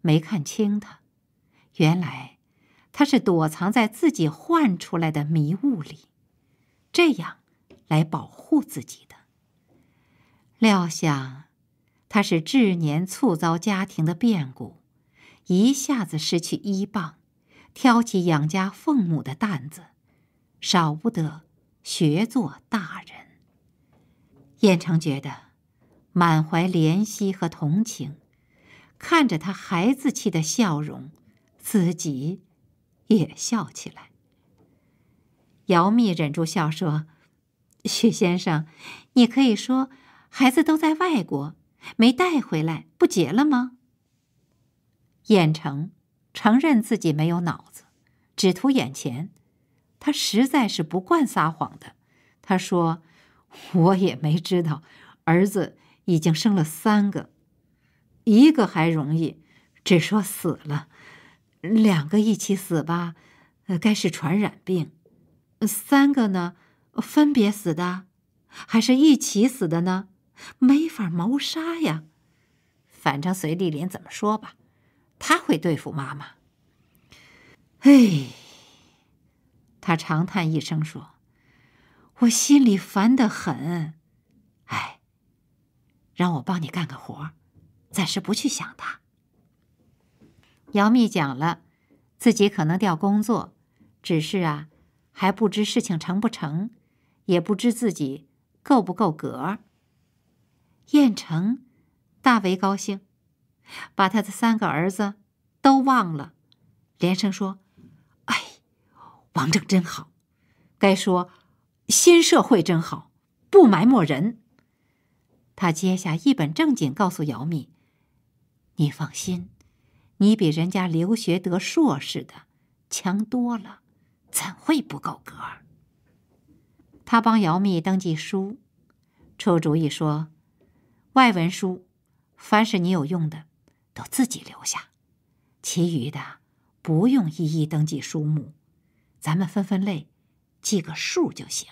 没看清他，原来他是躲藏在自己幻出来的迷雾里，这样来保护自己的。料想他是至年促遭家庭的变故，一下子失去依傍，挑起养家奉母的担子，少不得学做大人。燕城觉得。满怀怜惜和同情，看着他孩子气的笑容，自己也笑起来。姚密忍住笑说：“许先生，你可以说孩子都在外国，没带回来，不结了吗？”燕城承认自己没有脑子，只图眼前，他实在是不惯撒谎的。他说：“我也没知道儿子。”已经生了三个，一个还容易，只说死了，两个一起死吧，该是传染病；三个呢，分别死的，还是一起死的呢？没法谋杀呀。反正隋丽林怎么说吧，他会对付妈妈。哎，他长叹一声说：“我心里烦得很。”哎。让我帮你干个活，暂时不去想他。姚密讲了，自己可能调工作，只是啊，还不知事情成不成，也不知自己够不够格。燕城大为高兴，把他的三个儿子都忘了，连声说：“哎，王正真好，该说新社会真好，不埋没人。”他接下一本正经告诉姚密：“你放心，你比人家留学得硕士的强多了，怎会不够格？”他帮姚密登记书，出主意说：“外文书，凡是你有用的，都自己留下；其余的，不用一一登记书目，咱们分分类，记个数就行。”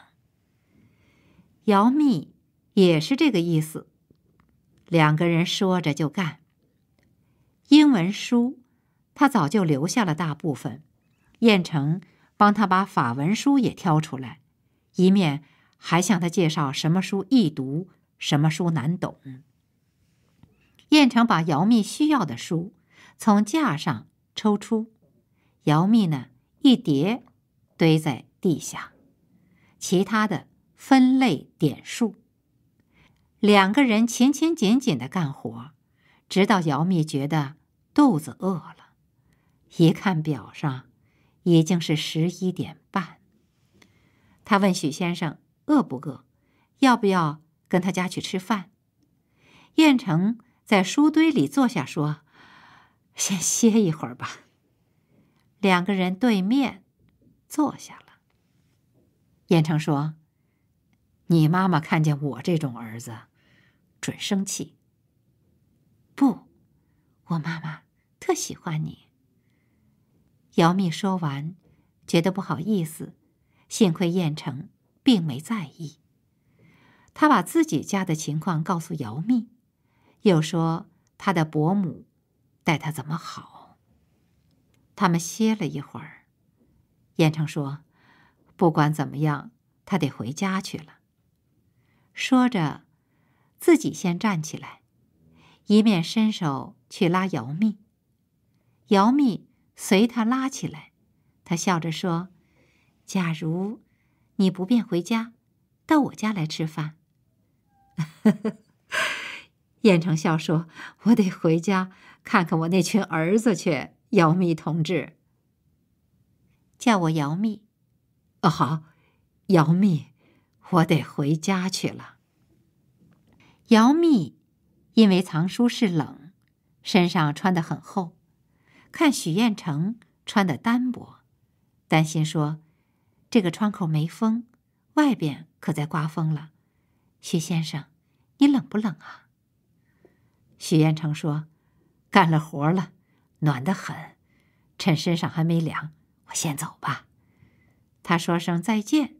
姚密。也是这个意思。两个人说着就干。英文书，他早就留下了大部分。燕城帮他把法文书也挑出来，一面还向他介绍什么书易读，什么书难懂。燕城把姚密需要的书从架上抽出，姚密呢一叠堆在地下，其他的分类点数。两个人勤勤俭俭的干活，直到姚密觉得肚子饿了，一看表上，已经是十一点半。他问许先生饿不饿，要不要跟他家去吃饭？燕城在书堆里坐下说：“先歇一会儿吧。”两个人对面坐下了。燕城说：“你妈妈看见我这种儿子。”准生气。不，我妈妈特喜欢你。姚蜜说完，觉得不好意思，幸亏燕城并没在意。他把自己家的情况告诉姚蜜，又说他的伯母待他怎么好。他们歇了一会儿，燕城说：“不管怎么样，他得回家去了。”说着。自己先站起来，一面伸手去拉姚密，姚密随他拉起来，他笑着说：“假如你不便回家，到我家来吃饭。”燕城笑说：“我得回家看看我那群儿子去，姚密同志，叫我姚密。”“哦，好，姚密，我得回家去了。”姚密，因为藏书室冷，身上穿得很厚，看许彦成穿的单薄，担心说：“这个窗口没风，外边可在刮风了。”许先生，你冷不冷啊？许彦成说：“干了活了，暖得很，趁身上还没凉，我先走吧。”他说声再见，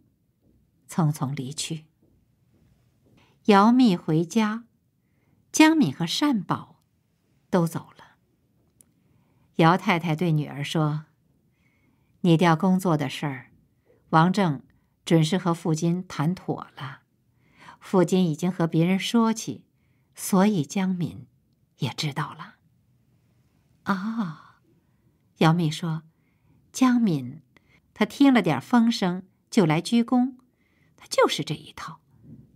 匆匆离去。姚密回家，江敏和善宝都走了。姚太太对女儿说：“你调工作的事儿，王正准是和父亲谈妥了，父亲已经和别人说起，所以江敏也知道了。”啊，姚密说：“江敏，他听了点风声就来鞠躬，他就是这一套。”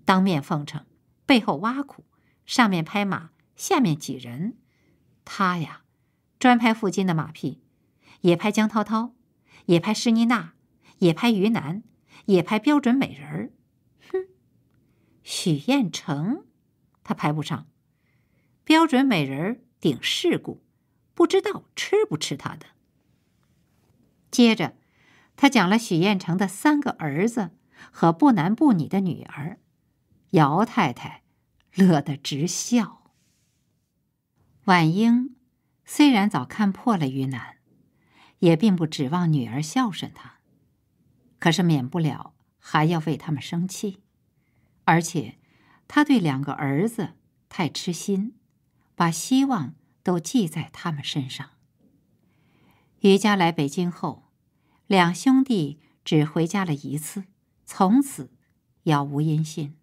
当面奉承，背后挖苦，上面拍马，下面挤人。他呀，专拍附近的马屁，也拍江涛涛，也拍施妮娜，也拍于南，也拍标准美人儿。哼，许彦成，他排不上。标准美人儿顶世故，不知道吃不吃他的。接着，他讲了许彦成的三个儿子和不男不女的女儿。姚太太乐得直笑。婉英虽然早看破了于南，也并不指望女儿孝顺他，可是免不了还要为他们生气。而且，他对两个儿子太痴心，把希望都寄在他们身上。于家来北京后，两兄弟只回家了一次，从此杳无音信。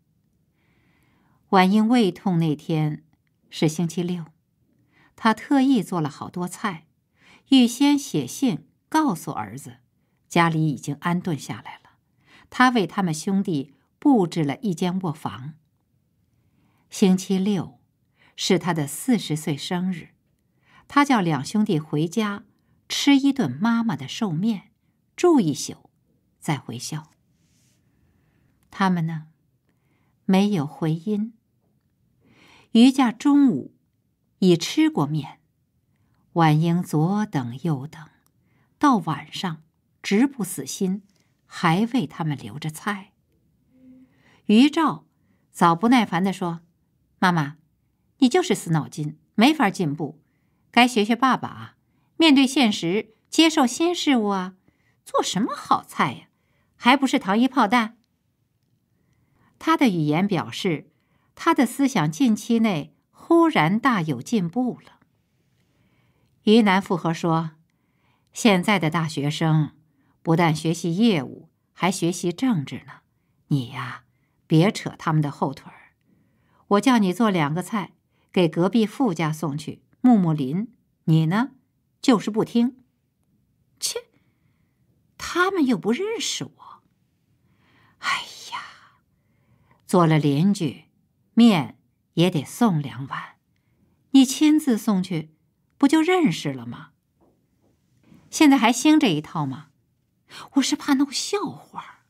晚英胃痛那天是星期六，他特意做了好多菜，预先写信告诉儿子，家里已经安顿下来了。他为他们兄弟布置了一间卧房。星期六是他的四十岁生日，他叫两兄弟回家吃一顿妈妈的寿面，住一宿，再回校。他们呢，没有回音。余家中午已吃过面，婉英左等右等，到晚上，直不死心，还为他们留着菜。于照早不耐烦地说：“妈妈，你就是死脑筋，没法进步，该学学爸爸啊！面对现实，接受新事物啊！做什么好菜呀？还不是糖衣炮弹？”他的语言表示。他的思想近期内忽然大有进步了。于南复合说：“现在的大学生不但学习业务，还学习政治呢。你呀，别扯他们的后腿儿。我叫你做两个菜，给隔壁富家送去。木木林，你呢，就是不听。切，他们又不认识我。哎呀，做了邻居。”面也得送两碗，你亲自送去，不就认识了吗？现在还兴这一套吗？我是怕闹笑话。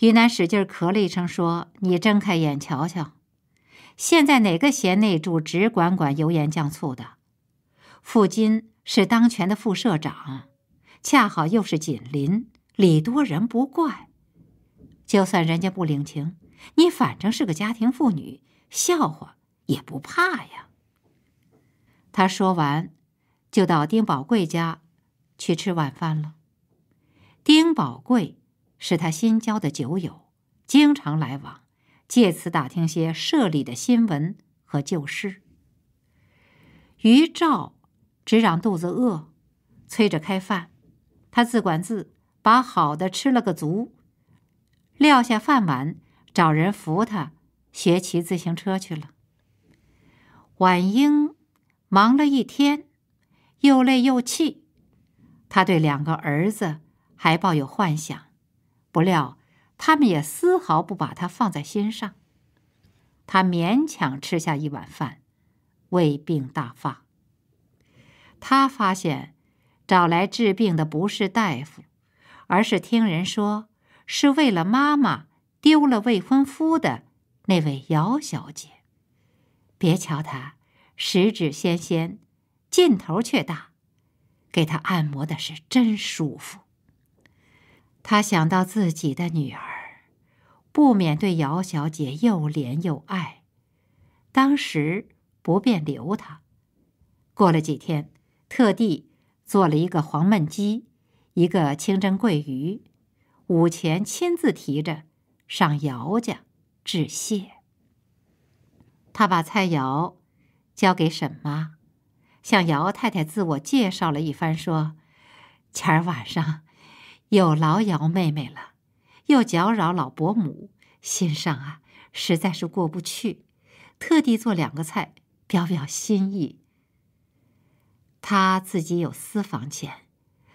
于 南使劲咳了一声，说：“你睁开眼瞧瞧，现在哪个贤内助只管管油盐酱醋的？傅金是当权的副社长，恰好又是紧邻，礼多人不怪。”就算人家不领情，你反正是个家庭妇女，笑话也不怕呀。他说完，就到丁宝贵家去吃晚饭了。丁宝贵是他新交的酒友，经常来往，借此打听些社里的新闻和旧事。于赵只嚷肚子饿，催着开饭，他自管自把好的吃了个足。撂下饭碗，找人扶他学骑自行车去了。婉英忙了一天，又累又气，他对两个儿子还抱有幻想，不料他们也丝毫不把他放在心上。他勉强吃下一碗饭，胃病大发。他发现，找来治病的不是大夫，而是听人说。是为了妈妈丢了未婚夫的那位姚小姐，别瞧她十指纤纤，劲头却大，给她按摩的是真舒服。他想到自己的女儿，不免对姚小姐又怜又爱。当时不便留她，过了几天，特地做了一个黄焖鸡，一个清蒸桂鱼。午前亲自提着，上姚家致谢。他把菜肴交给沈妈，向姚太太自我介绍了一番，说：“前儿晚上有劳姚妹妹了，又搅扰老伯母，心上啊实在是过不去，特地做两个菜表表心意。”他自己有私房钱，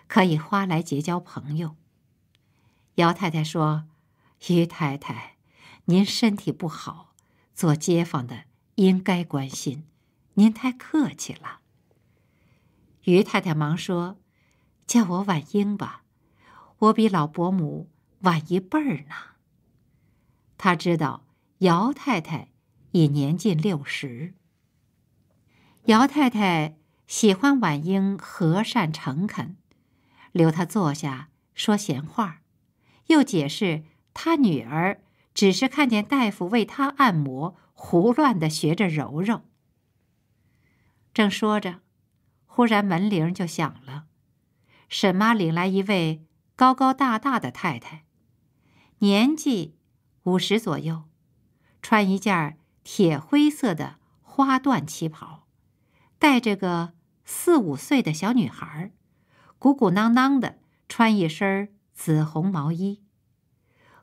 可以花来结交朋友。姚太太说：“于太太，您身体不好，做街坊的应该关心。您太客气了。”于太太忙说：“叫我婉英吧，我比老伯母晚一辈儿呢。”他知道姚太太已年近六十。姚太太喜欢婉英和善诚恳，留她坐下说闲话。又解释，他女儿只是看见大夫为他按摩，胡乱的学着揉揉。正说着，忽然门铃就响了。沈妈领来一位高高大大的太太，年纪五十左右，穿一件铁灰色的花缎旗袍，带着个四五岁的小女孩，鼓鼓囊囊的穿一身紫红毛衣，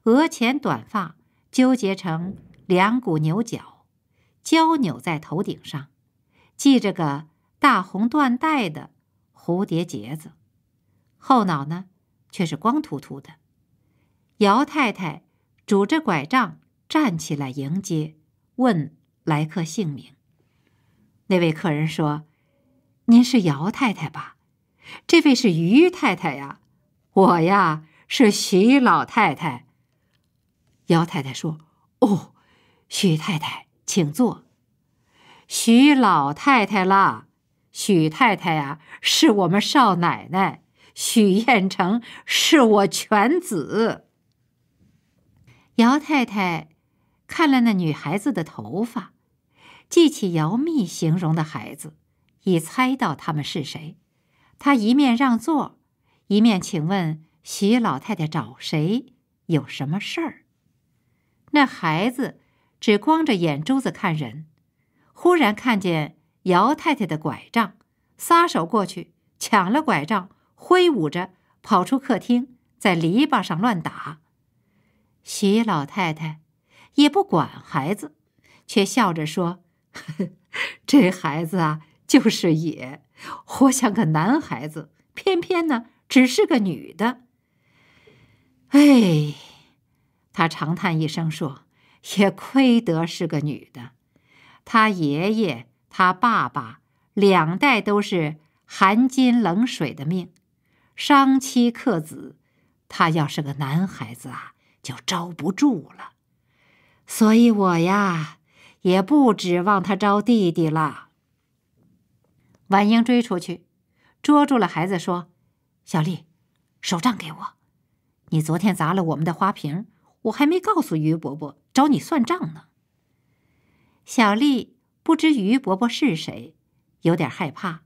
额前短发纠结成两股牛角，交扭在头顶上，系着个大红缎带的蝴蝶结子。后脑呢，却是光秃秃的。姚太太拄着拐杖站起来迎接，问来客姓名。那位客人说：“您是姚太太吧？这位是于太太呀。”我呀是许老太太。姚太太说：“哦，许太太，请坐。”许老太太啦，许太太呀，是我们少奶奶。许彦成是我全子。姚太太看了那女孩子的头发，记起姚密形容的孩子，已猜到他们是谁。她一面让座。一面请问徐老太太找谁，有什么事儿？那孩子只光着眼珠子看人，忽然看见姚太太的拐杖，撒手过去抢了拐杖，挥舞着跑出客厅，在篱笆上乱打。徐老太太也不管孩子，却笑着说：“呵 呵这孩子啊，就是野，活像个男孩子，偏偏呢。”只是个女的，哎，他长叹一声说：“也亏得是个女的，他爷爷、他爸爸两代都是寒金冷水的命，伤妻克子。他要是个男孩子啊，就招不住了。所以我呀，也不指望他招弟弟了。”婉英追出去，捉住了孩子，说。小丽，手杖给我。你昨天砸了我们的花瓶，我还没告诉于伯伯找你算账呢。小丽不知于伯伯是谁，有点害怕，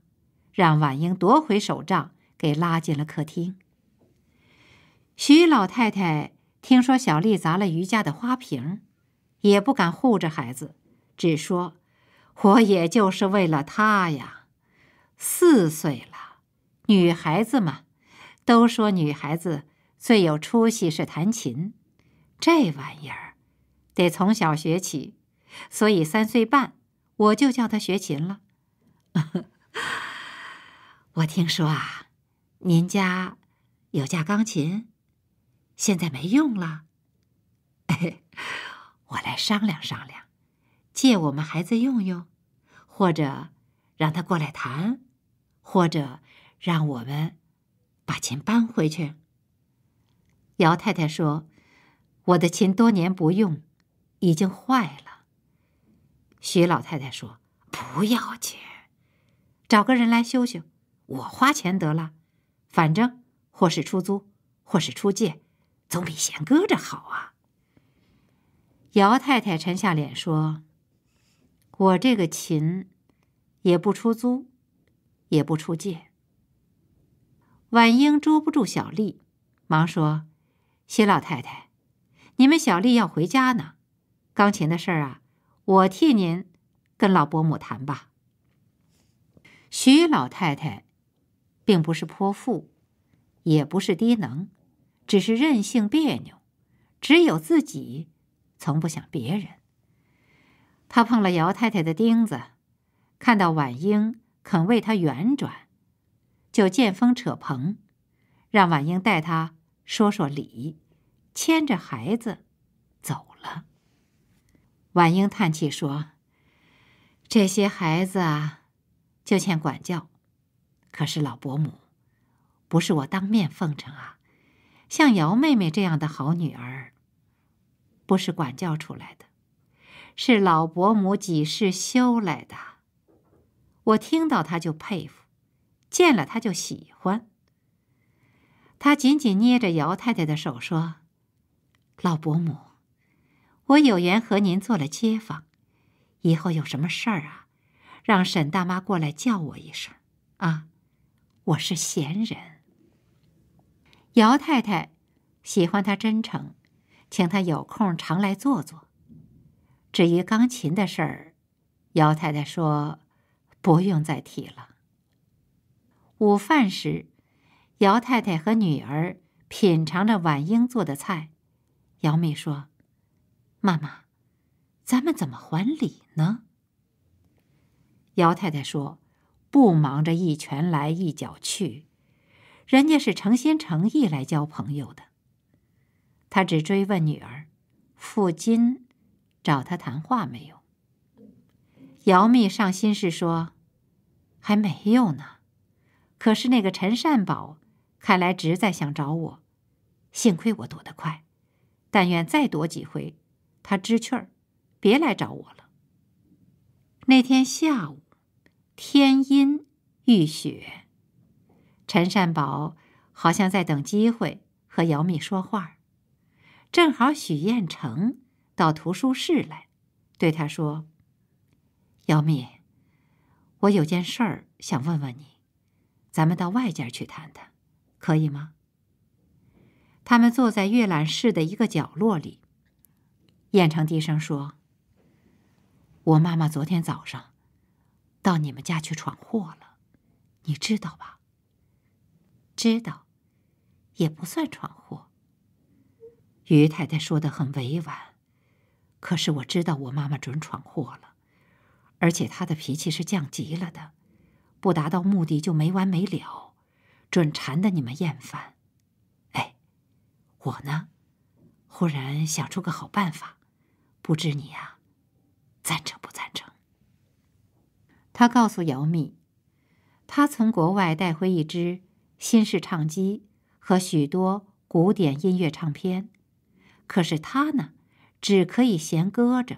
让婉英夺回手杖，给拉进了客厅。徐老太太听说小丽砸了于家的花瓶，也不敢护着孩子，只说：“我也就是为了她呀，四岁了，女孩子嘛。”都说女孩子最有出息是弹琴，这玩意儿得从小学起，所以三岁半我就叫她学琴了。我听说啊，您家有架钢琴，现在没用了，我来商量商量，借我们孩子用用，或者让他过来弹，或者让我们。把琴搬回去。姚太太说：“我的琴多年不用，已经坏了。”徐老太太说：“不要紧，找个人来修修，我花钱得了。反正或是出租，或是出借，总比闲搁着好啊。”姚太太沉下脸说：“我这个琴也不出租，也不出借。”婉英捉不住小丽，忙说：“徐老太太，你们小丽要回家呢。钢琴的事儿啊，我替您跟老伯母谈吧。”徐老太太并不是泼妇，也不是低能，只是任性别扭，只有自己，从不想别人。她碰了姚太太的钉子，看到婉英肯为她圆转。就见风扯蓬，让婉英带他说说理，牵着孩子走了。婉英叹气说：“这些孩子啊，就欠管教。可是老伯母，不是我当面奉承啊，像姚妹妹这样的好女儿，不是管教出来的，是老伯母几世修来的。我听到她就佩服。”见了他就喜欢。他紧紧捏着姚太太的手说：“老伯母，我有缘和您做了街坊，以后有什么事儿啊，让沈大妈过来叫我一声，啊，我是闲人。”姚太太喜欢他真诚，请他有空常来坐坐。至于钢琴的事儿，姚太太说：“不用再提了。”午饭时，姚太太和女儿品尝着婉英做的菜。姚妹说：“妈妈，咱们怎么还礼呢？”姚太太说：“不忙着一拳来一脚去，人家是诚心诚意来交朋友的。”他只追问女儿：“付金找他谈话没有？”姚妹上心事说：“还没有呢。”可是那个陈善宝，看来直在想找我，幸亏我躲得快，但愿再躲几回，他知趣儿，别来找我了。那天下午，天阴，欲雪，陈善宝好像在等机会和姚蜜说话，正好许彦成到图书室来，对他说：“姚蜜，我有件事儿想问问你。”咱们到外间去谈谈，可以吗？他们坐在阅览室的一个角落里，燕长低声说：“我妈妈昨天早上到你们家去闯祸了，你知道吧？”“知道，也不算闯祸。”于太太说的很委婉，可是我知道我妈妈准闯祸了，而且她的脾气是降极了的。不达到目的就没完没了，准缠得你们厌烦。哎，我呢，忽然想出个好办法，不知你呀，赞成不赞成？他告诉姚密，他从国外带回一只新式唱机和许多古典音乐唱片，可是他呢，只可以闲搁着，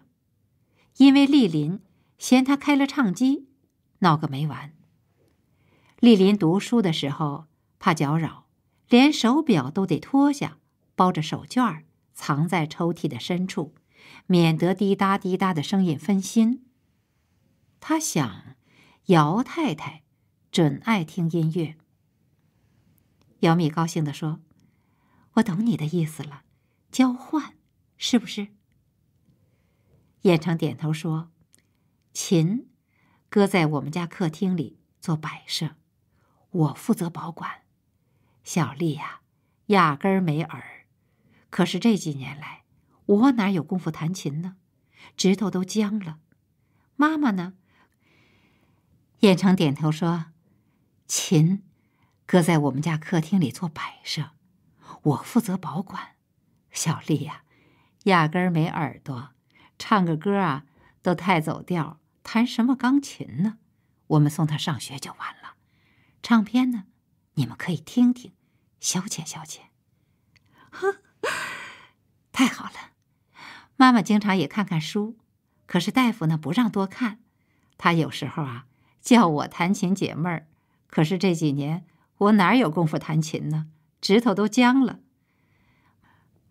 因为丽临嫌他开了唱机，闹个没完。丽林读书的时候怕搅扰，连手表都得脱下，包着手绢藏在抽屉的深处，免得滴答滴答的声音分心。他想，姚太太准爱听音乐。姚米高兴地说：“我懂你的意思了，交换是不是？”燕城点头说：“琴搁在我们家客厅里做摆设。”我负责保管，小丽呀，压根儿没耳。可是这几年来，我哪有功夫弹琴呢？指头都僵了。妈妈呢？燕城点头说：“琴搁在我们家客厅里做摆设，我负责保管。小丽呀，压根儿没耳朵，唱个歌啊都太走调，弹什么钢琴呢？我们送他上学就完了。”唱片呢，你们可以听听，消遣消遣。太好了，妈妈经常也看看书，可是大夫呢不让多看。他有时候啊叫我弹琴解闷儿，可是这几年我哪有功夫弹琴呢？指头都僵了。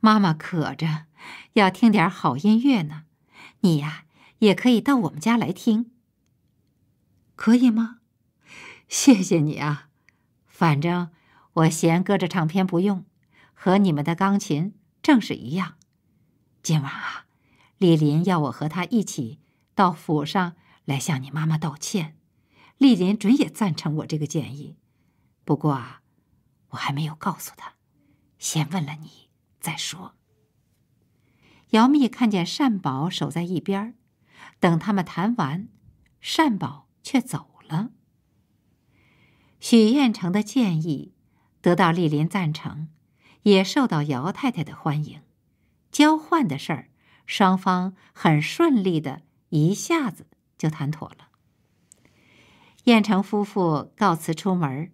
妈妈渴着，要听点好音乐呢。你呀也可以到我们家来听，可以吗？谢谢你啊，反正我闲搁着唱片不用，和你们的钢琴正是一样。今晚啊，李林要我和他一起到府上来向你妈妈道歉，李林准也赞成我这个建议。不过啊，我还没有告诉他，先问了你再说。姚密看见善宝守在一边，等他们谈完，善宝却走了。许彦成的建议得到丽琳赞成，也受到姚太太的欢迎。交换的事儿，双方很顺利的，一下子就谈妥了。彦成夫妇告辞出门，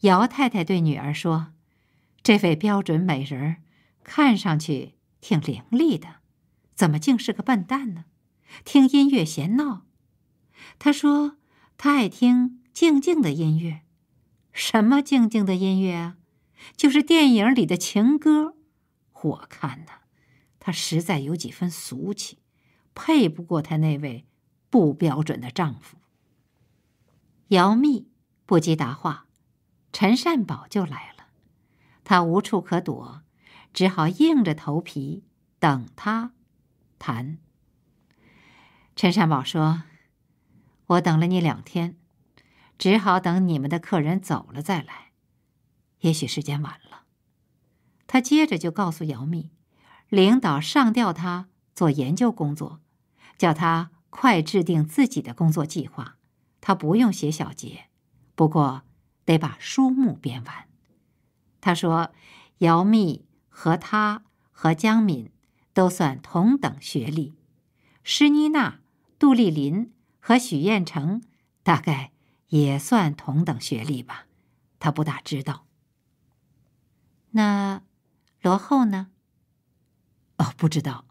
姚太太对女儿说：“这位标准美人，看上去挺伶俐的，怎么竟是个笨蛋呢？听音乐嫌闹，他说他爱听。”静静的音乐，什么静静的音乐啊？就是电影里的情歌。我看呐，他实在有几分俗气，配不过她那位不标准的丈夫。姚蜜不及答话，陈善宝就来了。他无处可躲，只好硬着头皮等他谈。陈善宝说：“我等了你两天。”只好等你们的客人走了再来，也许时间晚了。他接着就告诉姚密，领导上调他做研究工作，叫他快制定自己的工作计划。他不用写小结，不过得把书目编完。他说，姚密和他和江敏，都算同等学历。施妮娜、杜丽林和许彦成，大概。也算同等学历吧，他不大知道。那罗后呢？哦，不知道。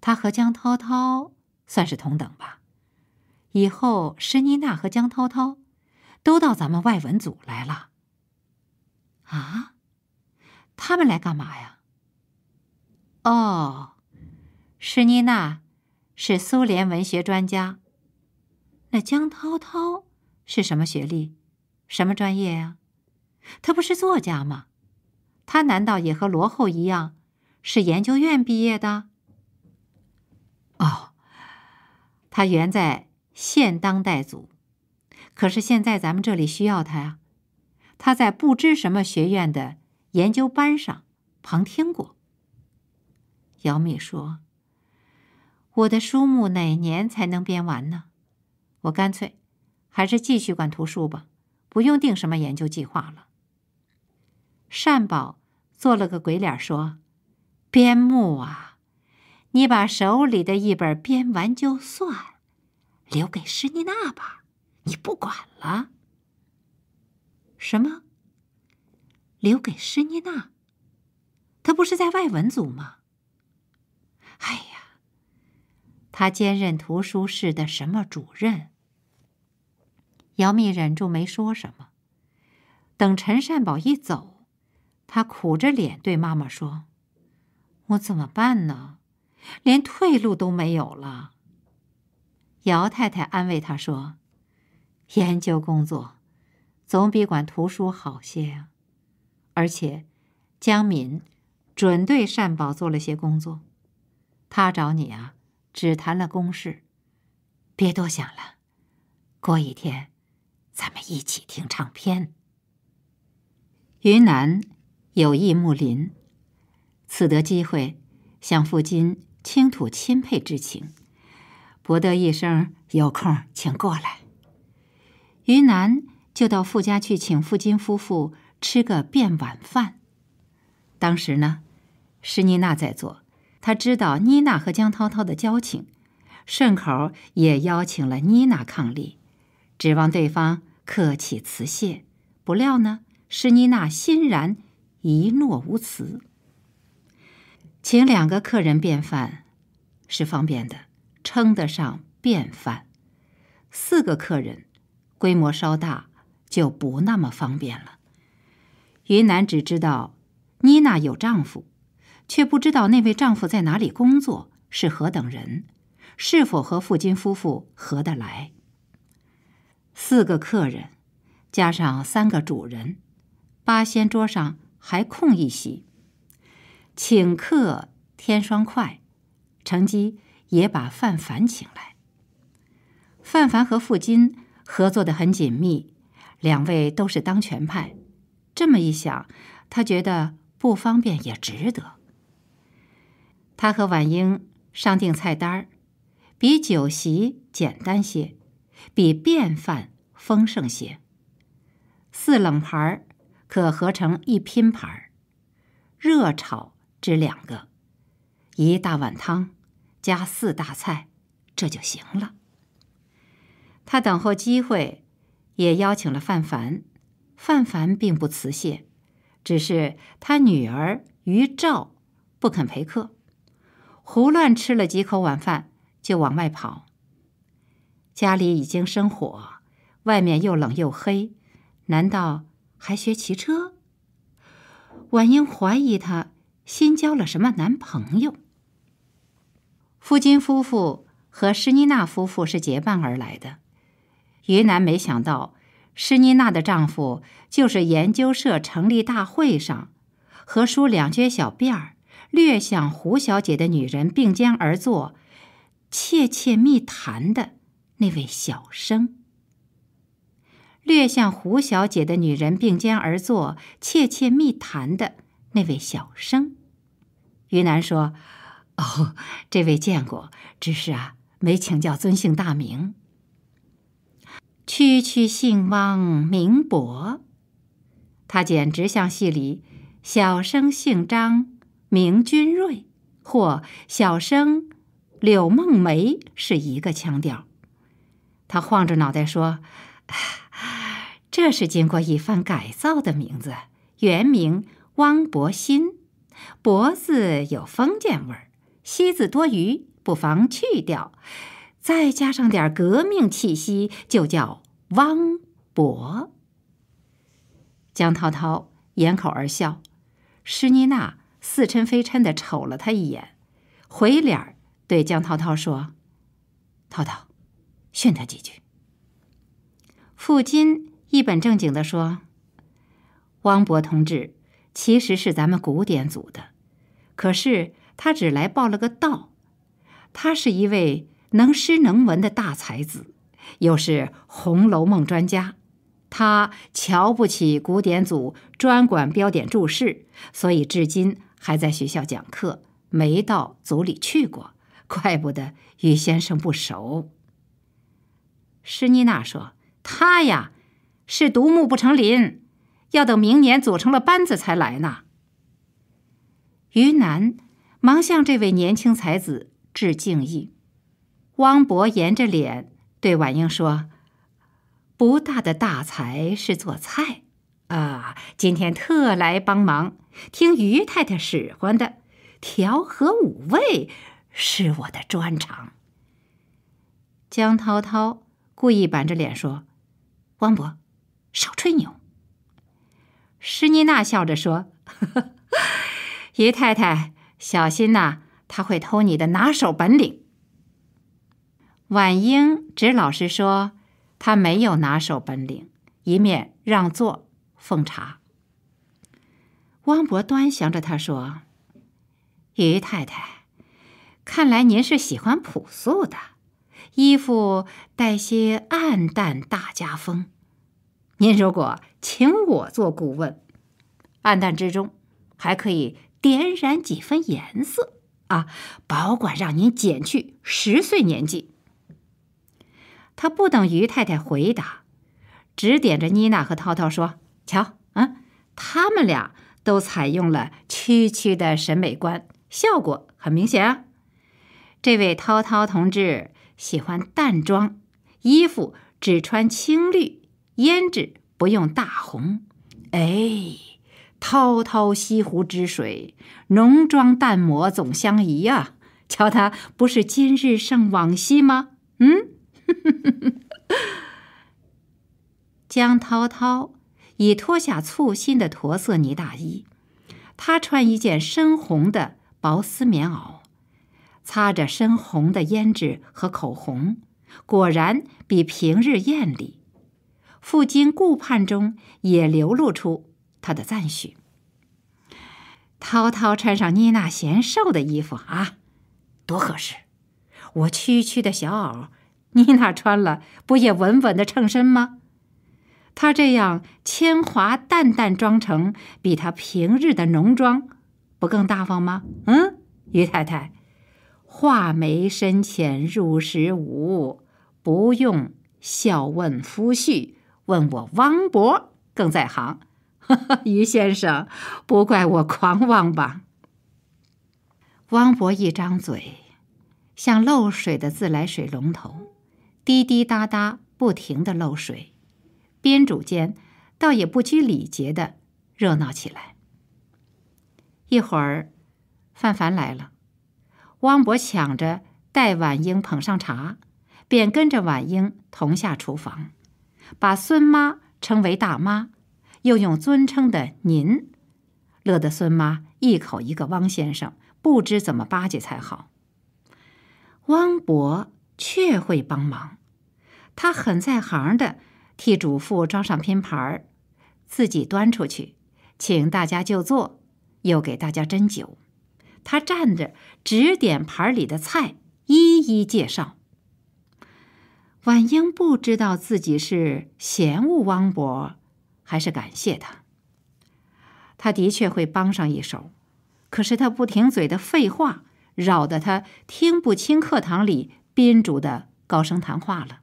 他和江涛涛算是同等吧。以后施妮娜和江涛涛都到咱们外文组来了。啊？他们来干嘛呀？哦，施妮娜是苏联文学专家。那江涛涛？是什么学历，什么专业呀？他不是作家吗？他难道也和罗厚一样，是研究院毕业的？哦，他原在现当代组，可是现在咱们这里需要他呀。他在不知什么学院的研究班上旁听过。姚敏说：“我的书目哪年才能编完呢？我干脆。”还是继续管图书吧，不用定什么研究计划了。善宝做了个鬼脸说：“边牧啊，你把手里的一本编完就算，留给施妮娜吧，你不管了。”什么？留给施妮娜？他不是在外文组吗？哎呀，他兼任图书室的什么主任？姚密忍住没说什么。等陈善宝一走，他苦着脸对妈妈说：“我怎么办呢？连退路都没有了。”姚太太安慰他说：“研究工作总比管图书好些啊。而且，江敏准对善宝做了些工作。他找你啊，只谈了公事，别多想了。过一天。”咱们一起听唱片。于南有意木林，此得机会向父亲倾吐钦佩之情，博得一声“有空请过来”。于南就到傅家去请傅金夫妇吃个便晚饭。当时呢，施妮娜在做，她知道妮娜和江涛涛的交情，顺口也邀请了妮娜伉俪，指望对方。客气辞谢，不料呢，施妮娜欣然一诺无辞。请两个客人便饭是方便的，称得上便饭；四个客人，规模稍大就不那么方便了。云南只知道妮娜有丈夫，却不知道那位丈夫在哪里工作，是何等人，是否和傅金夫妇合得来。四个客人，加上三个主人，八仙桌上还空一席。请客添双筷，乘机也把范凡请来。范凡和傅金合作的很紧密，两位都是当权派。这么一想，他觉得不方便也值得。他和婉英商定菜单儿，比酒席简单些，比便饭。丰盛些。四冷盘儿可合成一拼盘儿，热炒只两个，一大碗汤，加四大菜，这就行了。他等候机会，也邀请了范凡。范凡并不辞谢，只是他女儿于照不肯陪客，胡乱吃了几口晚饭就往外跑。家里已经生火。外面又冷又黑，难道还学骑车？婉英怀疑他新交了什么男朋友。夫金夫妇和施妮娜夫妇是结伴而来的。于南没想到，施妮娜的丈夫就是研究社成立大会上和梳两撅小辫儿、略像胡小姐的女人并肩而坐、窃窃密谈的那位小生。略像胡小姐的女人并肩而坐、窃窃密谈的那位小生，于南说：“哦，这位见过，只是啊，没请教尊姓大名。”区区姓汪名博，他简直像戏里小生姓张名君瑞，或小生柳梦梅是一个腔调。他晃着脑袋说：“唉。”这是经过一番改造的名字，原名汪博新，“脖字有封建味儿，“西”字多余，不妨去掉，再加上点革命气息，就叫汪博。江涛涛掩口而笑，施妮娜似嗔非嗔的瞅了他一眼，回脸儿对江涛涛说：“涛涛，训他几句。”傅金。一本正经地说：“汪博同志其实是咱们古典组的，可是他只来报了个到。他是一位能诗能文的大才子，又是《红楼梦》专家。他瞧不起古典组专管标点注释，所以至今还在学校讲课，没到组里去过。怪不得与先生不熟。”施妮娜说：“他呀。”是独木不成林，要等明年组成了班子才来呢。于南忙向这位年轻才子致敬意，汪博掩着脸对婉英说：“不大的大才，是做菜啊，今天特来帮忙，听于太太使唤的，调和五味是我的专长。”江涛涛故意板着脸说：“汪博。”少吹牛，施妮娜笑着说：“呵呵姨太太，小心呐，他会偷你的拿手本领。”婉英只老实说：“他没有拿手本领。”一面让座奉茶。汪伯端详着她说：“姨太太，看来您是喜欢朴素的，衣服带些暗淡大家风。”您如果请我做顾问，暗淡之中还可以点染几分颜色啊！保管让您减去十岁年纪。他不等于太太回答，指点着妮娜和涛涛说：“瞧，啊，他们俩都采用了区区的审美观，效果很明显啊。这位涛涛同志喜欢淡妆，衣服只穿青绿。”胭脂不用大红，哎，滔滔西湖之水，浓妆淡抹总相宜啊！瞧他不是今日胜往昔吗？嗯，江涛涛已脱下簇新的驼色呢大衣，他穿一件深红的薄丝棉袄，擦着深红的胭脂和口红，果然比平日艳丽。父君顾盼中也流露出他的赞许。涛涛穿上妮娜嫌瘦的衣服啊，多合适！我区区的小袄，妮娜穿了不也稳稳的称身吗？她这样铅华淡淡妆成，比她平日的浓妆不更大方吗？嗯，于太太，画眉深浅入时无，不用笑问夫婿。问我，汪博更在行。于先生，不怪我狂妄吧？汪博一张嘴，像漏水的自来水龙头，滴滴答答不停的漏水。宾主间倒也不拘礼节的热闹起来。一会儿，范凡来了，汪博抢着带婉英捧上茶，便跟着婉英同下厨房。把孙妈称为大妈，又用尊称的“您”，乐得孙妈一口一个汪先生，不知怎么巴结才好。汪博却会帮忙，他很在行的替主妇装上拼盘儿，自己端出去，请大家就坐，又给大家斟酒。他站着指点盘里的菜，一一介绍。婉英不知道自己是嫌恶汪博，还是感谢他。他的确会帮上一手，可是他不停嘴的废话，扰得他听不清课堂里宾主的高声谈话了。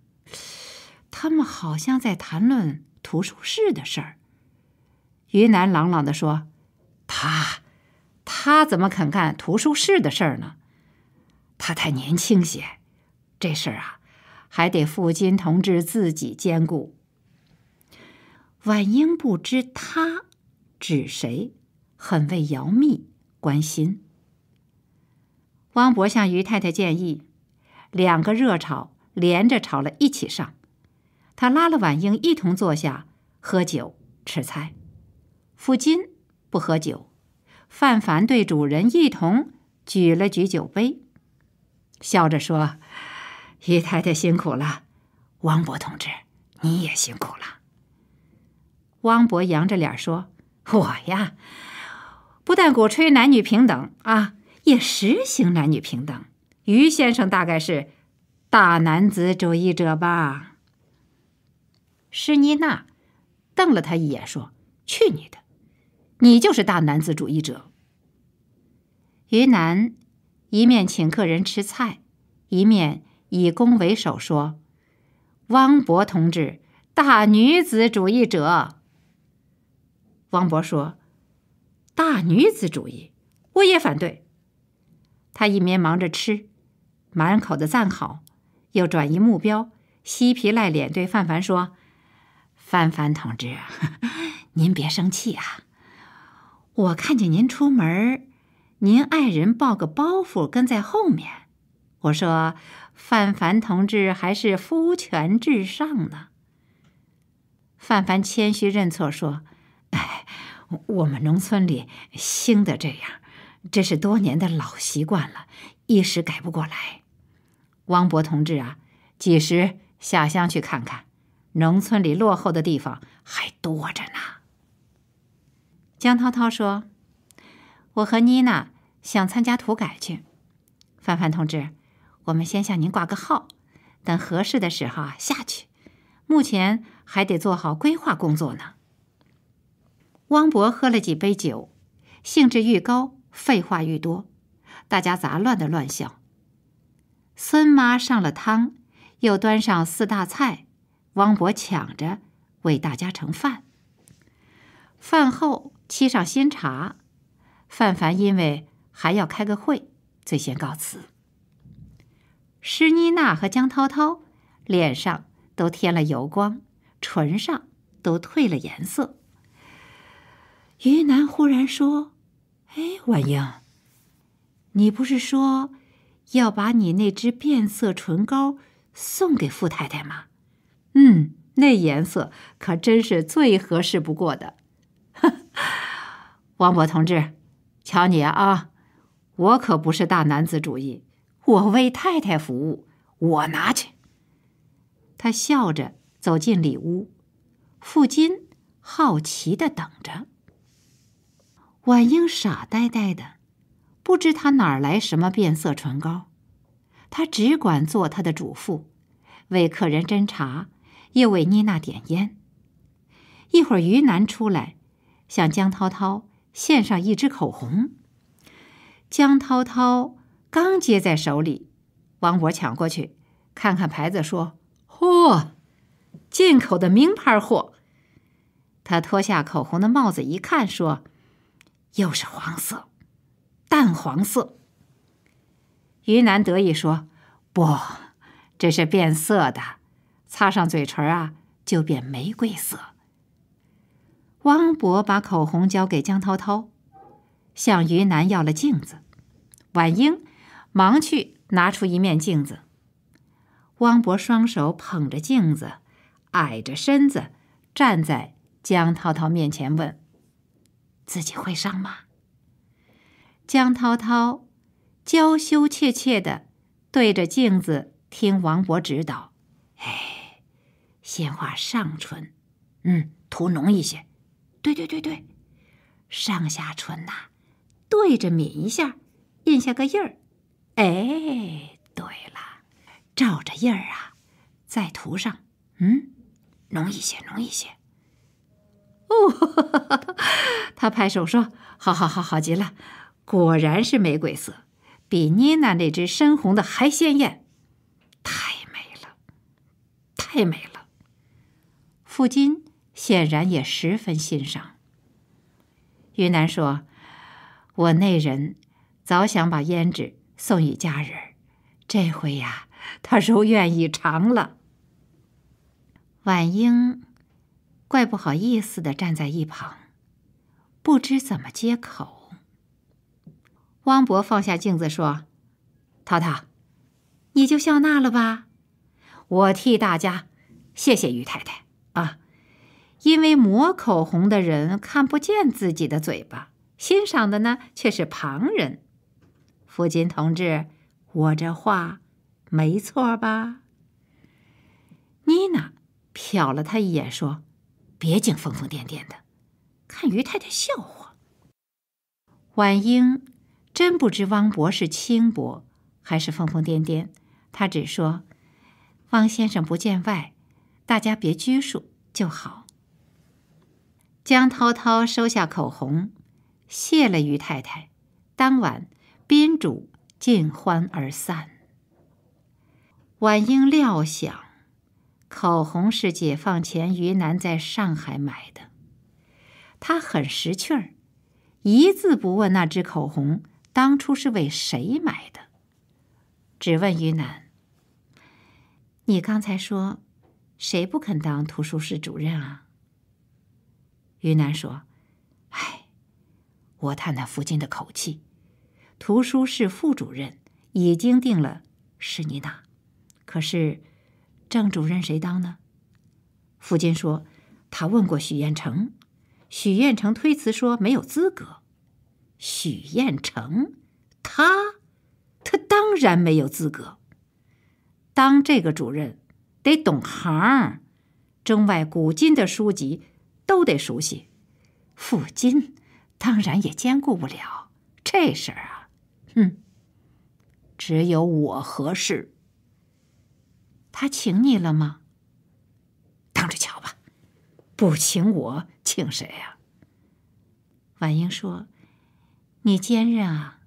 他们好像在谈论图书室的事儿。于南朗朗地说：“他，他怎么肯干图书室的事儿呢？他太年轻些，这事儿啊。”还得傅金同志自己兼顾。婉英不知他指谁，很为姚密关心。汪伯向于太太建议，两个热炒连着炒了一起上。他拉了婉英一同坐下喝酒吃菜。傅金不喝酒，范凡对主人一同举了举酒杯，笑着说。姨太太辛苦了，汪博同志，你也辛苦了。汪博扬着脸说：“我呀，不但鼓吹男女平等啊，也实行男女平等。”于先生大概是大男子主义者吧？施妮娜瞪了他一眼说：“去你的，你就是大男子主义者。”于南一面请客人吃菜，一面。以攻为首说：“汪博同志，大女子主义者。”汪博说：“大女子主义，我也反对。”他一面忙着吃，满口的赞好，又转移目标，嬉皮赖脸对范凡说：“范凡同志，您别生气啊！我看见您出门，您爱人抱个包袱跟在后面，我说。”范凡同志还是夫权至上呢。范凡谦虚认错说：“哎，我们农村里兴的这样，这是多年的老习惯了，一时改不过来。”汪博同志啊，几时下乡去看看？农村里落后的地方还多着呢。江涛涛说：“我和妮娜想参加土改去。”范范同志。我们先向您挂个号，等合适的时候啊下去。目前还得做好规划工作呢。汪博喝了几杯酒，兴致愈高，废话愈多，大家杂乱的乱笑。孙妈上了汤，又端上四大菜，汪博抢着为大家盛饭。饭后沏上新茶，范凡因为还要开个会，最先告辞。施妮娜和江涛涛脸上都添了油光，唇上都褪了颜色。于南忽然说：“哎，婉英，你不是说要把你那支变色唇膏送给傅太太吗？嗯，那颜色可真是最合适不过的。王博同志，瞧你啊，我可不是大男子主义。”我为太太服务，我拿去。他笑着走进里屋，傅金好奇的等着。婉英傻呆呆的，不知他哪来什么变色唇膏，他只管做他的主妇，为客人斟茶，又为妮娜点烟。一会儿于南出来，向江涛涛献上一支口红，江涛涛。刚接在手里，王博抢过去，看看牌子，说：“嚯，进口的名牌货。”他脱下口红的帽子一看，说：“又是黄色，淡黄色。”于南得意说：“不，这是变色的，擦上嘴唇啊就变玫瑰色。”王博把口红交给江涛涛，向于南要了镜子，婉英。忙去拿出一面镜子。汪博双手捧着镜子，矮着身子站在江涛涛面前问：“自己会上吗？”江涛涛娇羞怯怯的对着镜子听王博指导：“哎，先画上唇，嗯，涂浓一些。对对对对，上下唇呐，对着抿一下，印下个印儿。”哎，对了，照着印儿啊，再涂上，嗯，浓一些，浓一些。哦，他拍手说：“好，好，好，好极了！果然是玫瑰色，比妮娜那只深红的还鲜艳，太美了，太美了。”父亲显然也十分欣赏。云南说：“我那人早想把胭脂。”送与佳人，这回呀，他如愿以偿了。婉英怪不好意思的站在一旁，不知怎么接口。汪博放下镜子说：“涛涛，你就笑纳了吧，我替大家谢谢于太太啊。因为抹口红的人看不见自己的嘴巴，欣赏的呢却是旁人。”福金同志，我这话没错吧？妮娜瞟了他一眼，说：“别净疯疯癫癫的，看于太太笑话。”婉英真不知汪博是轻薄还是疯疯癫癫。他只说：“汪先生不见外，大家别拘束就好。”江涛涛收下口红，谢了于太太。当晚。宾主尽欢而散。晚英料想，口红是解放前于南在上海买的。他很识趣儿，一字不问那支口红当初是为谁买的，只问于南：“你刚才说，谁不肯当图书室主任啊？”于南说：“哎，我叹叹福晋的口气。”图书室副主任已经定了，是你打，可是，正主任谁当呢？傅金说：“他问过许彦成，许彦成推辞说没有资格。”许彦成，他，他当然没有资格。当这个主任得懂行，中外古今的书籍都得熟悉。傅金当然也兼顾不了这事儿啊。哼，只有我合适。他请你了吗？等着瞧吧，不请我，请谁呀？婉英说：“你今日啊，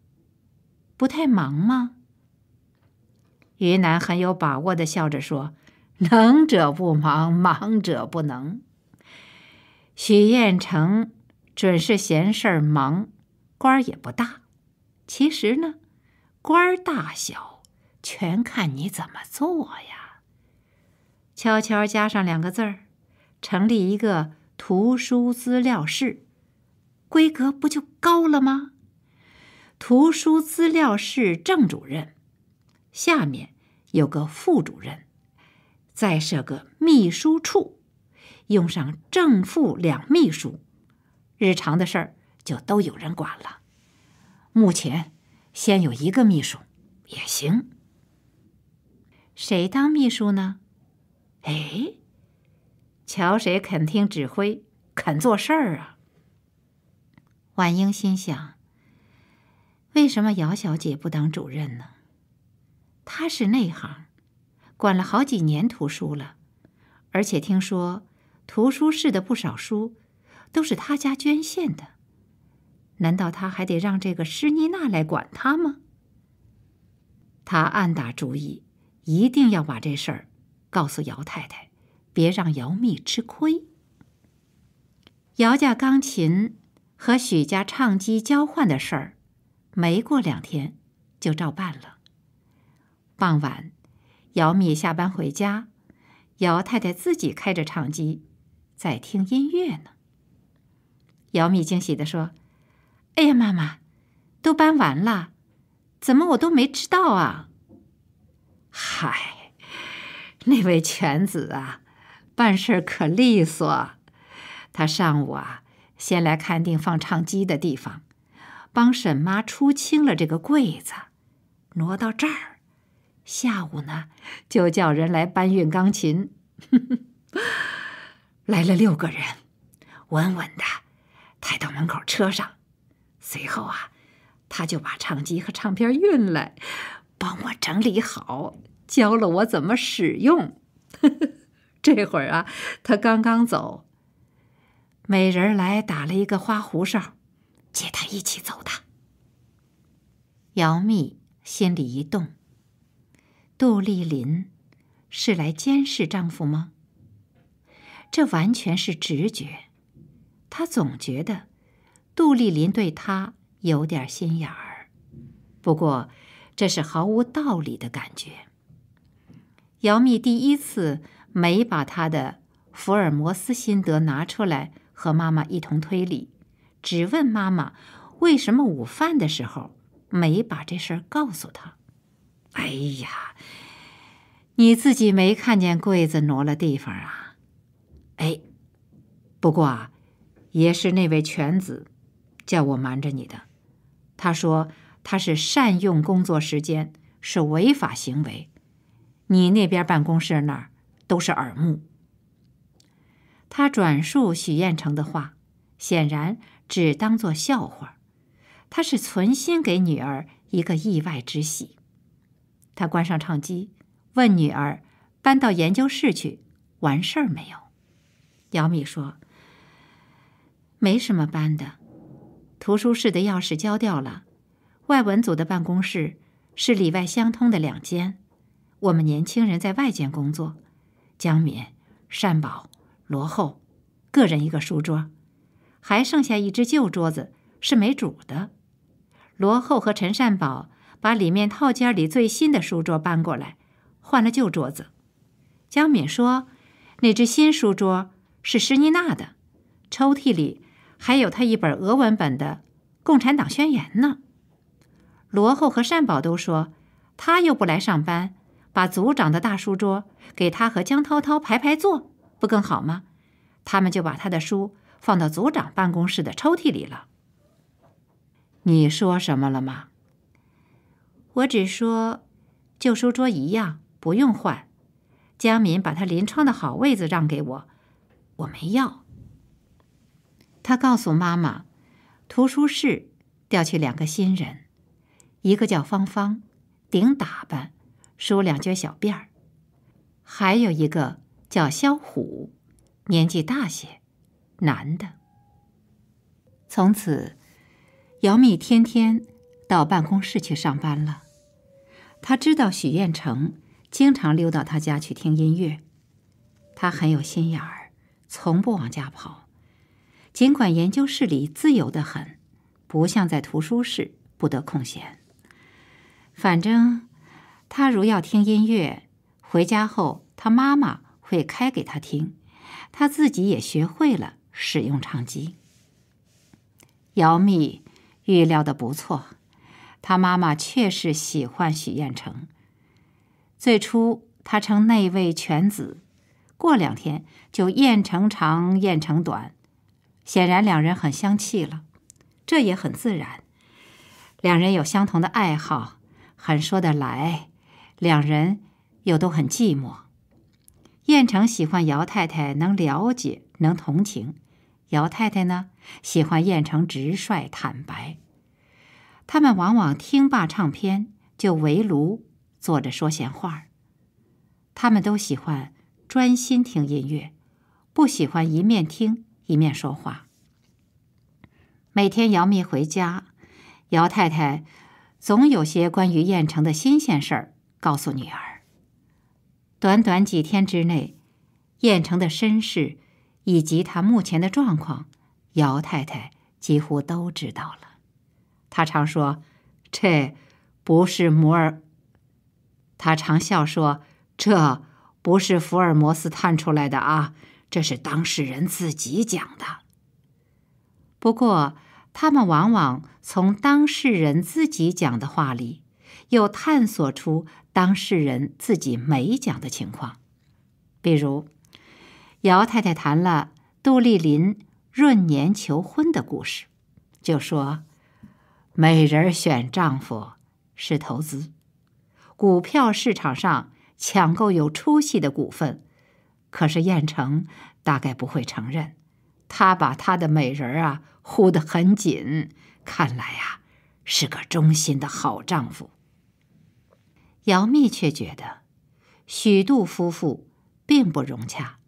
不太忙吗？”于南很有把握地笑着说：“能者不忙，忙者不能。许彦成准是闲事儿忙，官儿也不大。”其实呢，官儿大小全看你怎么做呀。悄悄加上两个字儿，成立一个图书资料室，规格不就高了吗？图书资料室正主任，下面有个副主任，再设个秘书处，用上正副两秘书，日常的事儿就都有人管了。目前，先有一个秘书，也行。谁当秘书呢？哎，瞧谁肯听指挥，肯做事儿啊！婉英心想：为什么姚小姐不当主任呢？她是内行，管了好几年图书了，而且听说图书室的不少书都是她家捐献的。难道他还得让这个施妮娜来管他吗？他暗打主意，一定要把这事儿告诉姚太太，别让姚蜜吃亏。姚家钢琴和许家唱机交换的事儿，没过两天就照办了。傍晚，姚蜜下班回家，姚太太自己开着唱机，在听音乐呢。姚密惊喜的说。哎呀，妈妈，都搬完了，怎么我都没知道啊？嗨，那位全子啊，办事儿可利索。他上午啊，先来看定放唱机的地方，帮沈妈出清了这个柜子，挪到这儿。下午呢，就叫人来搬运钢琴，来了六个人，稳稳的抬到门口车上。随后啊，他就把唱机和唱片运来，帮我整理好，教了我怎么使用。这会儿啊，他刚刚走，美人来打了一个花胡哨，接他一起走的。姚密心里一动，杜丽林是来监视丈夫吗？这完全是直觉，她总觉得。杜丽琳对她有点心眼儿，不过这是毫无道理的感觉。杨幂第一次没把她的福尔摩斯心得拿出来和妈妈一同推理，只问妈妈为什么午饭的时候没把这事儿告诉她。哎呀，你自己没看见柜子挪了地方啊？哎，不过啊，也是那位犬子。叫我瞒着你的，他说他是善用工作时间是违法行为，你那边办公室那儿都是耳目。他转述许彦成的话，显然只当作笑话，他是存心给女儿一个意外之喜。他关上唱机，问女儿搬到研究室去完事儿没有？姚米说没什么搬的。图书室的钥匙交掉了。外文组的办公室是里外相通的两间，我们年轻人在外间工作。江敏、善宝、罗厚，个人一个书桌，还剩下一只旧桌子是没主的。罗厚和陈善宝把里面套间里最新的书桌搬过来，换了旧桌子。江敏说，那只新书桌是施妮娜的，抽屉里。还有他一本俄文本的《共产党宣言》呢。罗厚和善宝都说，他又不来上班，把组长的大书桌给他和江涛涛排排坐，不更好吗？他们就把他的书放到组长办公室的抽屉里了。你说什么了吗？我只说，旧书桌一样不用换。江敏把他临窗的好位子让给我，我没要。他告诉妈妈：“图书室调去两个新人，一个叫芳芳，顶打扮，梳两撅小辫儿；还有一个叫肖虎，年纪大些，男的。”从此，姚蜜天天到办公室去上班了。他知道许彦成经常溜到他家去听音乐，他很有心眼儿，从不往家跑。尽管研究室里自由的很，不像在图书室不得空闲。反正，他如要听音乐，回家后他妈妈会开给他听，他自己也学会了使用唱机。姚密预料的不错，他妈妈确实喜欢许彦成。最初他称那位犬子，过两天就彦成长、彦成短。显然，两人很相契了，这也很自然。两人有相同的爱好，很说得来。两人又都很寂寞。燕城喜欢姚太太能了解、能同情；姚太太呢，喜欢燕城直率坦白。他们往往听罢唱片就围炉坐着说闲话。他们都喜欢专心听音乐，不喜欢一面听。一面说话。每天姚密回家，姚太太总有些关于燕城的新鲜事儿告诉女儿。短短几天之内，燕城的身世以及他目前的状况，姚太太几乎都知道了。他常说：“这不是摩尔。”他常笑说：“这不是福尔摩斯探出来的啊。”这是当事人自己讲的。不过，他们往往从当事人自己讲的话里，又探索出当事人自己没讲的情况。比如，姚太太谈了杜丽林闰年求婚的故事，就说：“美人选丈夫是投资，股票市场上抢购有出息的股份。”可是燕城大概不会承认，他把他的美人儿啊护得很紧，看来呀是个忠心的好丈夫。姚密却觉得许杜夫妇并不融洽，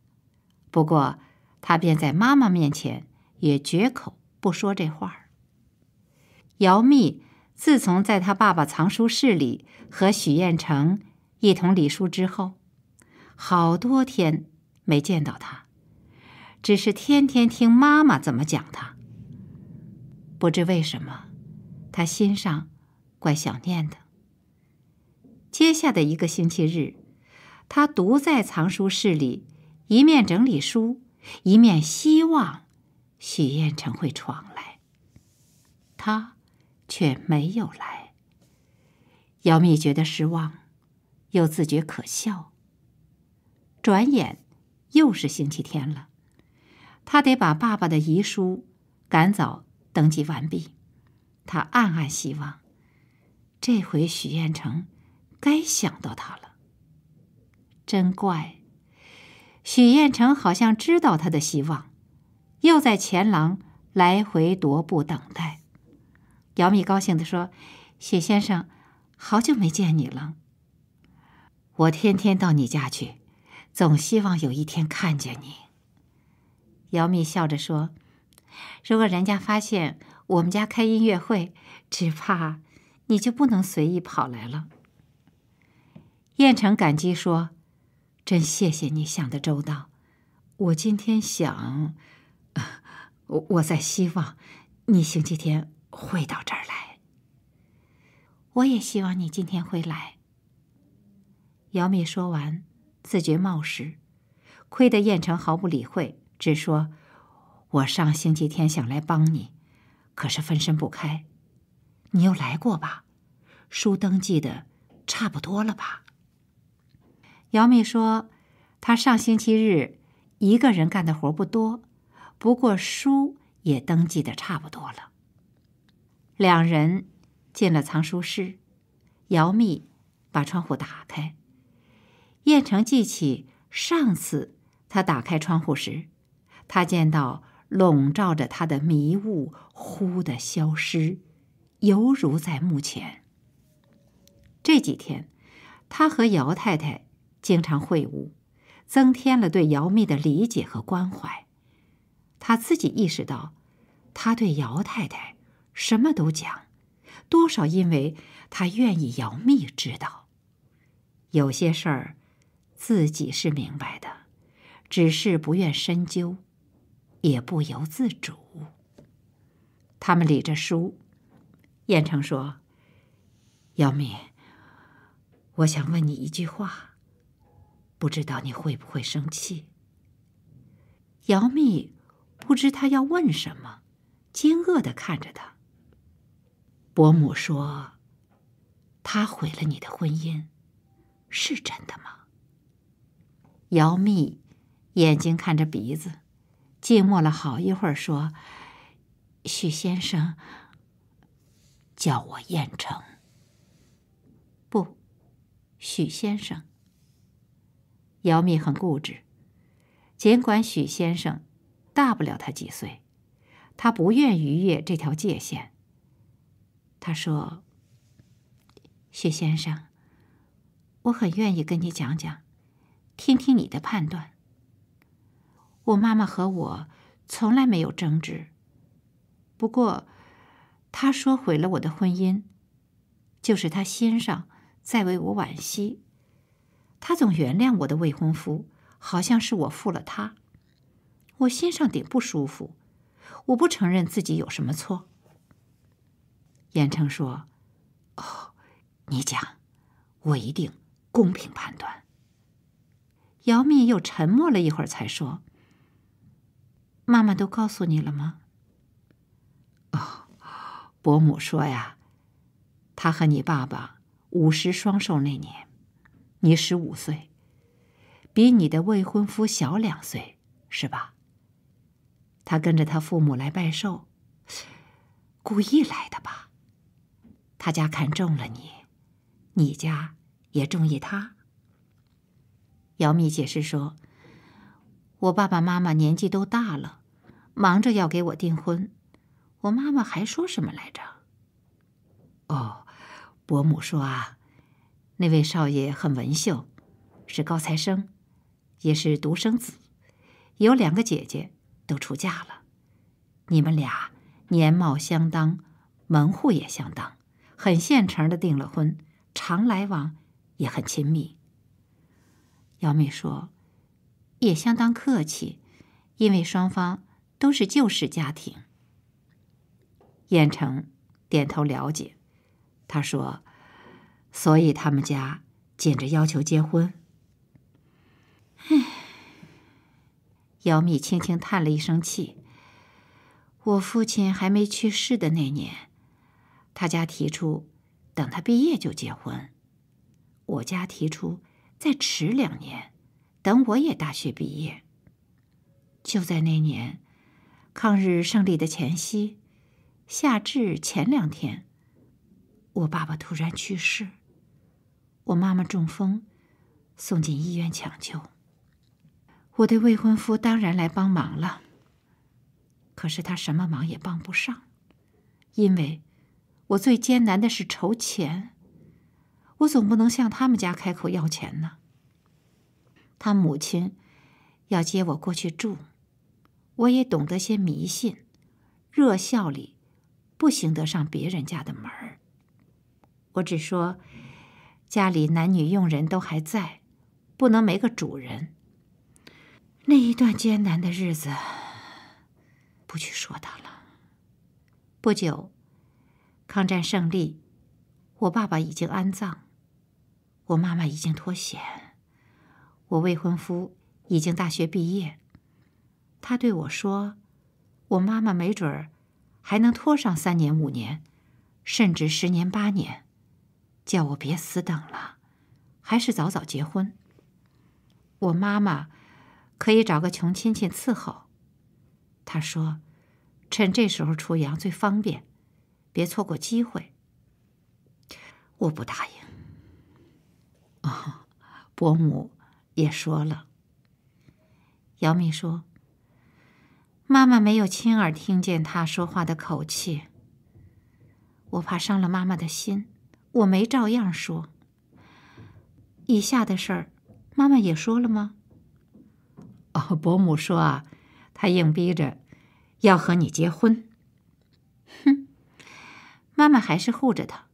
不过他便在妈妈面前也绝口不说这话儿。姚密自从在他爸爸藏书室里和许彦城一同理书之后，好多天。没见到他，只是天天听妈妈怎么讲他。不知为什么，他心上怪想念的。接下的一个星期日，他独在藏书室里，一面整理书，一面希望许彦臣会闯来。他却没有来。姚密觉得失望，又自觉可笑。转眼。又是星期天了，他得把爸爸的遗书赶早登记完毕。他暗暗希望，这回许彦成该想到他了。真怪，许彦成好像知道他的希望，又在前廊来回踱步等待。姚米高兴的说：“许先生，好久没见你了，我天天到你家去。”总希望有一天看见你。姚米笑着说：“如果人家发现我们家开音乐会，只怕你就不能随意跑来了。”燕城感激说：“真谢谢你想的周到，我今天想，我我在希望，你星期天会到这儿来。我也希望你今天会来。”姚米说完。自觉冒失，亏得燕城毫不理会，只说：“我上星期天想来帮你，可是分身不开。你又来过吧？书登记的差不多了吧？”姚秘说：“他上星期日一个人干的活不多，不过书也登记的差不多了。”两人进了藏书室，姚秘把窗户打开。燕城记起上次他打开窗户时，他见到笼罩着他的迷雾忽地消失，犹如在目前。这几天，他和姚太太经常会晤，增添了对姚密的理解和关怀。他自己意识到，他对姚太太什么都讲，多少因为他愿意姚密知道有些事儿。自己是明白的，只是不愿深究，也不由自主。他们理着书，燕城说：“姚密，我想问你一句话，不知道你会不会生气？”姚密不知他要问什么，惊愕的看着他。伯母说：“他毁了你的婚姻，是真的吗？”姚密，眼睛看着鼻子，静默了好一会儿，说：“许先生，叫我燕城。不，许先生。”姚密很固执，尽管许先生大不了他几岁，他不愿逾越这条界限。他说：“许先生，我很愿意跟你讲讲。”听听你的判断。我妈妈和我从来没有争执，不过，她说毁了我的婚姻，就是她心上在为我惋惜。她总原谅我的未婚夫，好像是我负了她。我心上顶不舒服，我不承认自己有什么错。严城说：“哦，你讲，我一定公平判断。”姚密又沉默了一会儿，才说：“妈妈都告诉你了吗？”“哦，伯母说呀，他和你爸爸五十双寿那年，你十五岁，比你的未婚夫小两岁，是吧？他跟着他父母来拜寿，故意来的吧？他家看中了你，你家也中意他。”小米解释说：“我爸爸妈妈年纪都大了，忙着要给我订婚。我妈妈还说什么来着？哦，伯母说啊，那位少爷很文秀，是高材生，也是独生子，有两个姐姐都出嫁了。你们俩年貌相当，门户也相当，很现成的订了婚，常来往，也很亲密。”姚妹说：“也相当客气，因为双方都是旧式家庭。”燕城点头了解，他说：“所以他们家紧着要求结婚。”唉，姚密轻轻叹了一声气。我父亲还没去世的那年，他家提出等他毕业就结婚，我家提出。再迟两年，等我也大学毕业，就在那年，抗日胜利的前夕，夏至前两天，我爸爸突然去世，我妈妈中风，送进医院抢救。我的未婚夫当然来帮忙了，可是他什么忙也帮不上，因为我最艰难的是筹钱。我总不能向他们家开口要钱呢。他母亲要接我过去住，我也懂得些迷信，热孝里不行得上别人家的门儿。我只说家里男女佣人都还在，不能没个主人。那一段艰难的日子，不去说它了。不久，抗战胜利，我爸爸已经安葬。我妈妈已经脱险，我未婚夫已经大学毕业，他对我说：“我妈妈没准儿还能拖上三年五年，甚至十年八年，叫我别死等了，还是早早结婚。我妈妈可以找个穷亲戚伺候。”他说：“趁这时候出洋最方便，别错过机会。”我不答应。哦，伯母也说了。姚秘说：“妈妈没有亲耳听见他说话的口气，我怕伤了妈妈的心，我没照样说。以下的事儿，妈妈也说了吗？”哦，伯母说啊，他硬逼着要和你结婚。哼，妈妈还是护着他。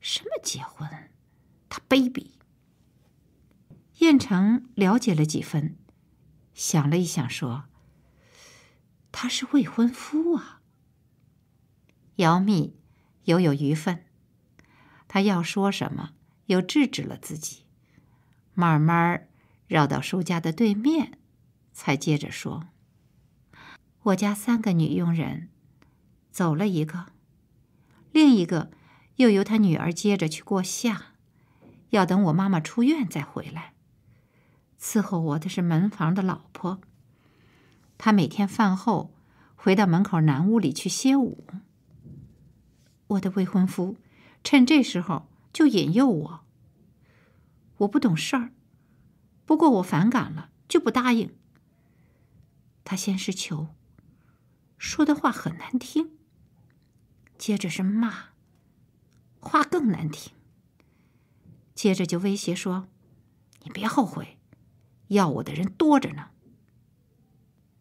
什么结婚？他卑鄙！燕城了解了几分，想了一想，说：“他是未婚夫啊。”姚密犹有余份，他要说什么，又制止了自己，慢慢绕到叔家的对面，才接着说：“我家三个女佣人，走了一个，另一个又由她女儿接着去过夏，要等我妈妈出院再回来。”伺候我的是门房的老婆，她每天饭后回到门口南屋里去歇舞。我的未婚夫趁这时候就引诱我，我不懂事儿，不过我反感了就不答应。他先是求，说的话很难听；接着是骂，话更难听；接着就威胁说：“你别后悔。”要我的人多着呢。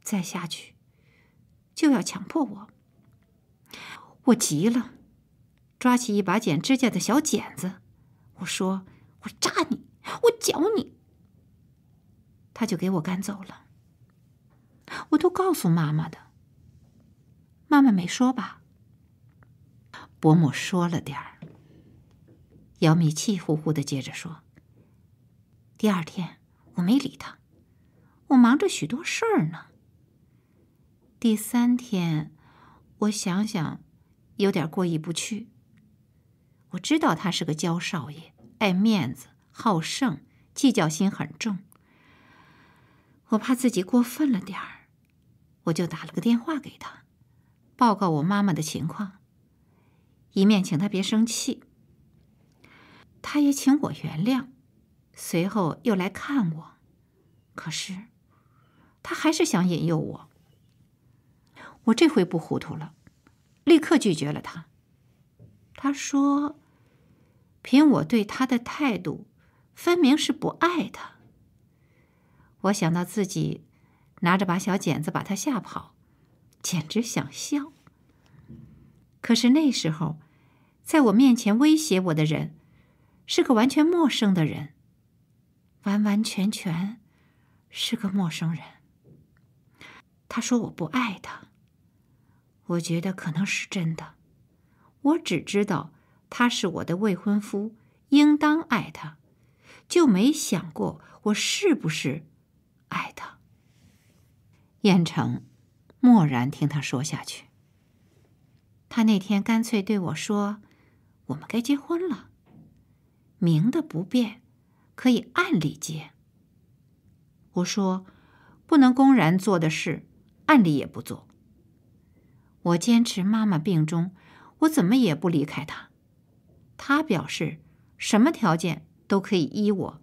再下去，就要强迫我。我急了，抓起一把剪指甲的小剪子，我说：“我扎你，我绞你。”他就给我赶走了。我都告诉妈妈的，妈妈没说吧？伯母说了点儿。姚米气呼呼的接着说：“第二天。”我没理他，我忙着许多事儿呢。第三天，我想想，有点过意不去。我知道他是个娇少爷，爱面子，好胜，计较心很重。我怕自己过分了点儿，我就打了个电话给他，报告我妈妈的情况，一面请他别生气，他也请我原谅。随后又来看我，可是他还是想引诱我。我这回不糊涂了，立刻拒绝了他。他说：“凭我对他的态度，分明是不爱他。”我想到自己拿着把小剪子把他吓跑，简直想笑。可是那时候，在我面前威胁我的人，是个完全陌生的人。完完全全是个陌生人。他说我不爱他，我觉得可能是真的。我只知道他是我的未婚夫，应当爱他，就没想过我是不是爱他。燕城默然听他说下去。他那天干脆对我说：“我们该结婚了。”明的不变。可以暗里接。我说，不能公然做的事，暗里也不做。我坚持妈妈病中，我怎么也不离开他。他表示，什么条件都可以依我，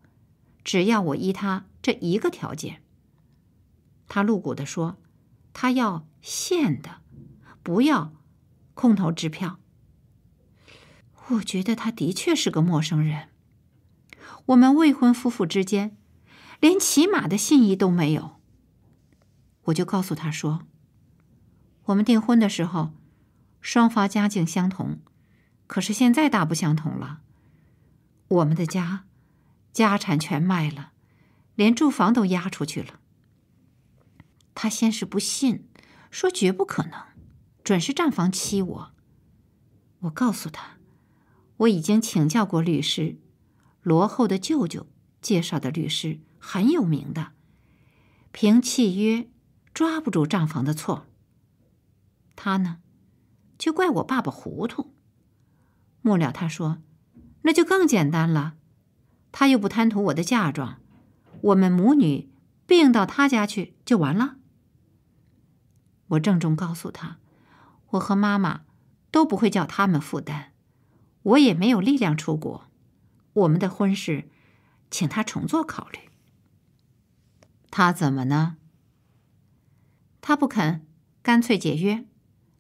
只要我依他这一个条件。他露骨的说，他要现的，不要空头支票。我觉得他的确是个陌生人。我们未婚夫妇之间，连起码的信义都没有。我就告诉他说：“我们订婚的时候，双方家境相同，可是现在大不相同了。我们的家，家产全卖了，连住房都押出去了。”他先是不信，说绝不可能，准是账房欺我。我告诉他，我已经请教过律师。罗后的舅舅介绍的律师很有名的，凭契约抓不住账房的错。他呢，就怪我爸爸糊涂。末了他说：“那就更简单了，他又不贪图我的嫁妆，我们母女并到他家去就完了。”我郑重告诉他：“我和妈妈都不会叫他们负担，我也没有力量出国。”我们的婚事，请他重做考虑。他怎么呢？他不肯，干脆解约，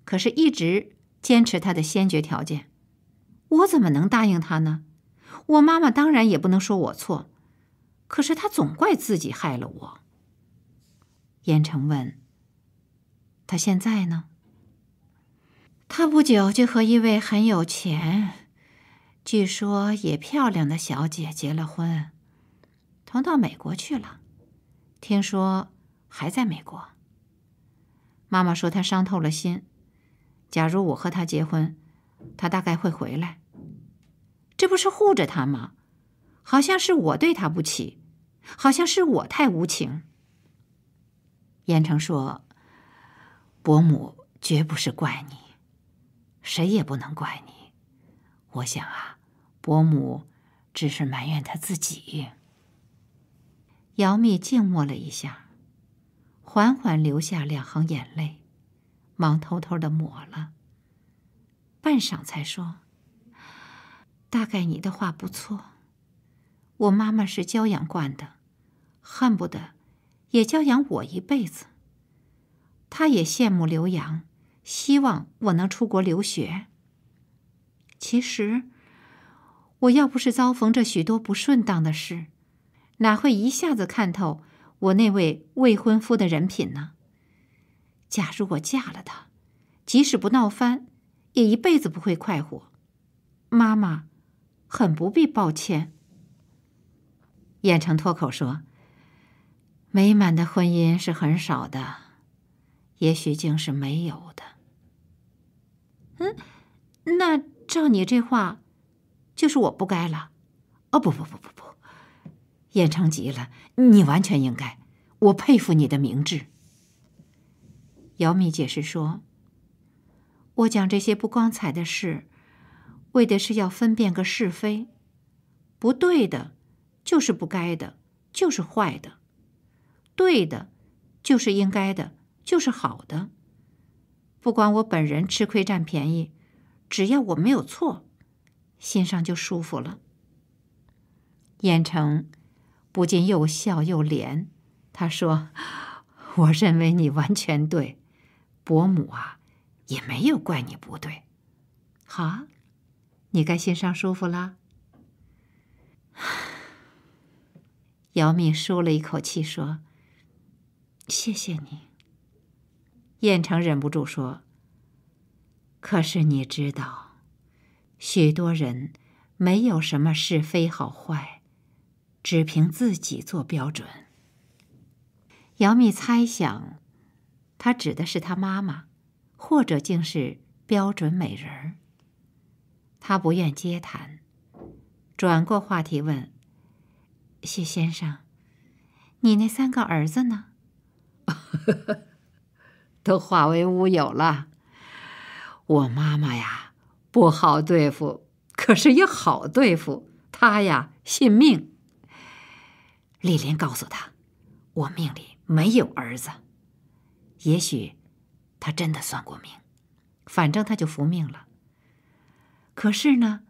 可是一直坚持他的先决条件。我怎么能答应他呢？我妈妈当然也不能说我错，可是他总怪自己害了我。严城问：“他现在呢？”他不久就和一位很有钱。据说也漂亮的小姐结了婚，同到美国去了。听说还在美国。妈妈说她伤透了心。假如我和她结婚，她大概会回来。这不是护着她吗？好像是我对她不起，好像是我太无情。燕成说：“伯母绝不是怪你，谁也不能怪你。我想啊。”伯母，只是埋怨他自己。姚密静默了一下，缓缓流下两行眼泪，忙偷偷的抹了。半晌才说：“大概你的话不错，我妈妈是娇养惯的，恨不得也娇养我一辈子。她也羡慕刘洋，希望我能出国留学。其实……”我要不是遭逢这许多不顺当的事，哪会一下子看透我那位未婚夫的人品呢？假如我嫁了他，即使不闹翻，也一辈子不会快活。妈妈，很不必抱歉。燕城脱口说：“美满的婚姻是很少的，也许竟是没有的。”嗯，那照你这话。就是我不该了，哦，不不不不不，燕城急了，你完全应该，我佩服你的明智。姚密解释说：“我讲这些不光彩的事，为的是要分辨个是非，不对的就是不该的，就是坏的；对的，就是应该的，就是好的。不管我本人吃亏占便宜，只要我没有错。”心上就舒服了。燕城不禁又笑又怜，他说：“我认为你完全对，伯母啊，也没有怪你不对。好啊，你该心上舒服了。”姚敏舒了一口气说：“谢谢你。”燕城忍不住说：“可是你知道。”许多人，没有什么是非好坏，只凭自己做标准。杨幂猜想，他指的是他妈妈，或者竟是标准美人儿。他不愿接谈，转过话题问：“谢先生，你那三个儿子呢？” 都化为乌有了。我妈妈呀。不好对付，可是也好对付。他呀，信命。丽林告诉他：“我命里没有儿子。”也许，他真的算过命，反正他就服命了。可是呢，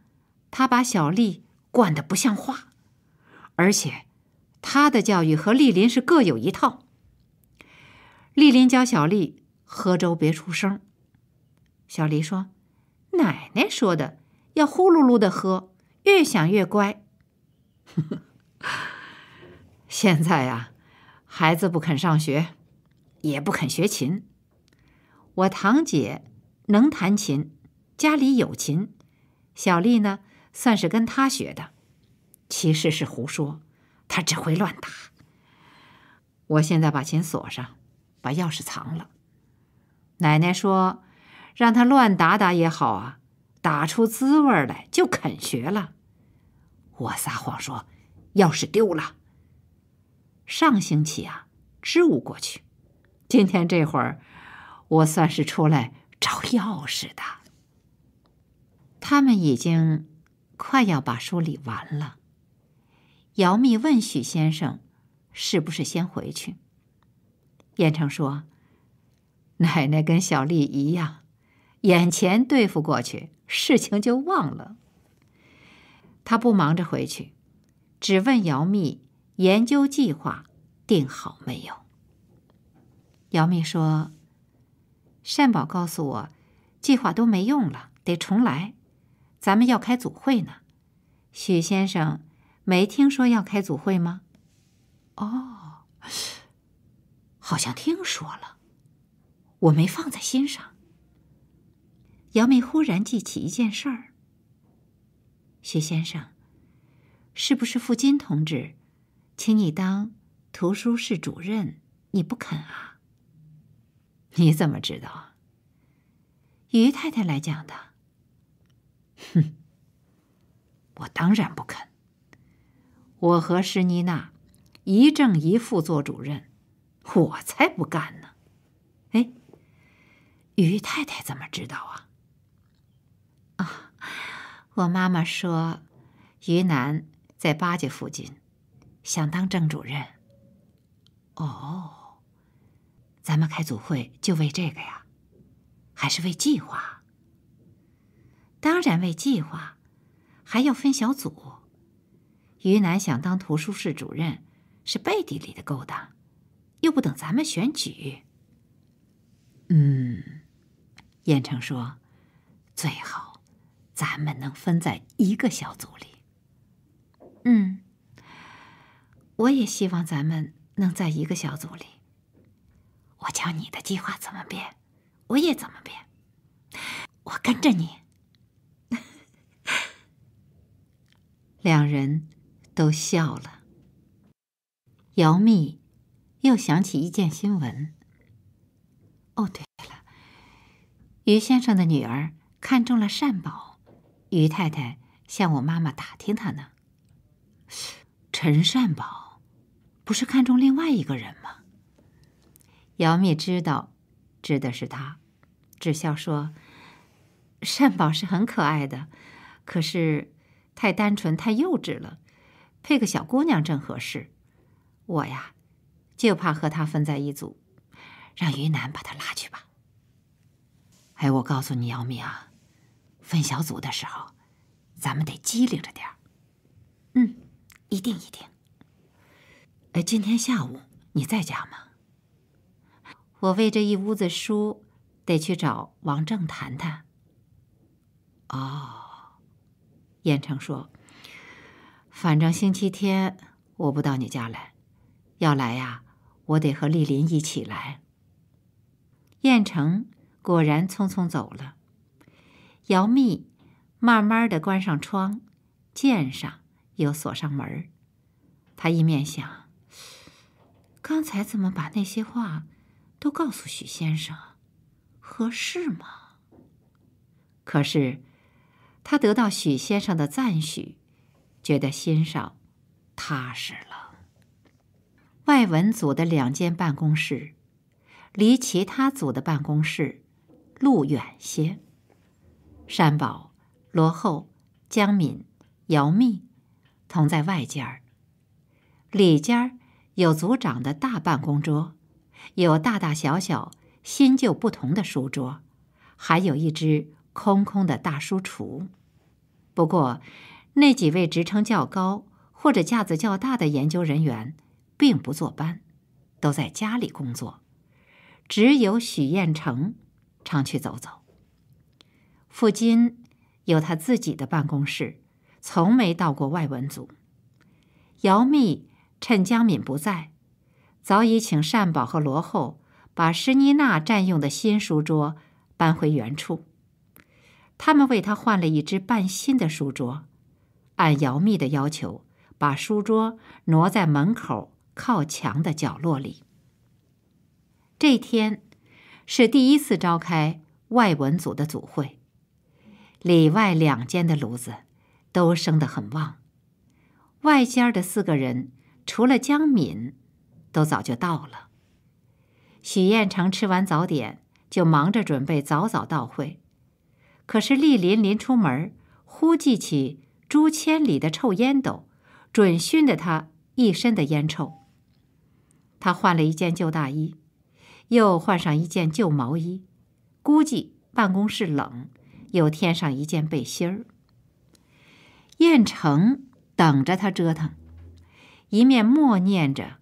他把小丽惯得不像话，而且，他的教育和丽林是各有一套。丽林教小丽喝粥别出声，小丽说。奶奶说的，要呼噜噜的喝，越想越乖。现在呀，孩子不肯上学，也不肯学琴。我堂姐能弹琴，家里有琴。小丽呢，算是跟她学的，其实是胡说，她只会乱打。我现在把琴锁上，把钥匙藏了。奶奶说。让他乱打打也好啊，打出滋味来就肯学了。我撒谎说，钥匙丢了。上星期啊，支吾过去。今天这会儿，我算是出来找钥匙的。他们已经快要把书理完了。姚密问许先生，是不是先回去？燕成说：“奶奶跟小丽一样。”眼前对付过去事情就忘了。他不忙着回去，只问姚密研究计划定好没有。姚密说：“善宝告诉我，计划都没用了，得重来。咱们要开组会呢。许先生没听说要开组会吗？”“哦，好像听说了，我没放在心上。”姚妹忽然记起一件事儿，徐先生，是不是傅金同志，请你当图书室主任，你不肯啊？你怎么知道？于太太来讲的。哼，我当然不肯。我和施妮娜，一正一副做主任，我才不干呢。哎，于太太怎么知道啊？我妈妈说，于南在巴结夫君，想当正主任。哦，咱们开组会就为这个呀？还是为计划？当然为计划，还要分小组。于南想当图书室主任，是背地里的勾当，又不等咱们选举。嗯，燕城说最好。咱们能分在一个小组里。嗯，我也希望咱们能在一个小组里。我教你的计划怎么变，我也怎么变。我跟着你。两人都笑了。姚密又想起一件新闻。哦，对了，于先生的女儿看中了善宝。于太太向我妈妈打听他呢，陈善宝，不是看中另外一个人吗？姚蜜知道，指的是他，只笑说：“善宝是很可爱的，可是太单纯、太幼稚了，配个小姑娘正合适。我呀，就怕和他分在一组，让于南把他拉去吧。”哎，我告诉你，姚蜜啊。分小组的时候，咱们得机灵着点儿。嗯，一定一定。呃，今天下午你在家吗？我为这一屋子书，得去找王正谈谈。哦，燕城说：“反正星期天我不到你家来，要来呀，我得和丽林一起来。”燕城果然匆匆走了。姚密慢慢的关上窗，键上又锁上门她他一面想，刚才怎么把那些话都告诉许先生，合适吗？可是，他得到许先生的赞许，觉得心上踏实了。外文组的两间办公室，离其他组的办公室路远些。山宝、罗厚、江敏、姚密，同在外间儿。里间儿有组长的大办公桌，有大大小小、新旧不同的书桌，还有一只空空的大书橱。不过，那几位职称较高或者架子较大的研究人员，并不坐班，都在家里工作。只有许彦成常去走走。傅金有他自己的办公室，从没到过外文组。姚密趁江敏不在，早已请善宝和罗厚把施妮娜占用的新书桌搬回原处。他们为他换了一只半新的书桌，按姚密的要求，把书桌挪在门口靠墙的角落里。这天是第一次召开外文组的组会。里外两间的炉子都生得很旺，外间儿的四个人除了江敏，都早就到了。许彦成吃完早点就忙着准备早早到会，可是厉林临出门忽记起朱千里的臭烟斗，准熏得他一身的烟臭。他换了一件旧大衣，又换上一件旧毛衣，估计办公室冷。又添上一件背心儿，燕城等着他折腾，一面默念着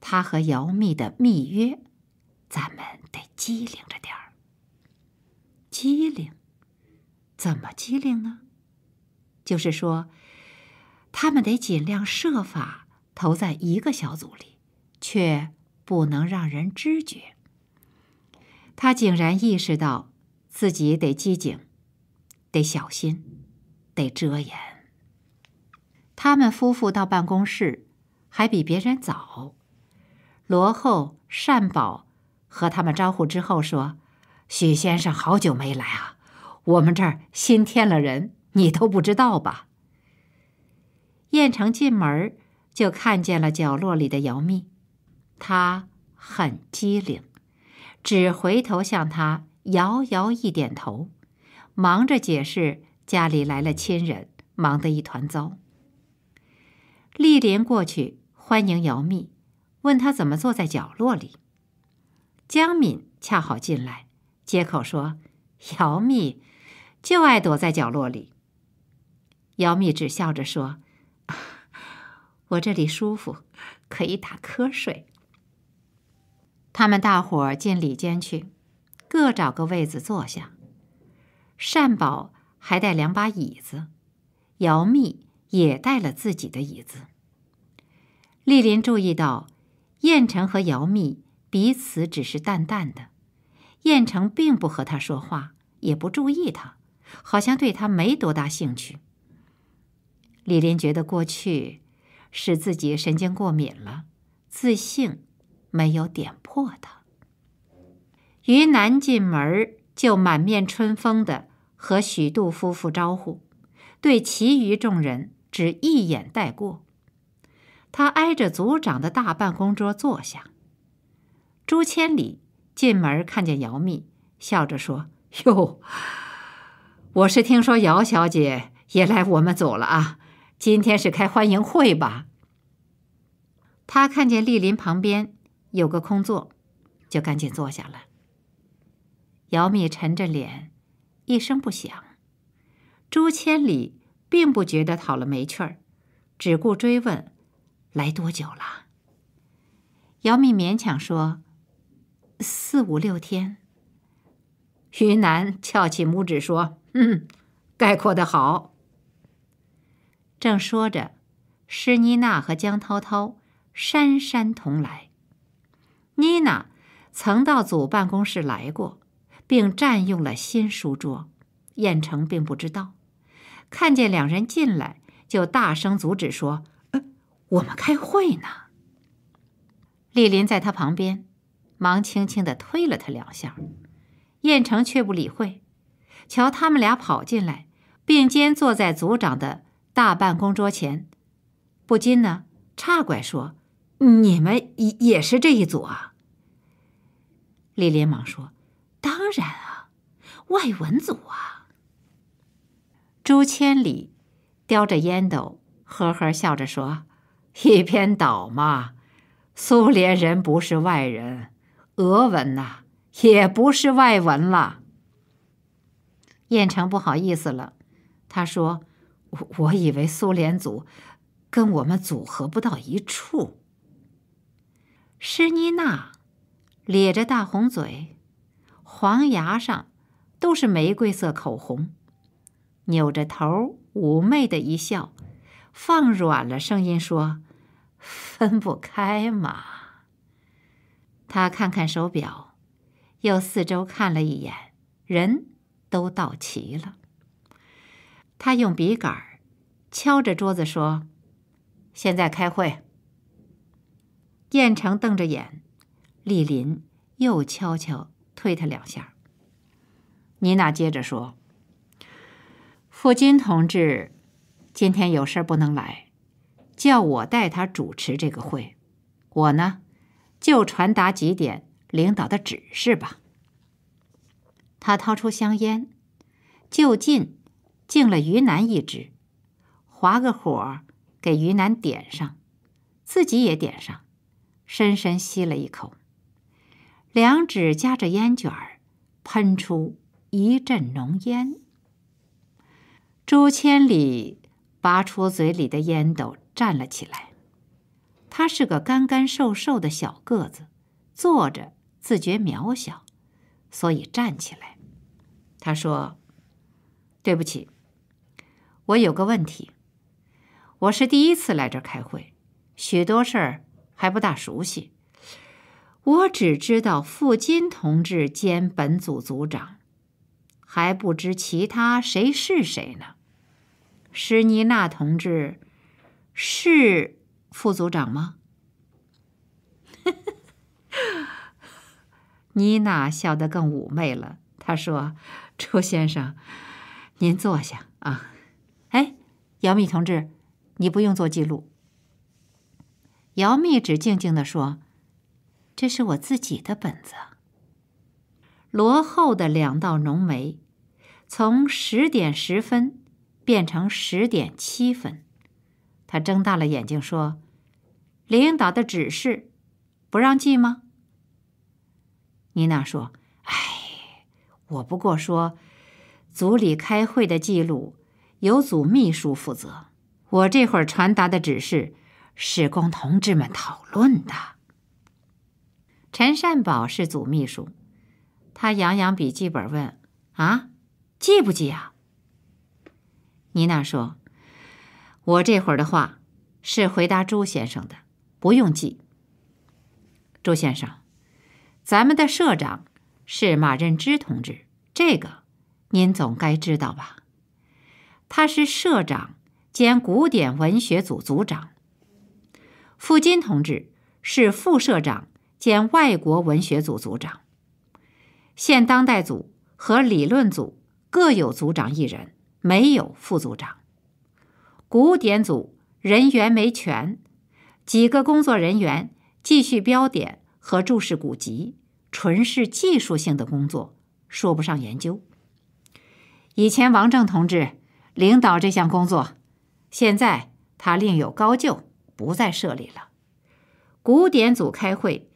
他和姚密的密约：“咱们得机灵着点儿。”机灵，怎么机灵呢？就是说，他们得尽量设法投在一个小组里，却不能让人知觉。他竟然意识到自己得机警。得小心，得遮掩。他们夫妇到办公室，还比别人早。罗厚善宝和他们招呼之后说：“许先生好久没来啊，我们这儿新添了人，你都不知道吧？”燕城进门就看见了角落里的姚密，他很机灵，只回头向他摇摇一点头。忙着解释，家里来了亲人，忙得一团糟。丽林过去欢迎姚密，问他怎么坐在角落里。江敏恰好进来，接口说：“姚密就爱躲在角落里。”姚密只笑着说：“ 我这里舒服，可以打瞌睡。”他们大伙儿进里间去，各找个位子坐下。善宝还带两把椅子，姚密也带了自己的椅子。丽林注意到，燕城和姚密彼此只是淡淡的，燕城并不和他说话，也不注意他，好像对他没多大兴趣。李林觉得过去使自己神经过敏了，自信没有点破他。于南进门就满面春风的。和许杜夫妇招呼，对其余众人只一眼带过。他挨着族长的大办公桌坐下。朱千里进门看见姚密，笑着说：“哟，我是听说姚小姐也来我们组了啊，今天是开欢迎会吧？”他看见丽林旁边有个空座，就赶紧坐下了。姚密沉着脸。一声不响，朱千里并不觉得讨了没趣儿，只顾追问：“来多久了？”姚敏勉强说：“四五六天。”于南翘起拇指说：“嗯，概括的好。”正说着，施妮娜和江涛涛姗姗同来。妮娜曾到组办公室来过。并占用了新书桌，燕城并不知道，看见两人进来，就大声阻止说：“我们开会呢。”李林在他旁边，忙轻轻地推了他两下，燕城却不理会，瞧他们俩跑进来，并肩坐在组长的大办公桌前，不禁呢岔拐说：“你们也也是这一组啊？”李林忙说。当然啊，外文组啊！朱千里叼着烟斗，呵呵笑着说：“一边倒嘛，苏联人不是外人，俄文呐也不是外文了。”燕城不好意思了，他说：“我我以为苏联组跟我们组合不到一处。”施妮娜咧着大红嘴。黄牙上都是玫瑰色口红，扭着头妩媚的一笑，放软了声音说：“分不开嘛。”他看看手表，又四周看了一眼，人都到齐了。他用笔杆敲着桌子说：“现在开会。”燕城瞪着眼，李林又悄悄推他两下。妮娜接着说：“傅金同志，今天有事不能来，叫我代他主持这个会。我呢，就传达几点领导的指示吧。”他掏出香烟，就近敬了于南一支，划个火给于南点上，自己也点上，深深吸了一口。两指夹着烟卷儿，喷出一阵浓烟。朱千里拔出嘴里的烟斗，站了起来。他是个干干瘦瘦的小个子，坐着自觉渺小，所以站起来。他说：“对不起，我有个问题。我是第一次来这儿开会，许多事儿还不大熟悉。”我只知道傅金同志兼本组组长，还不知其他谁是谁呢。施妮娜同志是副组长吗？呵呵呵，妮娜笑得更妩媚了。她说：“朱先生，您坐下啊。哎，姚密同志，你不用做记录。”姚密只静静地说。这是我自己的本子。罗后的两道浓眉，从十点十分变成十点七分。他睁大了眼睛说：“领导的指示，不让记吗？”妮娜说：“哎，我不过说，组里开会的记录由组秘书负责。我这会儿传达的指示是供同志们讨论的。”陈善宝是组秘书，他扬扬笔记本问：“啊，记不记啊？”妮娜说：“我这会儿的话是回答朱先生的，不用记。”朱先生，咱们的社长是马任之同志，这个您总该知道吧？他是社长兼古典文学组组长，傅金同志是副社长。兼外国文学组组长，现当代组和理论组各有组长一人，没有副组长。古典组人员没全，几个工作人员继续标点和注释古籍，纯是技术性的工作，说不上研究。以前王正同志领导这项工作，现在他另有高就，不再设立了。古典组开会。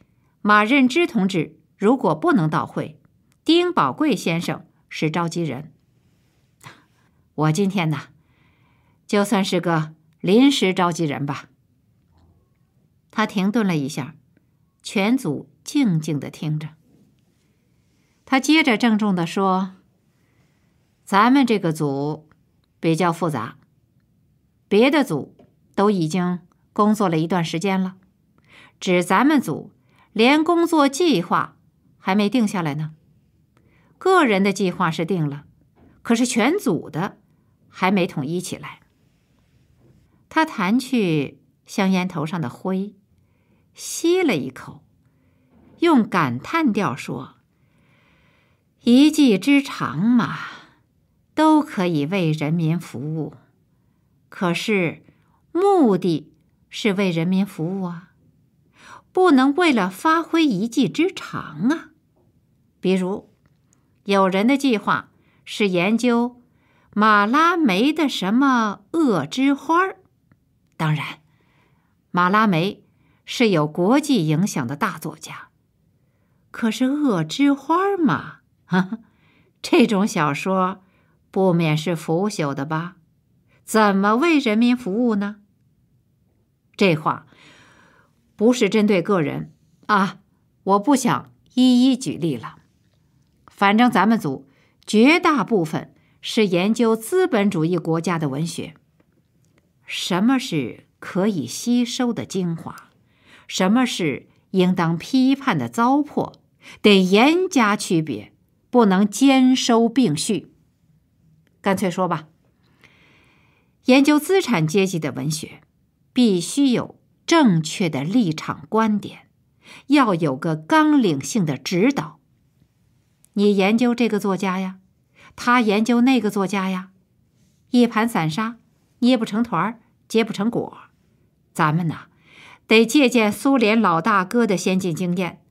马任之同志如果不能到会，丁宝贵先生是召集人。我今天呢，就算是个临时召集人吧。他停顿了一下，全组静静的听着。他接着郑重的说：“咱们这个组比较复杂，别的组都已经工作了一段时间了，指咱们组。”连工作计划还没定下来呢，个人的计划是定了，可是全组的还没统一起来。他弹去香烟头上的灰，吸了一口，用感叹调说：“一技之长嘛，都可以为人民服务。可是，目的是为人民服务啊。”不能为了发挥一技之长啊！比如，有人的计划是研究马拉梅的什么恶之花儿。当然，马拉梅是有国际影响的大作家，可是恶之花儿嘛，这种小说不免是腐朽的吧？怎么为人民服务呢？这话。不是针对个人啊，我不想一一举例了。反正咱们组绝大部分是研究资本主义国家的文学。什么是可以吸收的精华，什么是应当批判的糟粕，得严加区别，不能兼收并蓄。干脆说吧，研究资产阶级的文学，必须有。正确的立场观点，要有个纲领性的指导。你研究这个作家呀，他研究那个作家呀，一盘散沙，捏不成团，结不成果。咱们呐，得借鉴苏联老大哥的先进经验，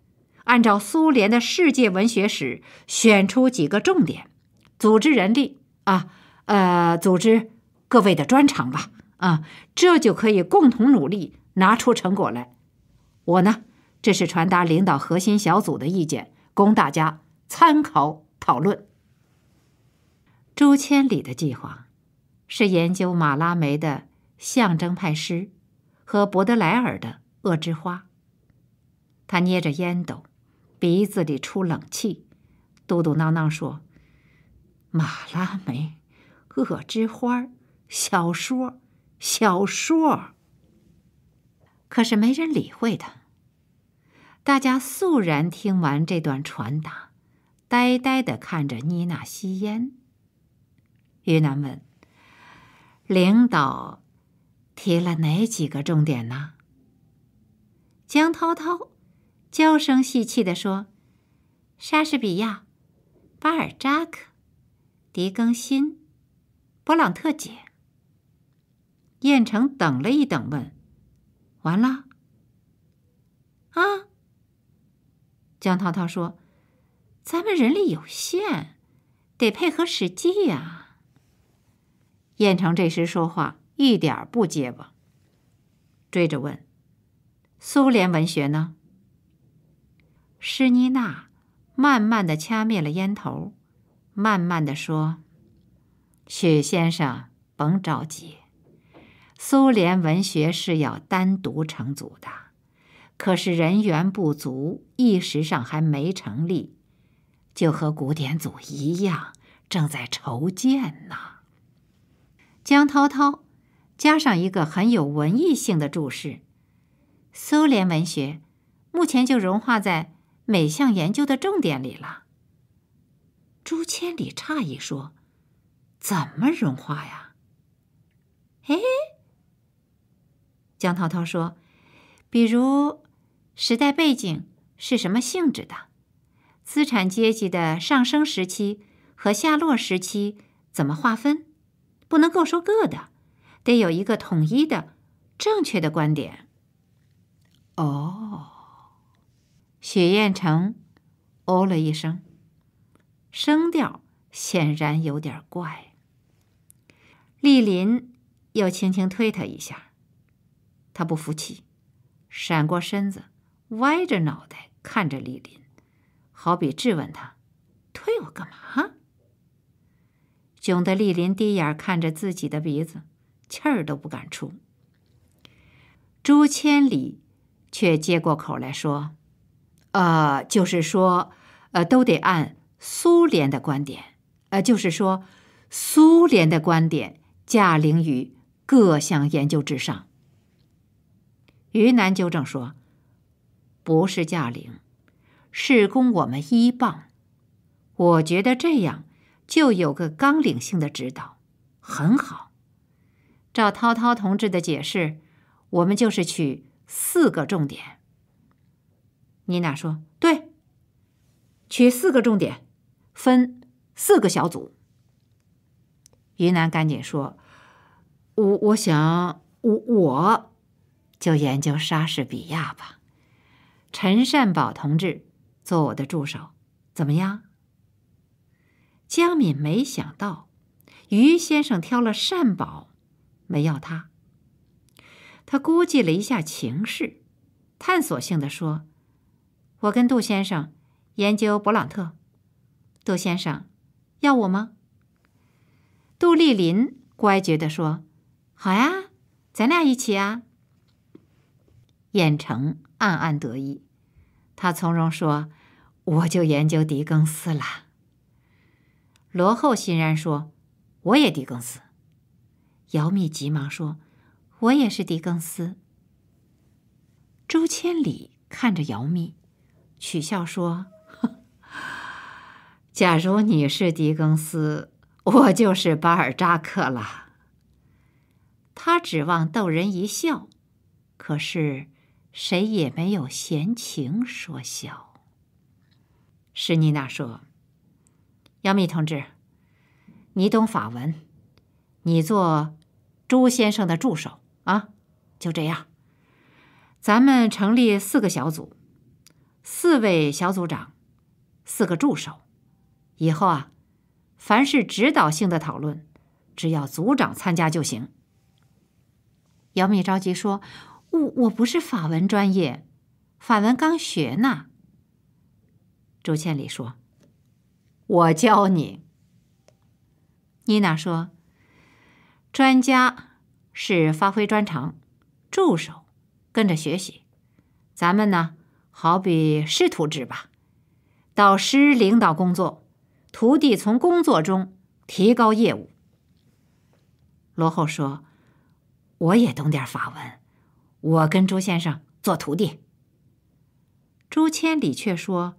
按照苏联的世界文学史选出几个重点，组织人力啊，呃，组织各位的专长吧，啊，这就可以共同努力。拿出成果来，我呢，这是传达领导核心小组的意见，供大家参考讨论。朱千里的计划是研究马拉梅的象征派诗和博德莱尔的《恶之花》。他捏着烟斗，鼻子里出冷气，嘟嘟囔囔说：“马拉梅，《恶之花》小说，小说。”可是没人理会他。大家肃然听完这段传达，呆呆的看着妮娜吸烟。于南问：“领导提了哪几个重点呢？”江涛涛娇声细气的说：“莎士比亚、巴尔扎克、狄更新、勃朗特姐。”燕城等了一等，问。完了。啊，江涛涛说：“咱们人力有限，得配合实际呀。”燕城这时说话一点不结巴，追着问：“苏联文学呢？”施妮娜慢慢的掐灭了烟头，慢慢的说：“许先生，甭着急。”苏联文学是要单独成组的，可是人员不足，一时上还没成立，就和古典组一样，正在筹建呢。江涛涛加上一个很有文艺性的注释：苏联文学目前就融化在每项研究的重点里了。朱千里诧异说：“怎么融化呀？哎。”江涛涛说：“比如，时代背景是什么性质的？资产阶级的上升时期和下落时期怎么划分？不能各说各的，得有一个统一的正确的观点。”哦，许彦成哦了一声，声调显然有点怪。丽林又轻轻推他一下。他不服气，闪过身子，歪着脑袋看着李林，好比质问他：“推我干嘛？”窘得李林低眼看着自己的鼻子，气儿都不敢出。朱千里却接过口来说：“呃，就是说，呃，都得按苏联的观点，呃，就是说，苏联的观点驾凌于各项研究之上。”云南纠正说：“不是驾龄，是供我们依傍。我觉得这样就有个纲领性的指导，很好。”照涛涛同志的解释，我们就是取四个重点。妮娜说：“对，取四个重点，分四个小组。”云南赶紧说：“我我想，我我。”就研究莎士比亚吧，陈善宝同志做我的助手，怎么样？江敏没想到，于先生挑了善宝，没要他。他估计了一下情势，探索性的说：“我跟杜先生研究勃朗特，杜先生要我吗？”杜丽林乖觉的说：“好呀，咱俩一起啊。”燕城暗暗得意，他从容说：“我就研究狄更斯了。”罗厚欣然说：“我也狄更斯。”姚密急忙说：“我也是狄更斯。”周千里看着姚密，取笑说：“ 假如你是狄更斯，我就是巴尔扎克了。”他指望逗人一笑，可是。谁也没有闲情说笑。施妮娜说：“姚幂同志，你懂法文，你做朱先生的助手啊，就这样。咱们成立四个小组，四位小组长，四个助手。以后啊，凡是指导性的讨论，只要组长参加就行。”姚米着急说。我我不是法文专业，法文刚学呢。周千里说：“我教你。”妮娜说：“专家是发挥专长，助手跟着学习。咱们呢，好比师徒制吧，导师领导工作，徒弟从工作中提高业务。”罗厚说：“我也懂点法文。”我跟朱先生做徒弟。朱千里却说：“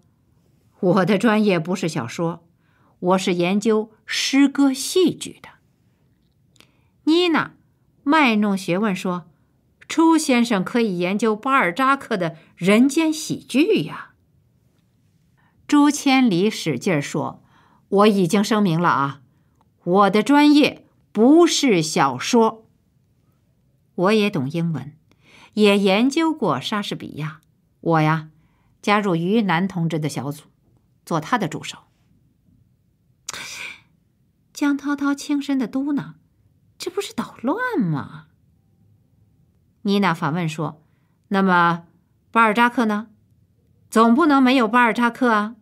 我的专业不是小说，我是研究诗歌戏剧的。”妮娜卖弄学问说：“朱先生可以研究巴尔扎克的《人间喜剧》呀。”朱千里使劲儿说：“我已经声明了啊，我的专业不是小说。我也懂英文。”也研究过莎士比亚，我呀，加入于南同志的小组，做他的助手。江涛涛轻声的嘟囔：“这不是捣乱吗？”妮娜反问说：“那么巴尔扎克呢？总不能没有巴尔扎克啊。”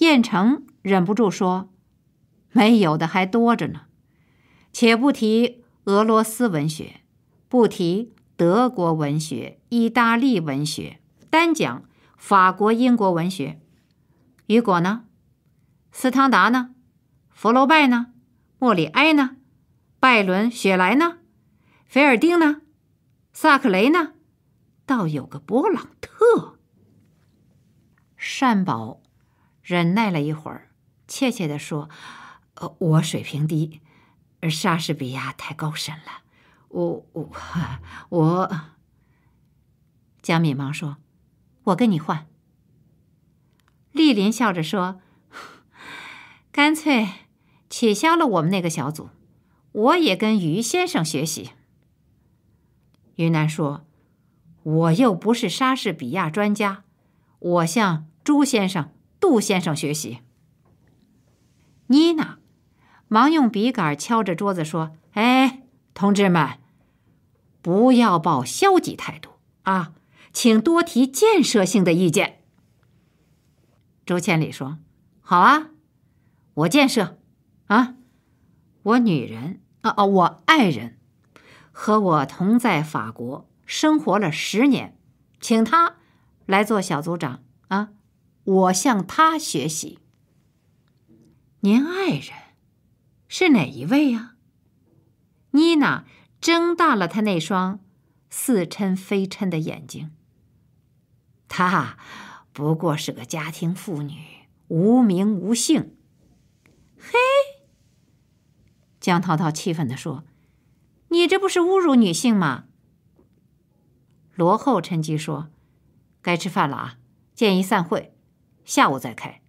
燕城忍不住说：“没有的还多着呢，且不提俄罗斯文学，不提。”德国文学、意大利文学，单讲法国、英国文学。雨果呢？司汤达呢？佛罗拜呢？莫里哀呢？拜伦、雪莱呢？菲尔丁呢？萨克雷呢？倒有个勃朗特。善宝忍耐了一会儿，怯怯的说：“呃，我水平低，而莎士比亚太高深了。”我我我，江敏忙说：“我跟你换。”丽琳笑着说：“ 干脆取消了我们那个小组，我也跟于先生学习。”于南说：“我又不是莎士比亚专家，我向朱先生、杜先生学习。”妮娜忙用笔杆敲着桌子说：“哎！”同志们，不要抱消极态度啊，请多提建设性的意见。周千里说：“好啊，我建设，啊，我女人，啊啊，我爱人，和我同在法国生活了十年，请他来做小组长啊，我向他学习。您爱人是哪一位呀？”妮娜睁大了她那双似嗔非嗔的眼睛。她不过是个家庭妇女，无名无姓。嘿，江涛涛气愤地说：“你这不是侮辱女性吗？”罗厚趁机说：“该吃饭了啊，建议散会，下午再开。”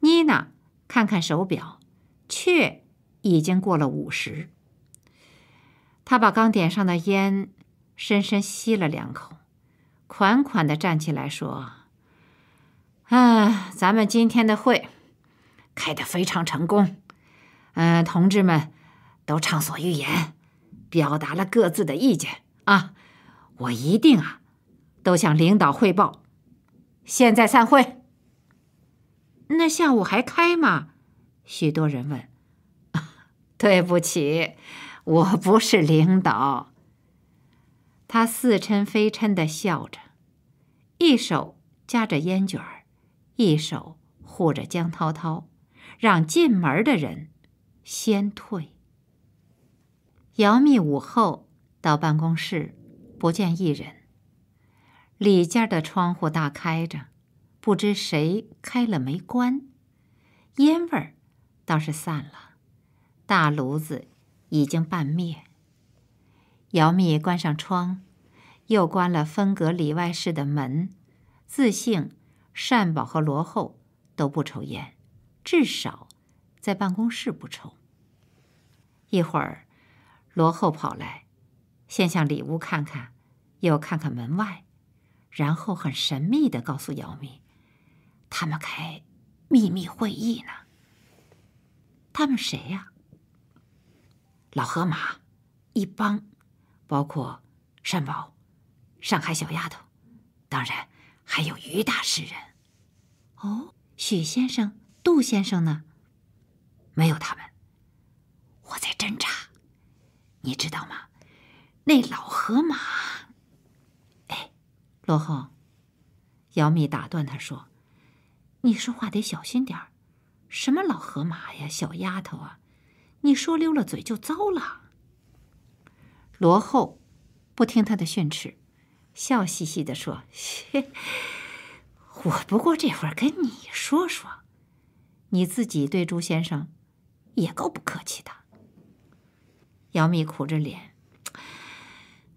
妮娜看看手表，去。已经过了午时，他把刚点上的烟，深深吸了两口，款款的站起来说：“嗯，咱们今天的会，开得非常成功。嗯，同志们，都畅所欲言，表达了各自的意见啊。我一定啊，都向领导汇报。现在散会。那下午还开吗？”许多人问。对不起，我不是领导。他似嗔非嗔地笑着，一手夹着烟卷儿，一手护着江涛涛，让进门的人先退。姚密午后到办公室，不见一人。里间的窗户大开着，不知谁开了没关，烟味儿倒是散了。大炉子已经半灭。姚密关上窗，又关了分隔里外室的门。自性善宝和罗后都不抽烟，至少在办公室不抽。一会儿，罗后跑来，先向里屋看看，又看看门外，然后很神秘地告诉姚密：“他们开秘密会议呢。他们谁呀？”老河马，一帮，包括善宝、上海小丫头，当然还有于大诗人。哦，许先生、杜先生呢？没有他们，我在侦查。你知道吗？那老河马……哎，罗浩，姚米打断他说：“你说话得小心点儿，什么老河马呀，小丫头啊。”你说溜了嘴就糟了。罗厚不听他的训斥，笑嘻嘻的说：“我不过这会儿跟你说说，你自己对朱先生也够不客气的。”姚密苦着脸，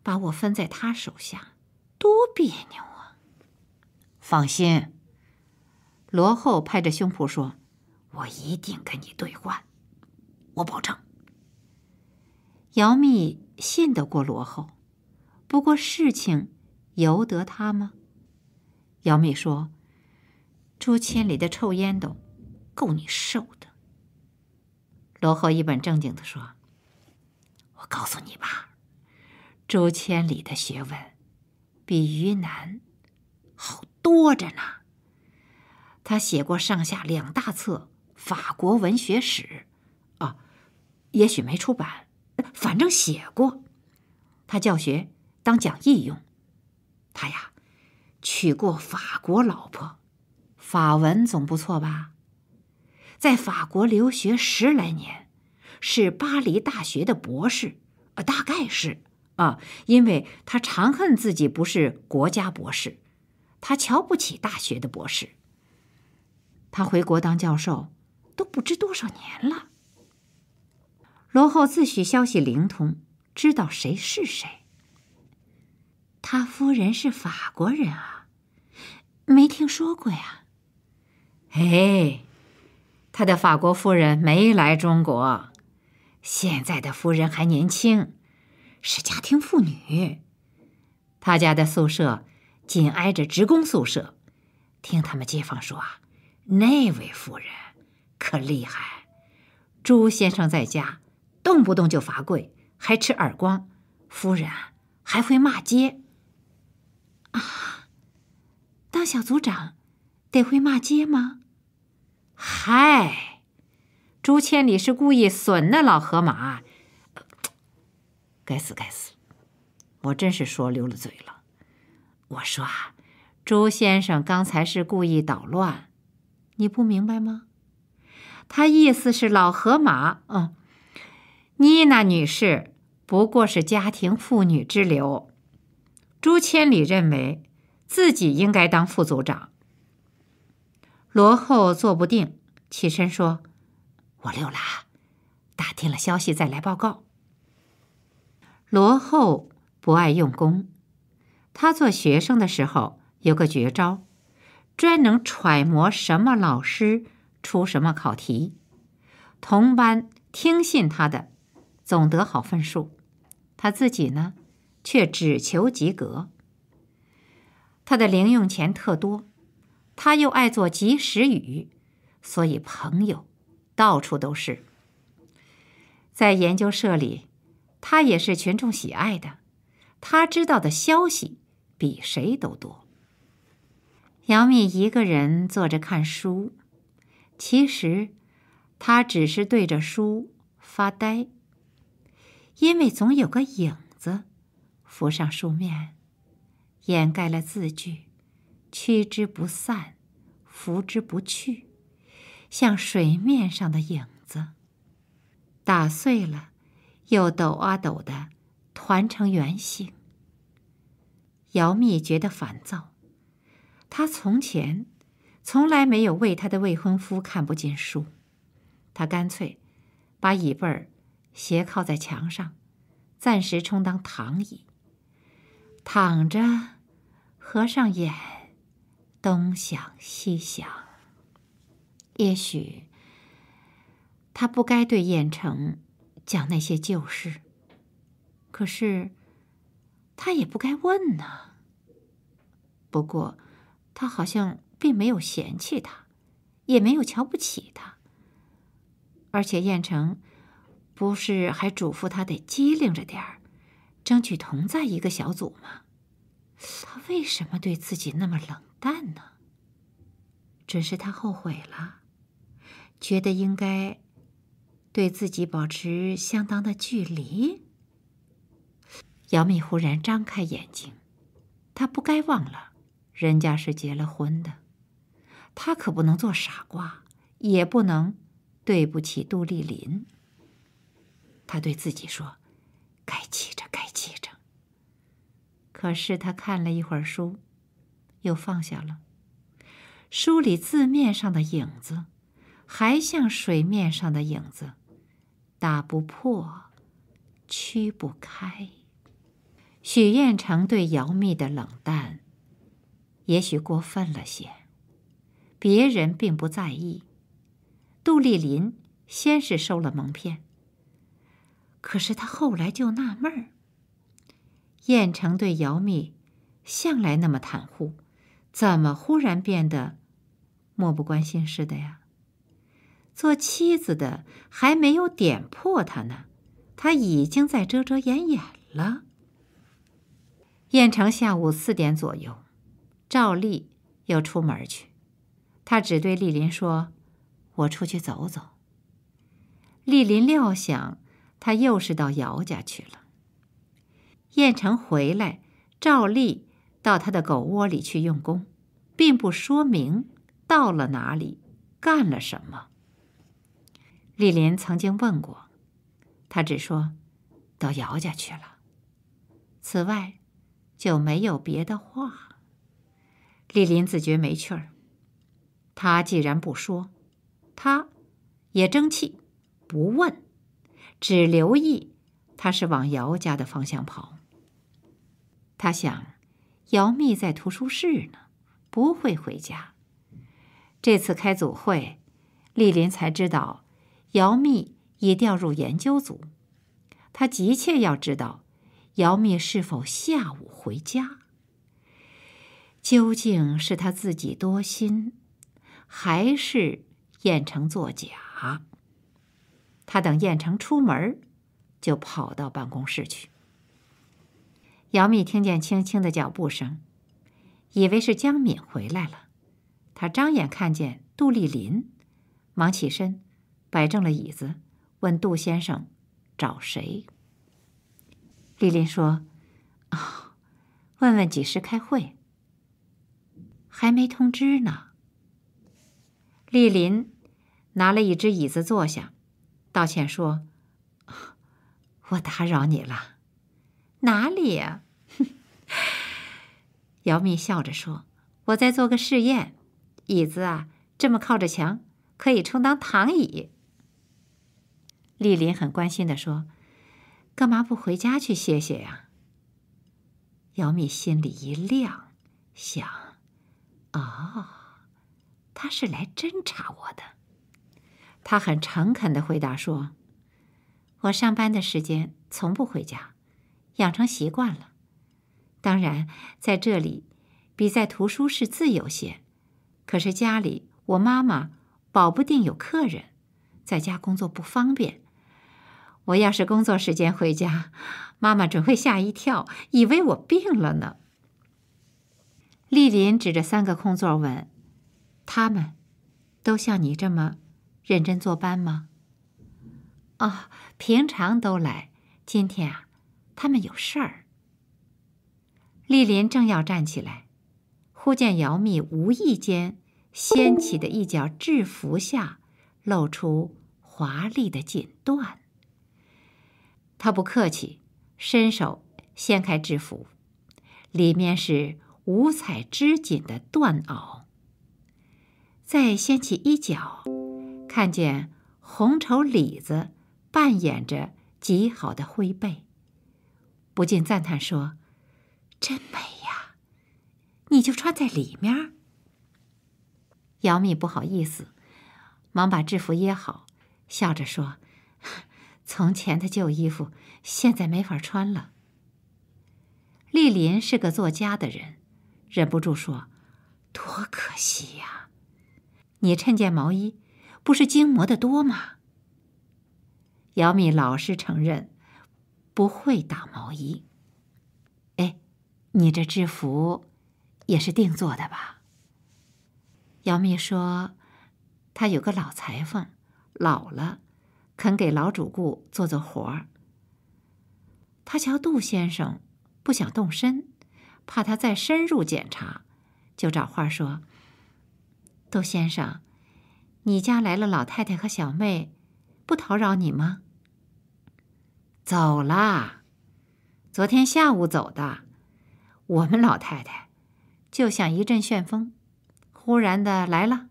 把我分在他手下，多别扭啊！放心，罗厚拍着胸脯说：“我一定跟你兑换。”我保证。姚密信得过罗厚，不过事情由得他吗？姚密说：“朱千里的臭烟斗，够你受的。”罗厚一本正经的说：“我告诉你吧，朱千里的学问比于南好多着呢。他写过上下两大册《法国文学史》。”也许没出版，反正写过。他教学当讲义用。他呀，娶过法国老婆，法文总不错吧？在法国留学十来年，是巴黎大学的博士，呃，大概是啊，因为他常恨自己不是国家博士，他瞧不起大学的博士。他回国当教授，都不知多少年了。罗厚自诩消息灵通，知道谁是谁。他夫人是法国人啊，没听说过呀。哎，他的法国夫人没来中国，现在的夫人还年轻，是家庭妇女。他家的宿舍紧挨着职工宿舍，听他们街坊说啊，那位夫人可厉害。朱先生在家。动不动就罚跪，还吃耳光，夫人还会骂街，啊？当小组长得会骂街吗？嗨，朱千里是故意损那老河马。该死该死，我真是说溜了嘴了。我说啊，朱先生刚才是故意捣乱，你不明白吗？他意思是老河马，嗯。妮娜女士不过是家庭妇女之流，朱千里认为自己应该当副组长。罗厚坐不定，起身说：“我溜了，打听了消息再来报告。”罗厚不爱用功，他做学生的时候有个绝招，专能揣摩什么老师出什么考题，同班听信他的。总得好分数，他自己呢，却只求及格。他的零用钱特多，他又爱做及时雨，所以朋友到处都是。在研究社里，他也是群众喜爱的。他知道的消息比谁都多。杨幂一个人坐着看书，其实他只是对着书发呆。因为总有个影子，浮上书面，掩盖了字句，驱之不散，拂之不去，像水面上的影子。打碎了，又抖啊抖的，团成圆形。姚密觉得烦躁，他从前从来没有为他的未婚夫看不进书，他干脆把椅背儿。斜靠在墙上，暂时充当躺椅。躺着，合上眼，东想西想。也许他不该对燕城讲那些旧事，可是他也不该问呢。不过，他好像并没有嫌弃他，也没有瞧不起他，而且燕城。不是还嘱咐他得机灵着点儿，争取同在一个小组吗？他为什么对自己那么冷淡呢？准是他后悔了，觉得应该对自己保持相当的距离。姚幂忽然张开眼睛，他不该忘了，人家是结了婚的，他可不能做傻瓜，也不能对不起杜丽林。他对自己说：“该记着，该记着。”可是他看了一会儿书，又放下了。书里字面上的影子，还像水面上的影子，打不破，驱不开。许彦成对姚密的冷淡，也许过分了些。别人并不在意。杜丽林先是收了蒙骗。可是他后来就纳闷儿：燕城对姚密，向来那么袒护，怎么忽然变得漠不关心似的呀？做妻子的还没有点破他呢，他已经在遮遮掩掩了。燕城下午四点左右，照例要出门去，他只对丽林说：“我出去走走。”丽林料想。他又是到姚家去了。燕城回来，照例到他的狗窝里去用功，并不说明到了哪里，干了什么。李林曾经问过，他只说：“到姚家去了。”此外，就没有别的话。李林自觉没趣儿，他既然不说，他，也争气，不问。只留意，他是往姚家的方向跑。他想，姚密在图书室呢，不会回家。这次开组会，丽林才知道，姚密已调入研究组。他急切要知道，姚密是否下午回家？究竟是他自己多心，还是燕城作假？他等燕城出门，就跑到办公室去。姚密听见轻轻的脚步声，以为是江敏回来了。他张眼看见杜丽林，忙起身，摆正了椅子，问杜先生：“找谁？”丽林说：“啊，问问几时开会。还没通知呢。”丽林拿了一只椅子坐下。道歉说：“我打扰你了，哪里呀？” 姚蜜笑着说：“我在做个试验，椅子啊这么靠着墙，可以充当躺椅。”丽琳很关心的说：“干嘛不回家去歇歇呀？”姚蜜心里一亮，想：“哦，他是来侦察我的。”他很诚恳地回答说：“我上班的时间从不回家，养成习惯了。当然，在这里比在图书室自由些。可是家里我妈妈保不定有客人，在家工作不方便。我要是工作时间回家，妈妈准会吓一跳，以为我病了呢。”丽临指着三个空座问：“他们都像你这么？”认真坐班吗？啊，平常都来，今天啊，他们有事儿。丽林正要站起来，忽见姚蜜无意间掀起的一角制服下露出华丽的锦缎。他不客气，伸手掀开制服，里面是五彩织锦的缎袄。再掀起一角。看见红绸里子扮演着极好的灰背，不禁赞叹说：“真美呀！”你就穿在里面。姚密不好意思，忙把制服掖好，笑着说：“从前的旧衣服，现在没法穿了。”丽林是个作家的人，忍不住说：“多可惜呀！你趁件毛衣。”不是经磨的多吗？姚明老实承认不会打毛衣。哎，你这制服也是定做的吧？姚明说他有个老裁缝，老了，肯给老主顾做做活儿。他瞧杜先生不想动身，怕他再深入检查，就找话说：“杜先生。”你家来了老太太和小妹，不叨扰你吗？走了，昨天下午走的。我们老太太就像一阵旋风，忽然的来了，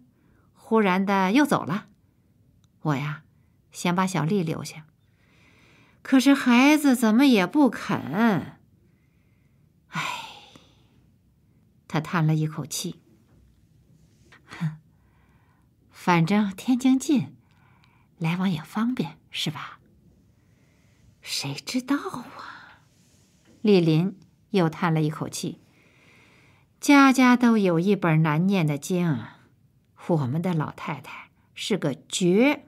忽然的又走了。我呀，想把小丽留下，可是孩子怎么也不肯。哎，他叹了一口气。哼。反正天津近，来往也方便，是吧？谁知道啊？李林又叹了一口气。家家都有一本难念的经，我们的老太太是个绝。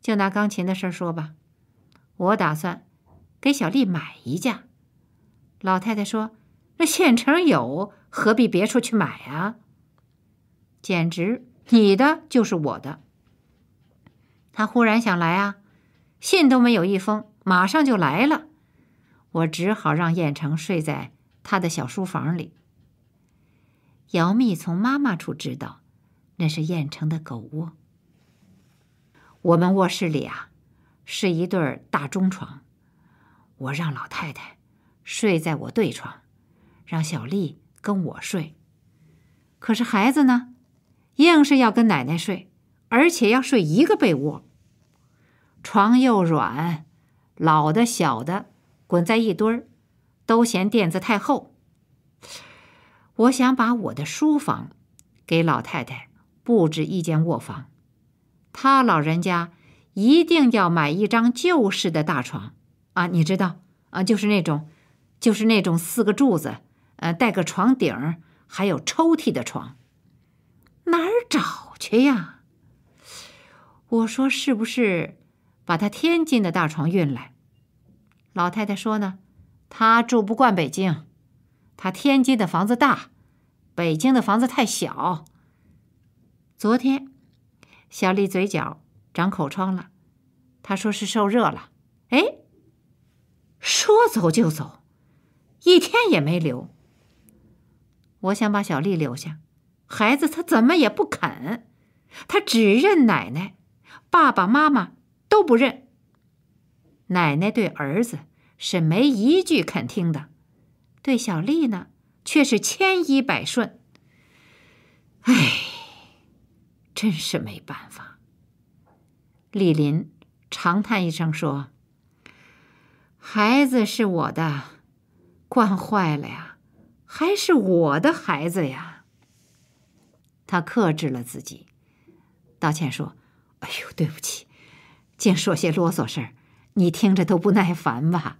就拿钢琴的事说吧，我打算给小丽买一架。老太太说：“那县城有，何必别处去买啊？”简直。你的就是我的。他忽然想来啊，信都没有一封，马上就来了。我只好让燕城睡在他的小书房里。姚密从妈妈处知道，那是燕城的狗窝。我们卧室里啊，是一对大中床。我让老太太睡在我对床，让小丽跟我睡。可是孩子呢？硬是要跟奶奶睡，而且要睡一个被窝。床又软，老的小的滚在一堆儿，都嫌垫子太厚。我想把我的书房给老太太布置一间卧房，他老人家一定要买一张旧式的大床啊！你知道啊，就是那种，就是那种四个柱子，呃，带个床顶儿，还有抽屉的床。哪儿找去呀？我说是不是把他天津的大床运来？老太太说呢，他住不惯北京，他天津的房子大，北京的房子太小。昨天小丽嘴角长口疮了，她说是受热了。哎，说走就走，一天也没留。我想把小丽留下。孩子他怎么也不肯，他只认奶奶，爸爸妈妈都不认。奶奶对儿子是没一句肯听的，对小丽呢，却是千依百顺。唉，真是没办法。李林长叹一声说：“孩子是我的，惯坏了呀，还是我的孩子呀。”他克制了自己，道歉说：“哎呦，对不起，净说些啰嗦事儿，你听着都不耐烦吧。”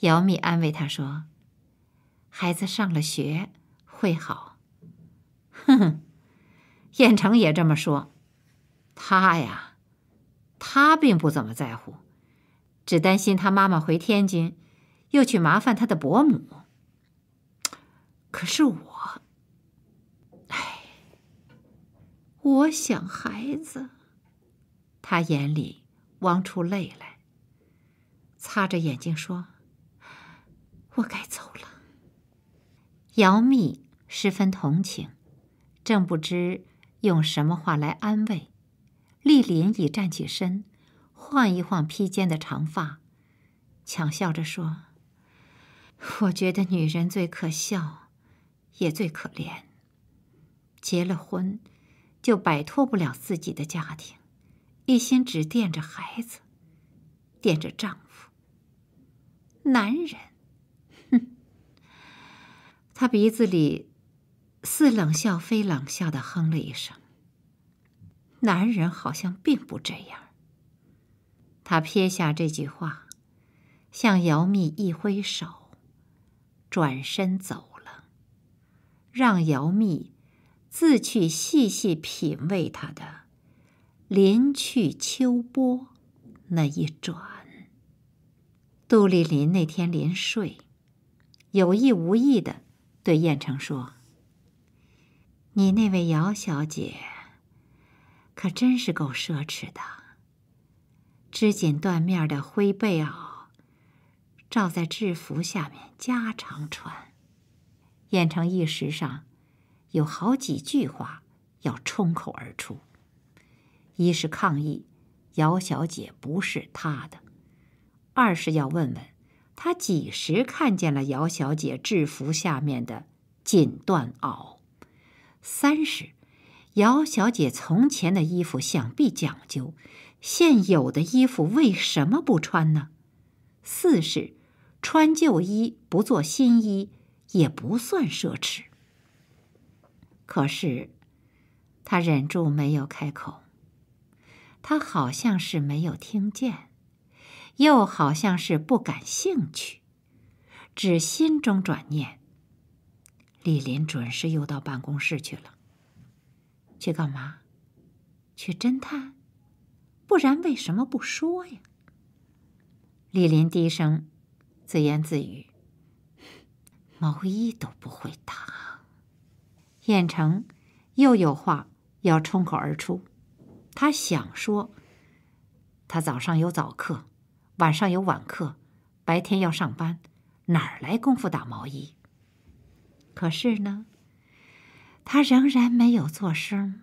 姚米安慰他说：“孩子上了学会好。”哼哼，燕成也这么说。他呀，他并不怎么在乎，只担心他妈妈回天津，又去麻烦他的伯母。可是我。我想孩子，她眼里汪出泪来，擦着眼睛说：“我该走了。”姚密十分同情，正不知用什么话来安慰，丽琳已站起身，晃一晃披肩的长发，强笑着说：“我觉得女人最可笑，也最可怜。结了婚。”就摆脱不了自己的家庭，一心只惦着孩子，惦着丈夫。男人，哼，他鼻子里似冷笑非冷笑的哼了一声。男人好像并不这样。他撇下这句话，向姚蜜一挥手，转身走了，让姚蜜。自去细细品味他的“临去秋波”那一转。杜丽琳那天临睡，有意无意的对燕城说：“你那位姚小姐可真是够奢侈的，织锦缎面的灰被袄罩在制服下面加长穿。”燕城一时上。有好几句话要冲口而出：一是抗议，姚小姐不是他的；二是要问问，他几时看见了姚小姐制服下面的锦缎袄；三是，姚小姐从前的衣服想必讲究，现有的衣服为什么不穿呢？四是，穿旧衣不做新衣，也不算奢侈。可是，他忍住没有开口。他好像是没有听见，又好像是不感兴趣，只心中转念：李林准是又到办公室去了。去干嘛？去侦探？不然为什么不说呀？李林低声自言自语：“ 毛衣都不会打。”燕城又有话要冲口而出，他想说：“他早上有早课，晚上有晚课，白天要上班，哪儿来功夫打毛衣？”可是呢，他仍然没有做声，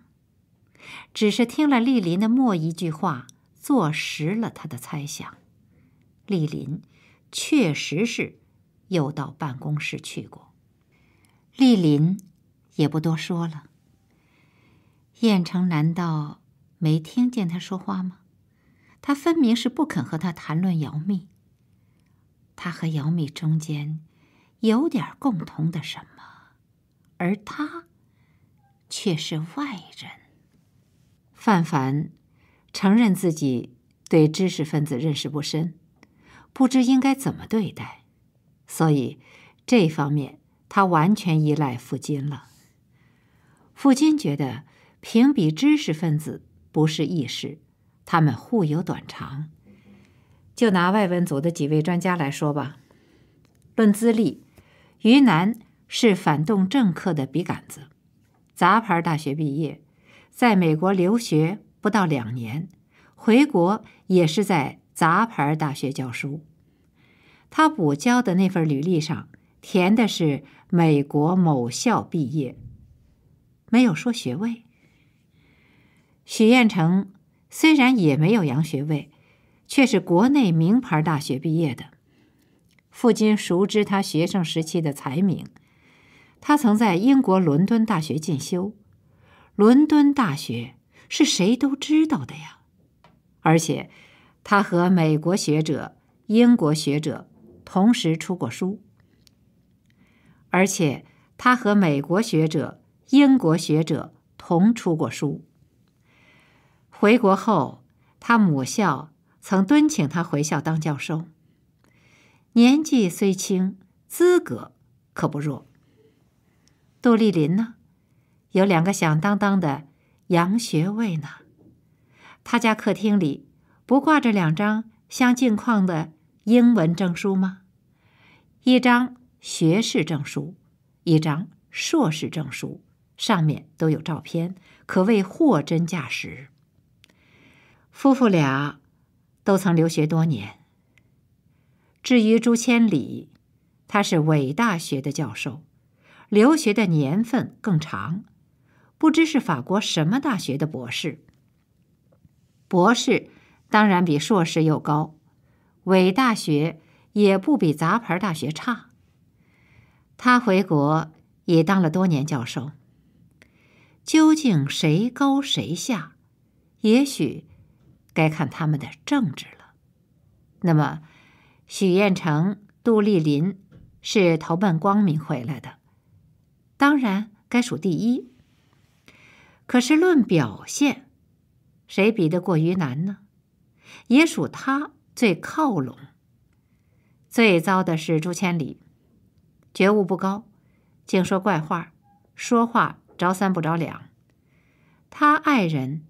只是听了丽林的末一句话，坐实了他的猜想：丽林确实是又到办公室去过。丽林。也不多说了。燕城难道没听见他说话吗？他分明是不肯和他谈论姚密。他和姚密中间有点共同的什么，而他却是外人。范凡承认自己对知识分子认识不深，不知应该怎么对待，所以这方面他完全依赖傅金了。父亲觉得评比知识分子不是易事，他们互有短长。就拿外文组的几位专家来说吧，论资历，于南是反动政客的笔杆子，杂牌大学毕业，在美国留学不到两年，回国也是在杂牌大学教书。他补交的那份履历上填的是美国某校毕业。没有说学位。许彦成虽然也没有洋学位，却是国内名牌大学毕业的。父亲熟知他学生时期的才名，他曾在英国伦敦大学进修。伦敦大学是谁都知道的呀！而且，他和美国学者、英国学者同时出过书。而且，他和美国学者。英国学者同出过书。回国后，他母校曾敦请他回校当教授。年纪虽轻，资格可不弱。杜丽林呢，有两个响当当的洋学位呢。他家客厅里不挂着两张镶镜框的英文证书吗？一张学士证书，一张硕士证书。上面都有照片，可谓货真价实。夫妇俩都曾留学多年。至于朱千里，他是伪大学的教授，留学的年份更长。不知是法国什么大学的博士。博士当然比硕士又高，伪大学也不比杂牌大学差。他回国也当了多年教授。究竟谁高谁下？也许该看他们的政治了。那么，许彦成、杜丽林是投奔光明回来的，当然该数第一。可是论表现，谁比得过于南呢？也属他最靠拢。最糟的是朱千里，觉悟不高，净说怪话，说话。着三不着两，他爱人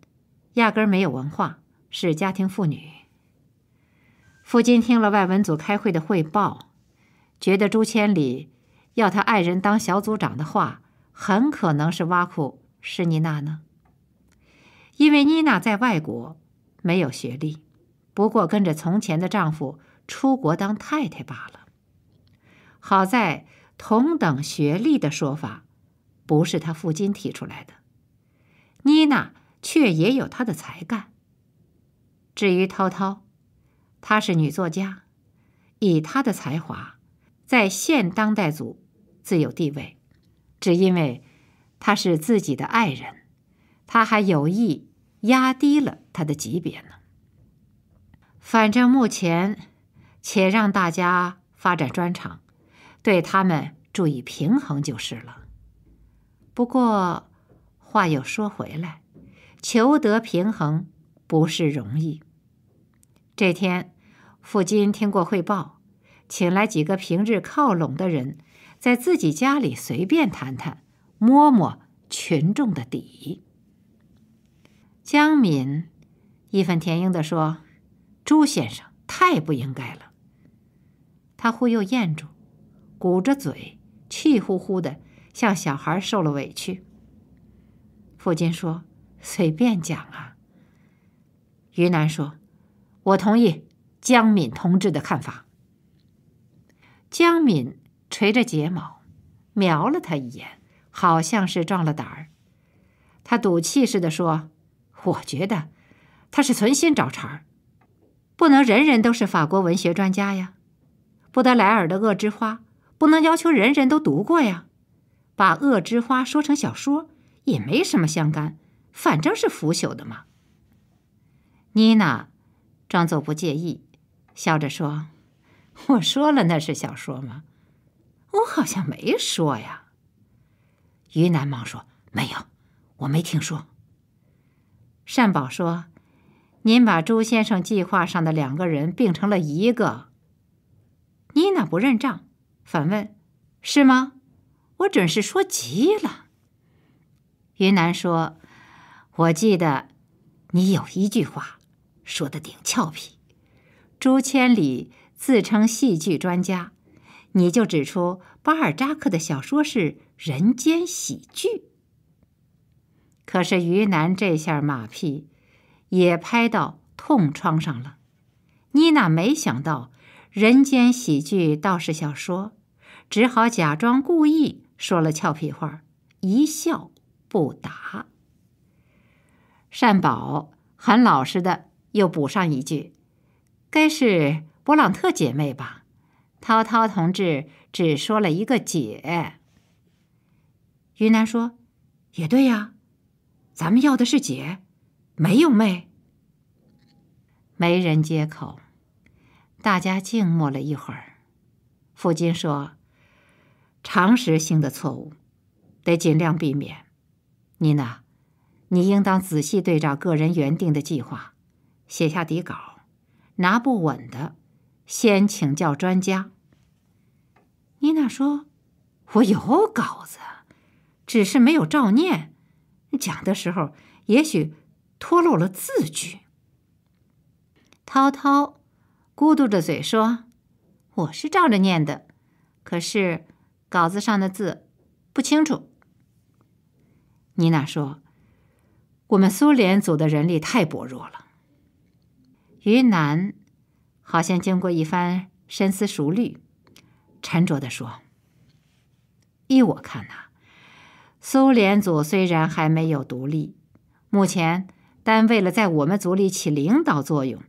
压根儿没有文化，是家庭妇女。父亲听了外文组开会的汇报，觉得朱千里要他爱人当小组长的话，很可能是挖苦施妮娜呢。因为妮娜在外国没有学历，不过跟着从前的丈夫出国当太太罢了。好在同等学历的说法。不是他父亲提出来的，妮娜却也有她的才干。至于涛涛，她是女作家，以她的才华，在现当代组自有地位。只因为她是自己的爱人，她还有意压低了她的级别呢。反正目前，且让大家发展专长，对他们注意平衡就是了。不过，话又说回来，求得平衡不是容易。这天，傅金听过汇报，请来几个平日靠拢的人，在自己家里随便谈谈，摸摸群众的底。江敏义愤填膺的说：“朱先生，太不应该了！”他忽又咽住，鼓着嘴，气呼呼的。像小孩受了委屈，父亲说：“随便讲啊。”于南说：“我同意江敏同志的看法。”江敏垂着睫毛，瞄了他一眼，好像是壮了胆儿。他赌气似的说：“我觉得，他是存心找茬儿，不能人人都是法国文学专家呀。布德莱尔的《恶之花》，不能要求人人都读过呀。”把恶之花说成小说也没什么相干，反正是腐朽的嘛。妮娜装作不介意，笑着说：“我说了那是小说吗？我好像没说呀。”于南忙说：“没有，我没听说。”善宝说：“您把朱先生计划上的两个人并成了一个。”妮娜不认账，反问：“是吗？”我准是说急了。于南说：“我记得，你有一句话，说的挺俏皮。朱千里自称戏剧专家，你就指出巴尔扎克的小说是《人间喜剧》。可是于南这下马屁，也拍到痛疮上了。妮娜没想到，《人间喜剧》倒是小说，只好假装故意。”说了俏皮话，一笑不答。善宝很老实的又补上一句：“该是勃朗特姐妹吧？”涛涛同志只说了一个“姐”。云南说：“也对呀，咱们要的是姐，没有妹。”没人接口，大家静默了一会儿。福金说。常识性的错误，得尽量避免。妮娜，你应当仔细对照个人原定的计划，写下底稿。拿不稳的，先请教专家。妮娜说：“我有稿子，只是没有照念，讲的时候也许脱落了字句。”涛涛咕嘟着嘴说：“我是照着念的，可是……”稿子上的字不清楚。妮娜说：“我们苏联组的人力太薄弱了。”于南好像经过一番深思熟虑，沉着的说：“依我看呐，苏联组虽然还没有独立，目前，但为了在我们组里起领导作用，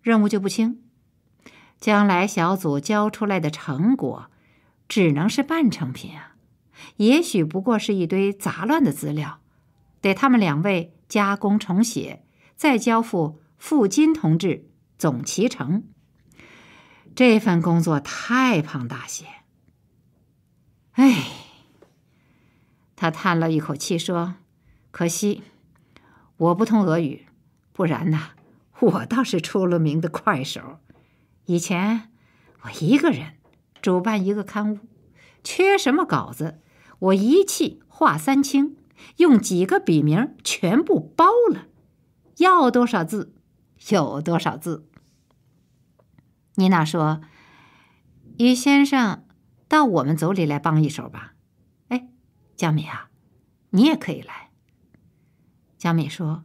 任务就不轻。将来小组交出来的成果。”只能是半成品啊，也许不过是一堆杂乱的资料，得他们两位加工重写，再交付傅金同志总其成。这份工作太庞大些。哎，他叹了一口气说：“可惜，我不通俄语，不然呐，我倒是出了名的快手。以前我一个人。”主办一个刊物，缺什么稿子，我一气画三清，用几个笔名全部包了，要多少字，有多少字。妮娜说：“于先生，到我们组里来帮一手吧。”哎，江敏啊，你也可以来。江敏说：“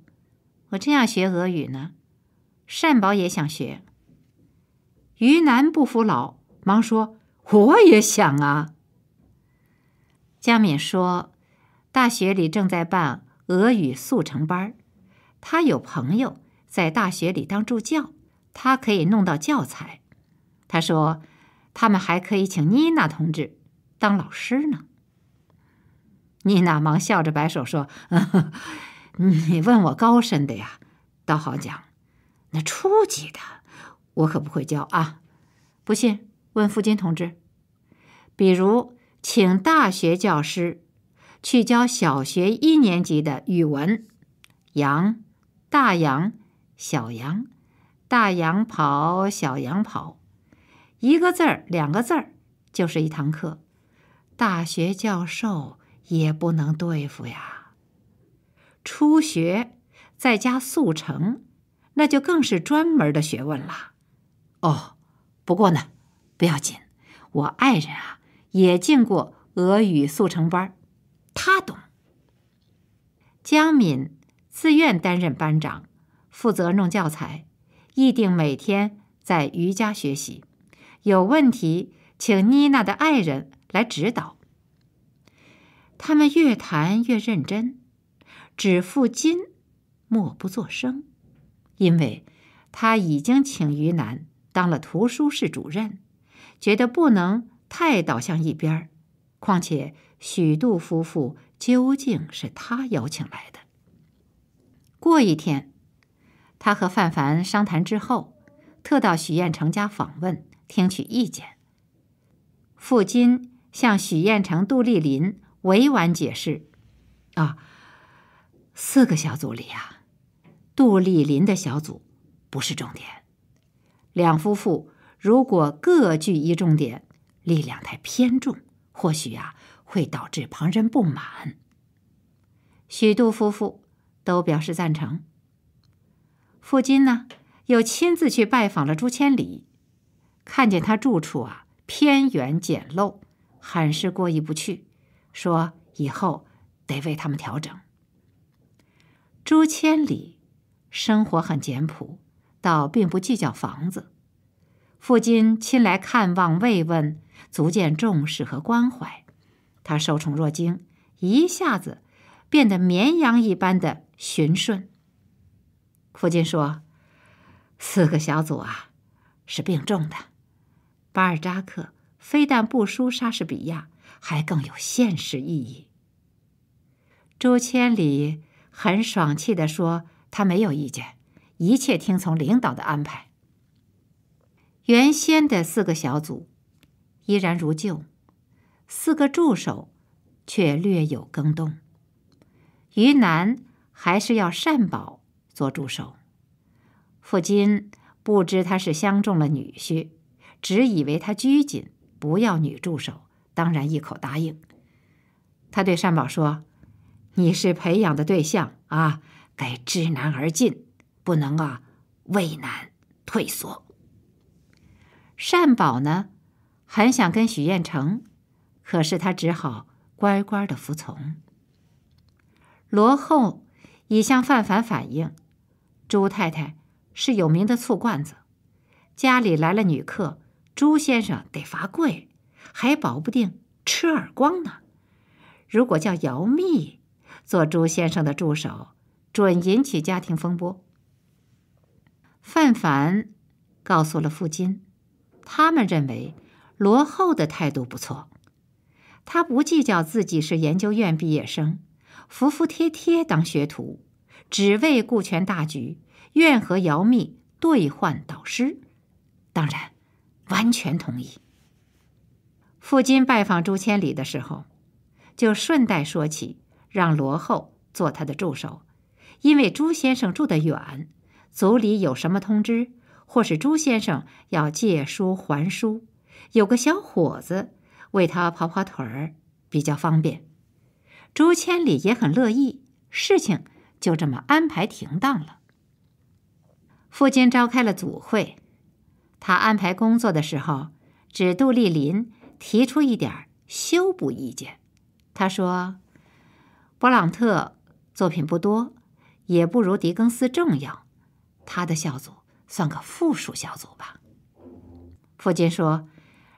我正要学俄语呢，善宝也想学。”于南不服老，忙说。我也想啊。佳敏说：“大学里正在办俄语速成班她他有朋友在大学里当助教，他可以弄到教材。他说，他们还可以请妮娜同志当老师呢。”妮娜忙笑着摆手说：“ 你问我高深的呀，倒好讲；那初级的，我可不会教啊。不信。”问付金同志，比如请大学教师去教小学一年级的语文，羊、大羊、小羊、大羊跑、小羊跑，一个字儿、两个字儿就是一堂课，大学教授也不能对付呀。初学再加速成，那就更是专门的学问了。哦，不过呢。不要紧，我爱人啊也进过俄语速成班他懂。江敏自愿担任班长，负责弄教材，议定每天在瑜伽学习，有问题请妮娜的爱人来指导。他们越谈越认真，只付筋，默不作声，因为他已经请于南当了图书室主任。觉得不能太倒向一边儿，况且许杜夫妇究竟是他邀请来的。过一天，他和范凡商谈之后，特到许彦成家访问，听取意见。傅金向许彦成、杜丽林委婉解释：“啊，四个小组里啊，杜丽林的小组不是重点，两夫妇。”如果各具一重点，力量太偏重，或许啊会导致旁人不满。许杜夫妇都表示赞成。傅金呢又亲自去拜访了朱千里，看见他住处啊偏远简陋，很是过意不去，说以后得为他们调整。朱千里生活很简朴，倒并不计较房子。父亲亲来看望慰问，足见重视和关怀。他受宠若惊，一下子变得绵羊一般的循顺。父亲说：“四个小组啊，是病重的。巴尔扎克非但不输莎士比亚，还更有现实意义。”周千里很爽气地说：“他没有意见，一切听从领导的安排。”原先的四个小组依然如旧，四个助手却略有更动。于南还是要善宝做助手。父亲不知他是相中了女婿，只以为他拘谨，不要女助手，当然一口答应。他对善宝说：“你是培养的对象啊，该知难而进，不能啊畏难退缩。”善宝呢，很想跟许彦成，可是他只好乖乖的服从。罗厚已向范凡反映，朱太太是有名的醋罐子，家里来了女客，朱先生得罚跪，还保不定吃耳光呢。如果叫姚密做朱先生的助手，准引起家庭风波。范凡告诉了傅金。他们认为罗后的态度不错，他不计较自己是研究院毕业生，服服帖帖当学徒，只为顾全大局，愿和姚密兑换导师。当然，完全同意。傅金拜访朱千里的时候，就顺带说起让罗后做他的助手，因为朱先生住得远，组里有什么通知。或是朱先生要借书还书，有个小伙子为他跑跑腿儿比较方便，朱千里也很乐意。事情就这么安排停当了。父亲召开了组会，他安排工作的时候，指杜丽林提出一点修补意见。他说：“勃朗特作品不多，也不如狄更斯重要，他的小组。”算个附属小组吧，父亲说，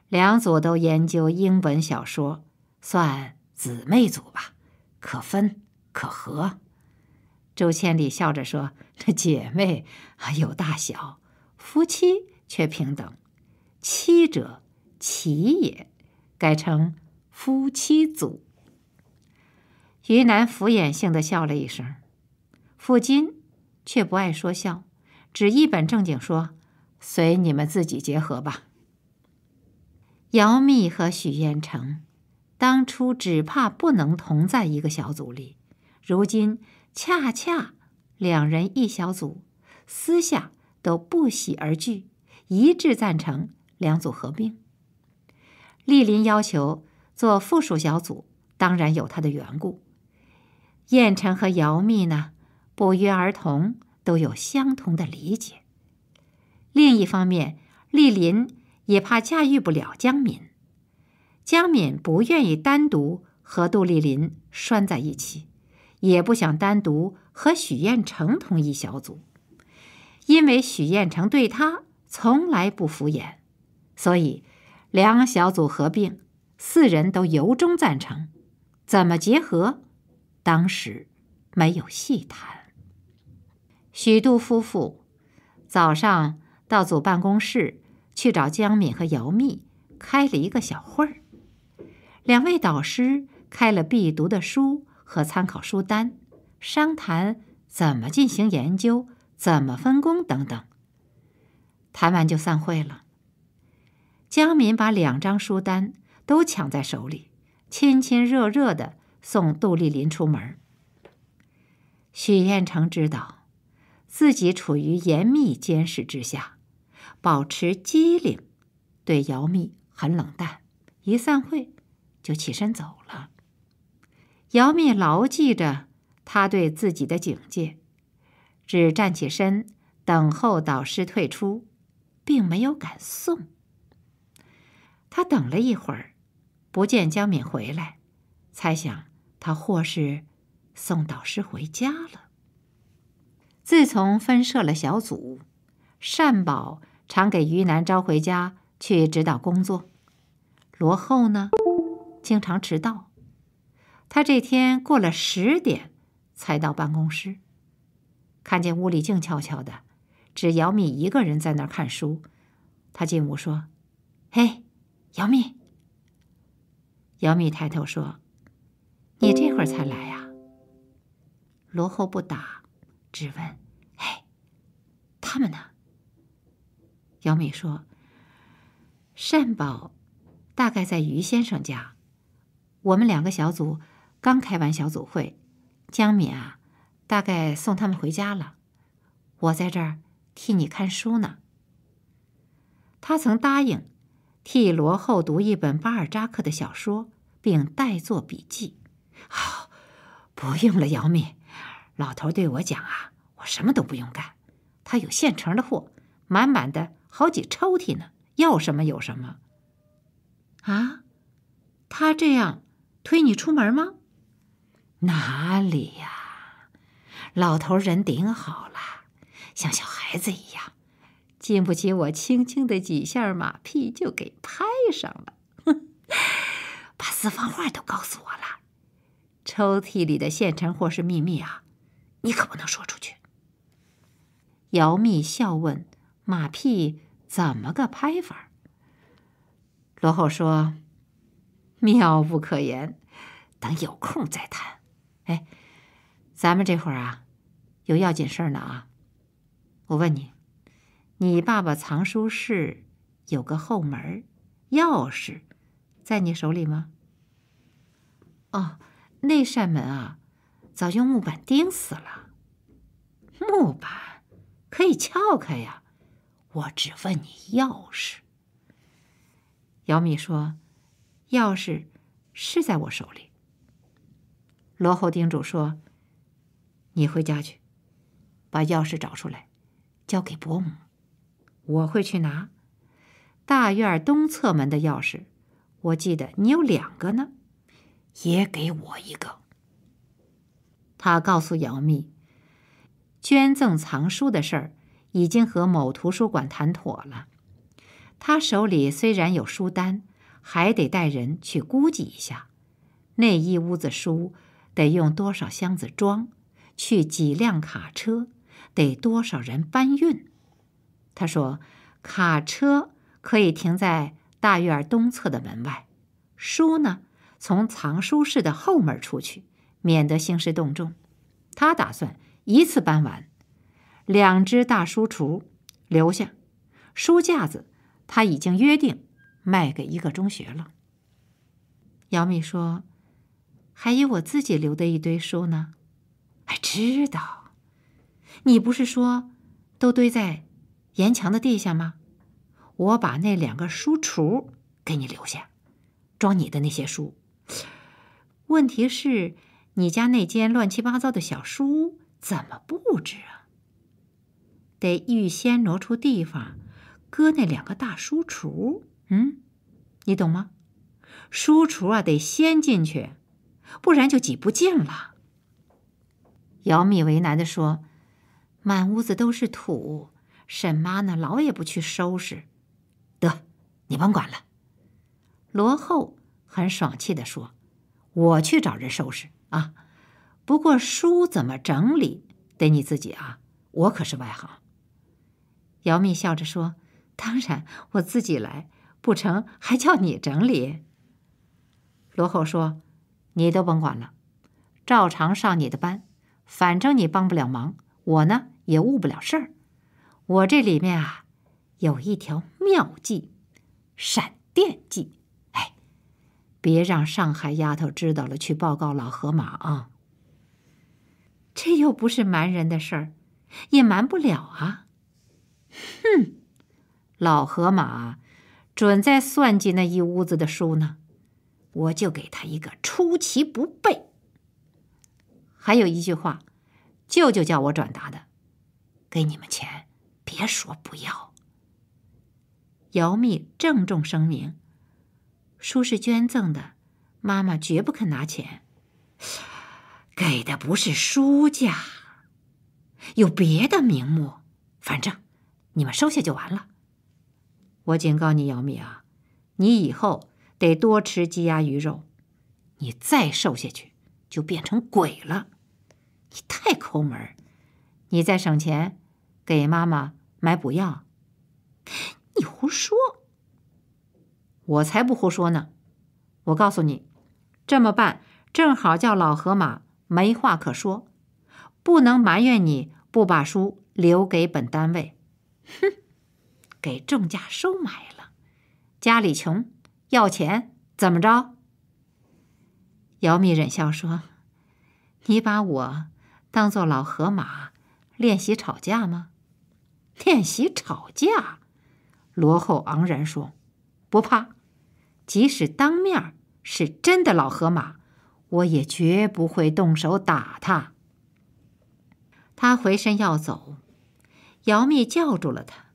两组都研究英文小说，算姊妹组吧，可分可合。周千里笑着说：“这姐妹啊有大小，夫妻却平等。妻者，齐也，改成夫妻组。”于南敷衍性的笑了一声，父亲却不爱说笑。只一本正经说：“随你们自己结合吧。”姚密和许彦成，当初只怕不能同在一个小组里，如今恰恰两人一小组，私下都不喜而惧，一致赞成两组合并。莅临要求做附属小组，当然有他的缘故。彦成和姚密呢，不约而同。都有相同的理解。另一方面，丽临也怕驾驭不了江敏，江敏不愿意单独和杜丽林拴在一起，也不想单独和许彦成同一小组，因为许彦成对他从来不敷衍。所以，两小组合并，四人都由衷赞成。怎么结合？当时没有细谈。许杜夫妇早上到组办公室去找江敏和姚秘，开了一个小会儿。两位导师开了必读的书和参考书单，商谈怎么进行研究、怎么分工等等。谈完就散会了。江敏把两张书单都抢在手里，亲亲热热的送杜丽林出门。许彦成知道。自己处于严密监视之下，保持机灵，对姚密很冷淡。一散会，就起身走了。姚密牢记着他对自己的警戒，只站起身等候导师退出，并没有敢送。他等了一会儿，不见江敏回来，猜想他或是送导师回家了。自从分设了小组，善宝常给于南招回家去指导工作。罗厚呢，经常迟到。他这天过了十点才到办公室，看见屋里静悄悄的，只姚敏一个人在那儿看书。他进屋说：“嘿，姚敏。”姚敏抬头说：“你这会儿才来呀。”罗厚不打。质问：“嘿，他们呢？”姚敏说：“善宝，大概在于先生家。我们两个小组刚开完小组会，江敏啊，大概送他们回家了。我在这儿替你看书呢。”他曾答应替罗厚读一本巴尔扎克的小说，并代做笔记。好，不用了，姚敏。老头对我讲啊，我什么都不用干，他有现成的货，满满的好几抽屉呢，要什么有什么。啊，他这样推你出门吗？哪里呀，老头人顶好了，像小孩子一样，经不起我轻轻的几下马屁就给拍上了，哼，把私房话都告诉我了，抽屉里的现成货是秘密啊。你可不能说出去。姚密笑问：“马屁怎么个拍法？”罗后说：“妙不可言，等有空再谈。”哎，咱们这会儿啊，有要紧事儿呢啊！我问你，你爸爸藏书室有个后门，钥匙在你手里吗？哦，那扇门啊。早用木板钉死了。木板可以撬开呀。我只问你钥匙。姚米说：“钥匙是在我手里。”罗后叮嘱说：“你回家去，把钥匙找出来，交给伯母。我会去拿大院东侧门的钥匙。我记得你有两个呢，也给我一个。”他告诉姚密，捐赠藏书的事儿已经和某图书馆谈妥了。他手里虽然有书单，还得带人去估计一下，那一屋子书得用多少箱子装，去几辆卡车，得多少人搬运。他说，卡车可以停在大院东侧的门外，书呢从藏书室的后门出去。免得兴师动众，他打算一次搬完，两只大书橱留下，书架子他已经约定卖给一个中学了。姚米说：“还有我自己留的一堆书呢，哎，知道？你不是说都堆在沿墙的地下吗？我把那两个书橱给你留下，装你的那些书。问题是。”你家那间乱七八糟的小书屋怎么布置啊？得预先挪出地方，搁那两个大书橱。嗯，你懂吗？书橱啊，得先进去，不然就挤不进了。姚米为难的说：“满屋子都是土，沈妈呢老也不去收拾，得你甭管了。”罗厚很爽气的说：“我去找人收拾。”啊，不过书怎么整理得你自己啊，我可是外行。姚密笑着说：“当然我自己来，不成还叫你整理。”罗厚说：“你都甭管了，照常上你的班，反正你帮不了忙，我呢也误不了事儿。我这里面啊，有一条妙计，闪电计。”别让上海丫头知道了，去报告老河马啊！这又不是瞒人的事儿，也瞒不了啊！哼，老河马准在算计那一屋子的书呢，我就给他一个出其不备。还有一句话，舅舅叫我转达的，给你们钱，别说不要。姚密郑重声明。书是捐赠的，妈妈绝不肯拿钱。给的不是书价，有别的名目，反正你们收下就完了。我警告你，姚米啊，你以后得多吃鸡鸭鱼肉，你再瘦下去就变成鬼了。你太抠门你再省钱，给妈妈买补药。你胡说。我才不胡说呢！我告诉你，这么办正好叫老河马没话可说，不能埋怨你不把书留给本单位。哼，给正价收买了，家里穷要钱怎么着？姚米忍笑说：“你把我当做老河马练习吵架吗？练习吵架？”罗厚昂然说：“不怕。”即使当面是真的老河马，我也绝不会动手打他。他回身要走，姚密叫住了他，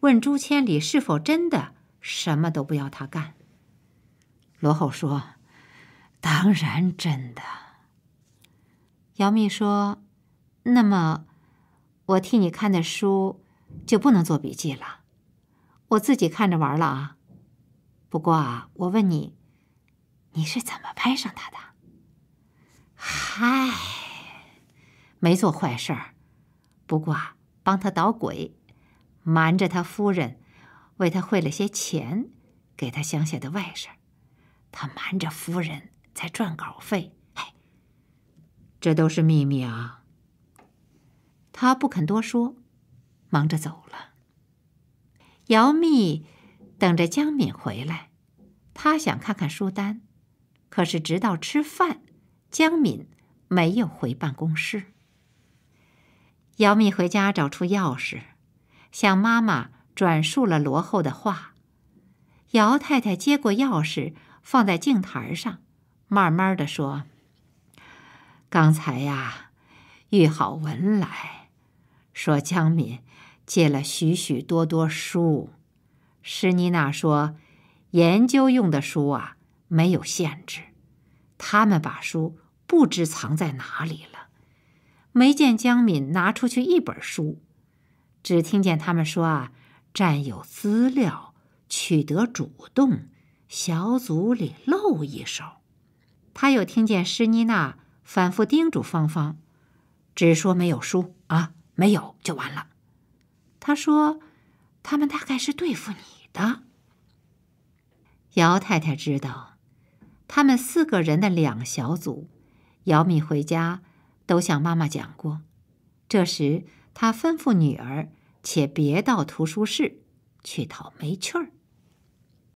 问朱千里是否真的什么都不要他干。罗厚说：“当然真的。”姚密说：“那么，我替你看的书就不能做笔记了，我自己看着玩了啊。”不过啊，我问你，你是怎么拍上他的？嗨，没做坏事儿，不过帮他捣鬼，瞒着他夫人，为他汇了些钱给他乡下的外甥，他瞒着夫人在赚稿费，哎，这都是秘密啊。他不肯多说，忙着走了。姚密。等着江敏回来，他想看看书单，可是直到吃饭，江敏没有回办公室。姚敏回家找出钥匙，向妈妈转述了罗厚的话。姚太太接过钥匙，放在镜台上，慢慢的说：“刚才呀，玉好文来，说江敏借了许许多多书。”施妮娜说：“研究用的书啊，没有限制。他们把书不知藏在哪里了，没见江敏拿出去一本书，只听见他们说啊，占有资料，取得主动，小组里露一手。”他又听见施妮娜反复叮嘱芳芳：“只说没有书啊，没有就完了。”他说。他们大概是对付你的。姚太太知道，他们四个人的两小组，姚米回家都向妈妈讲过。这时，她吩咐女儿且别到图书室去讨没趣儿。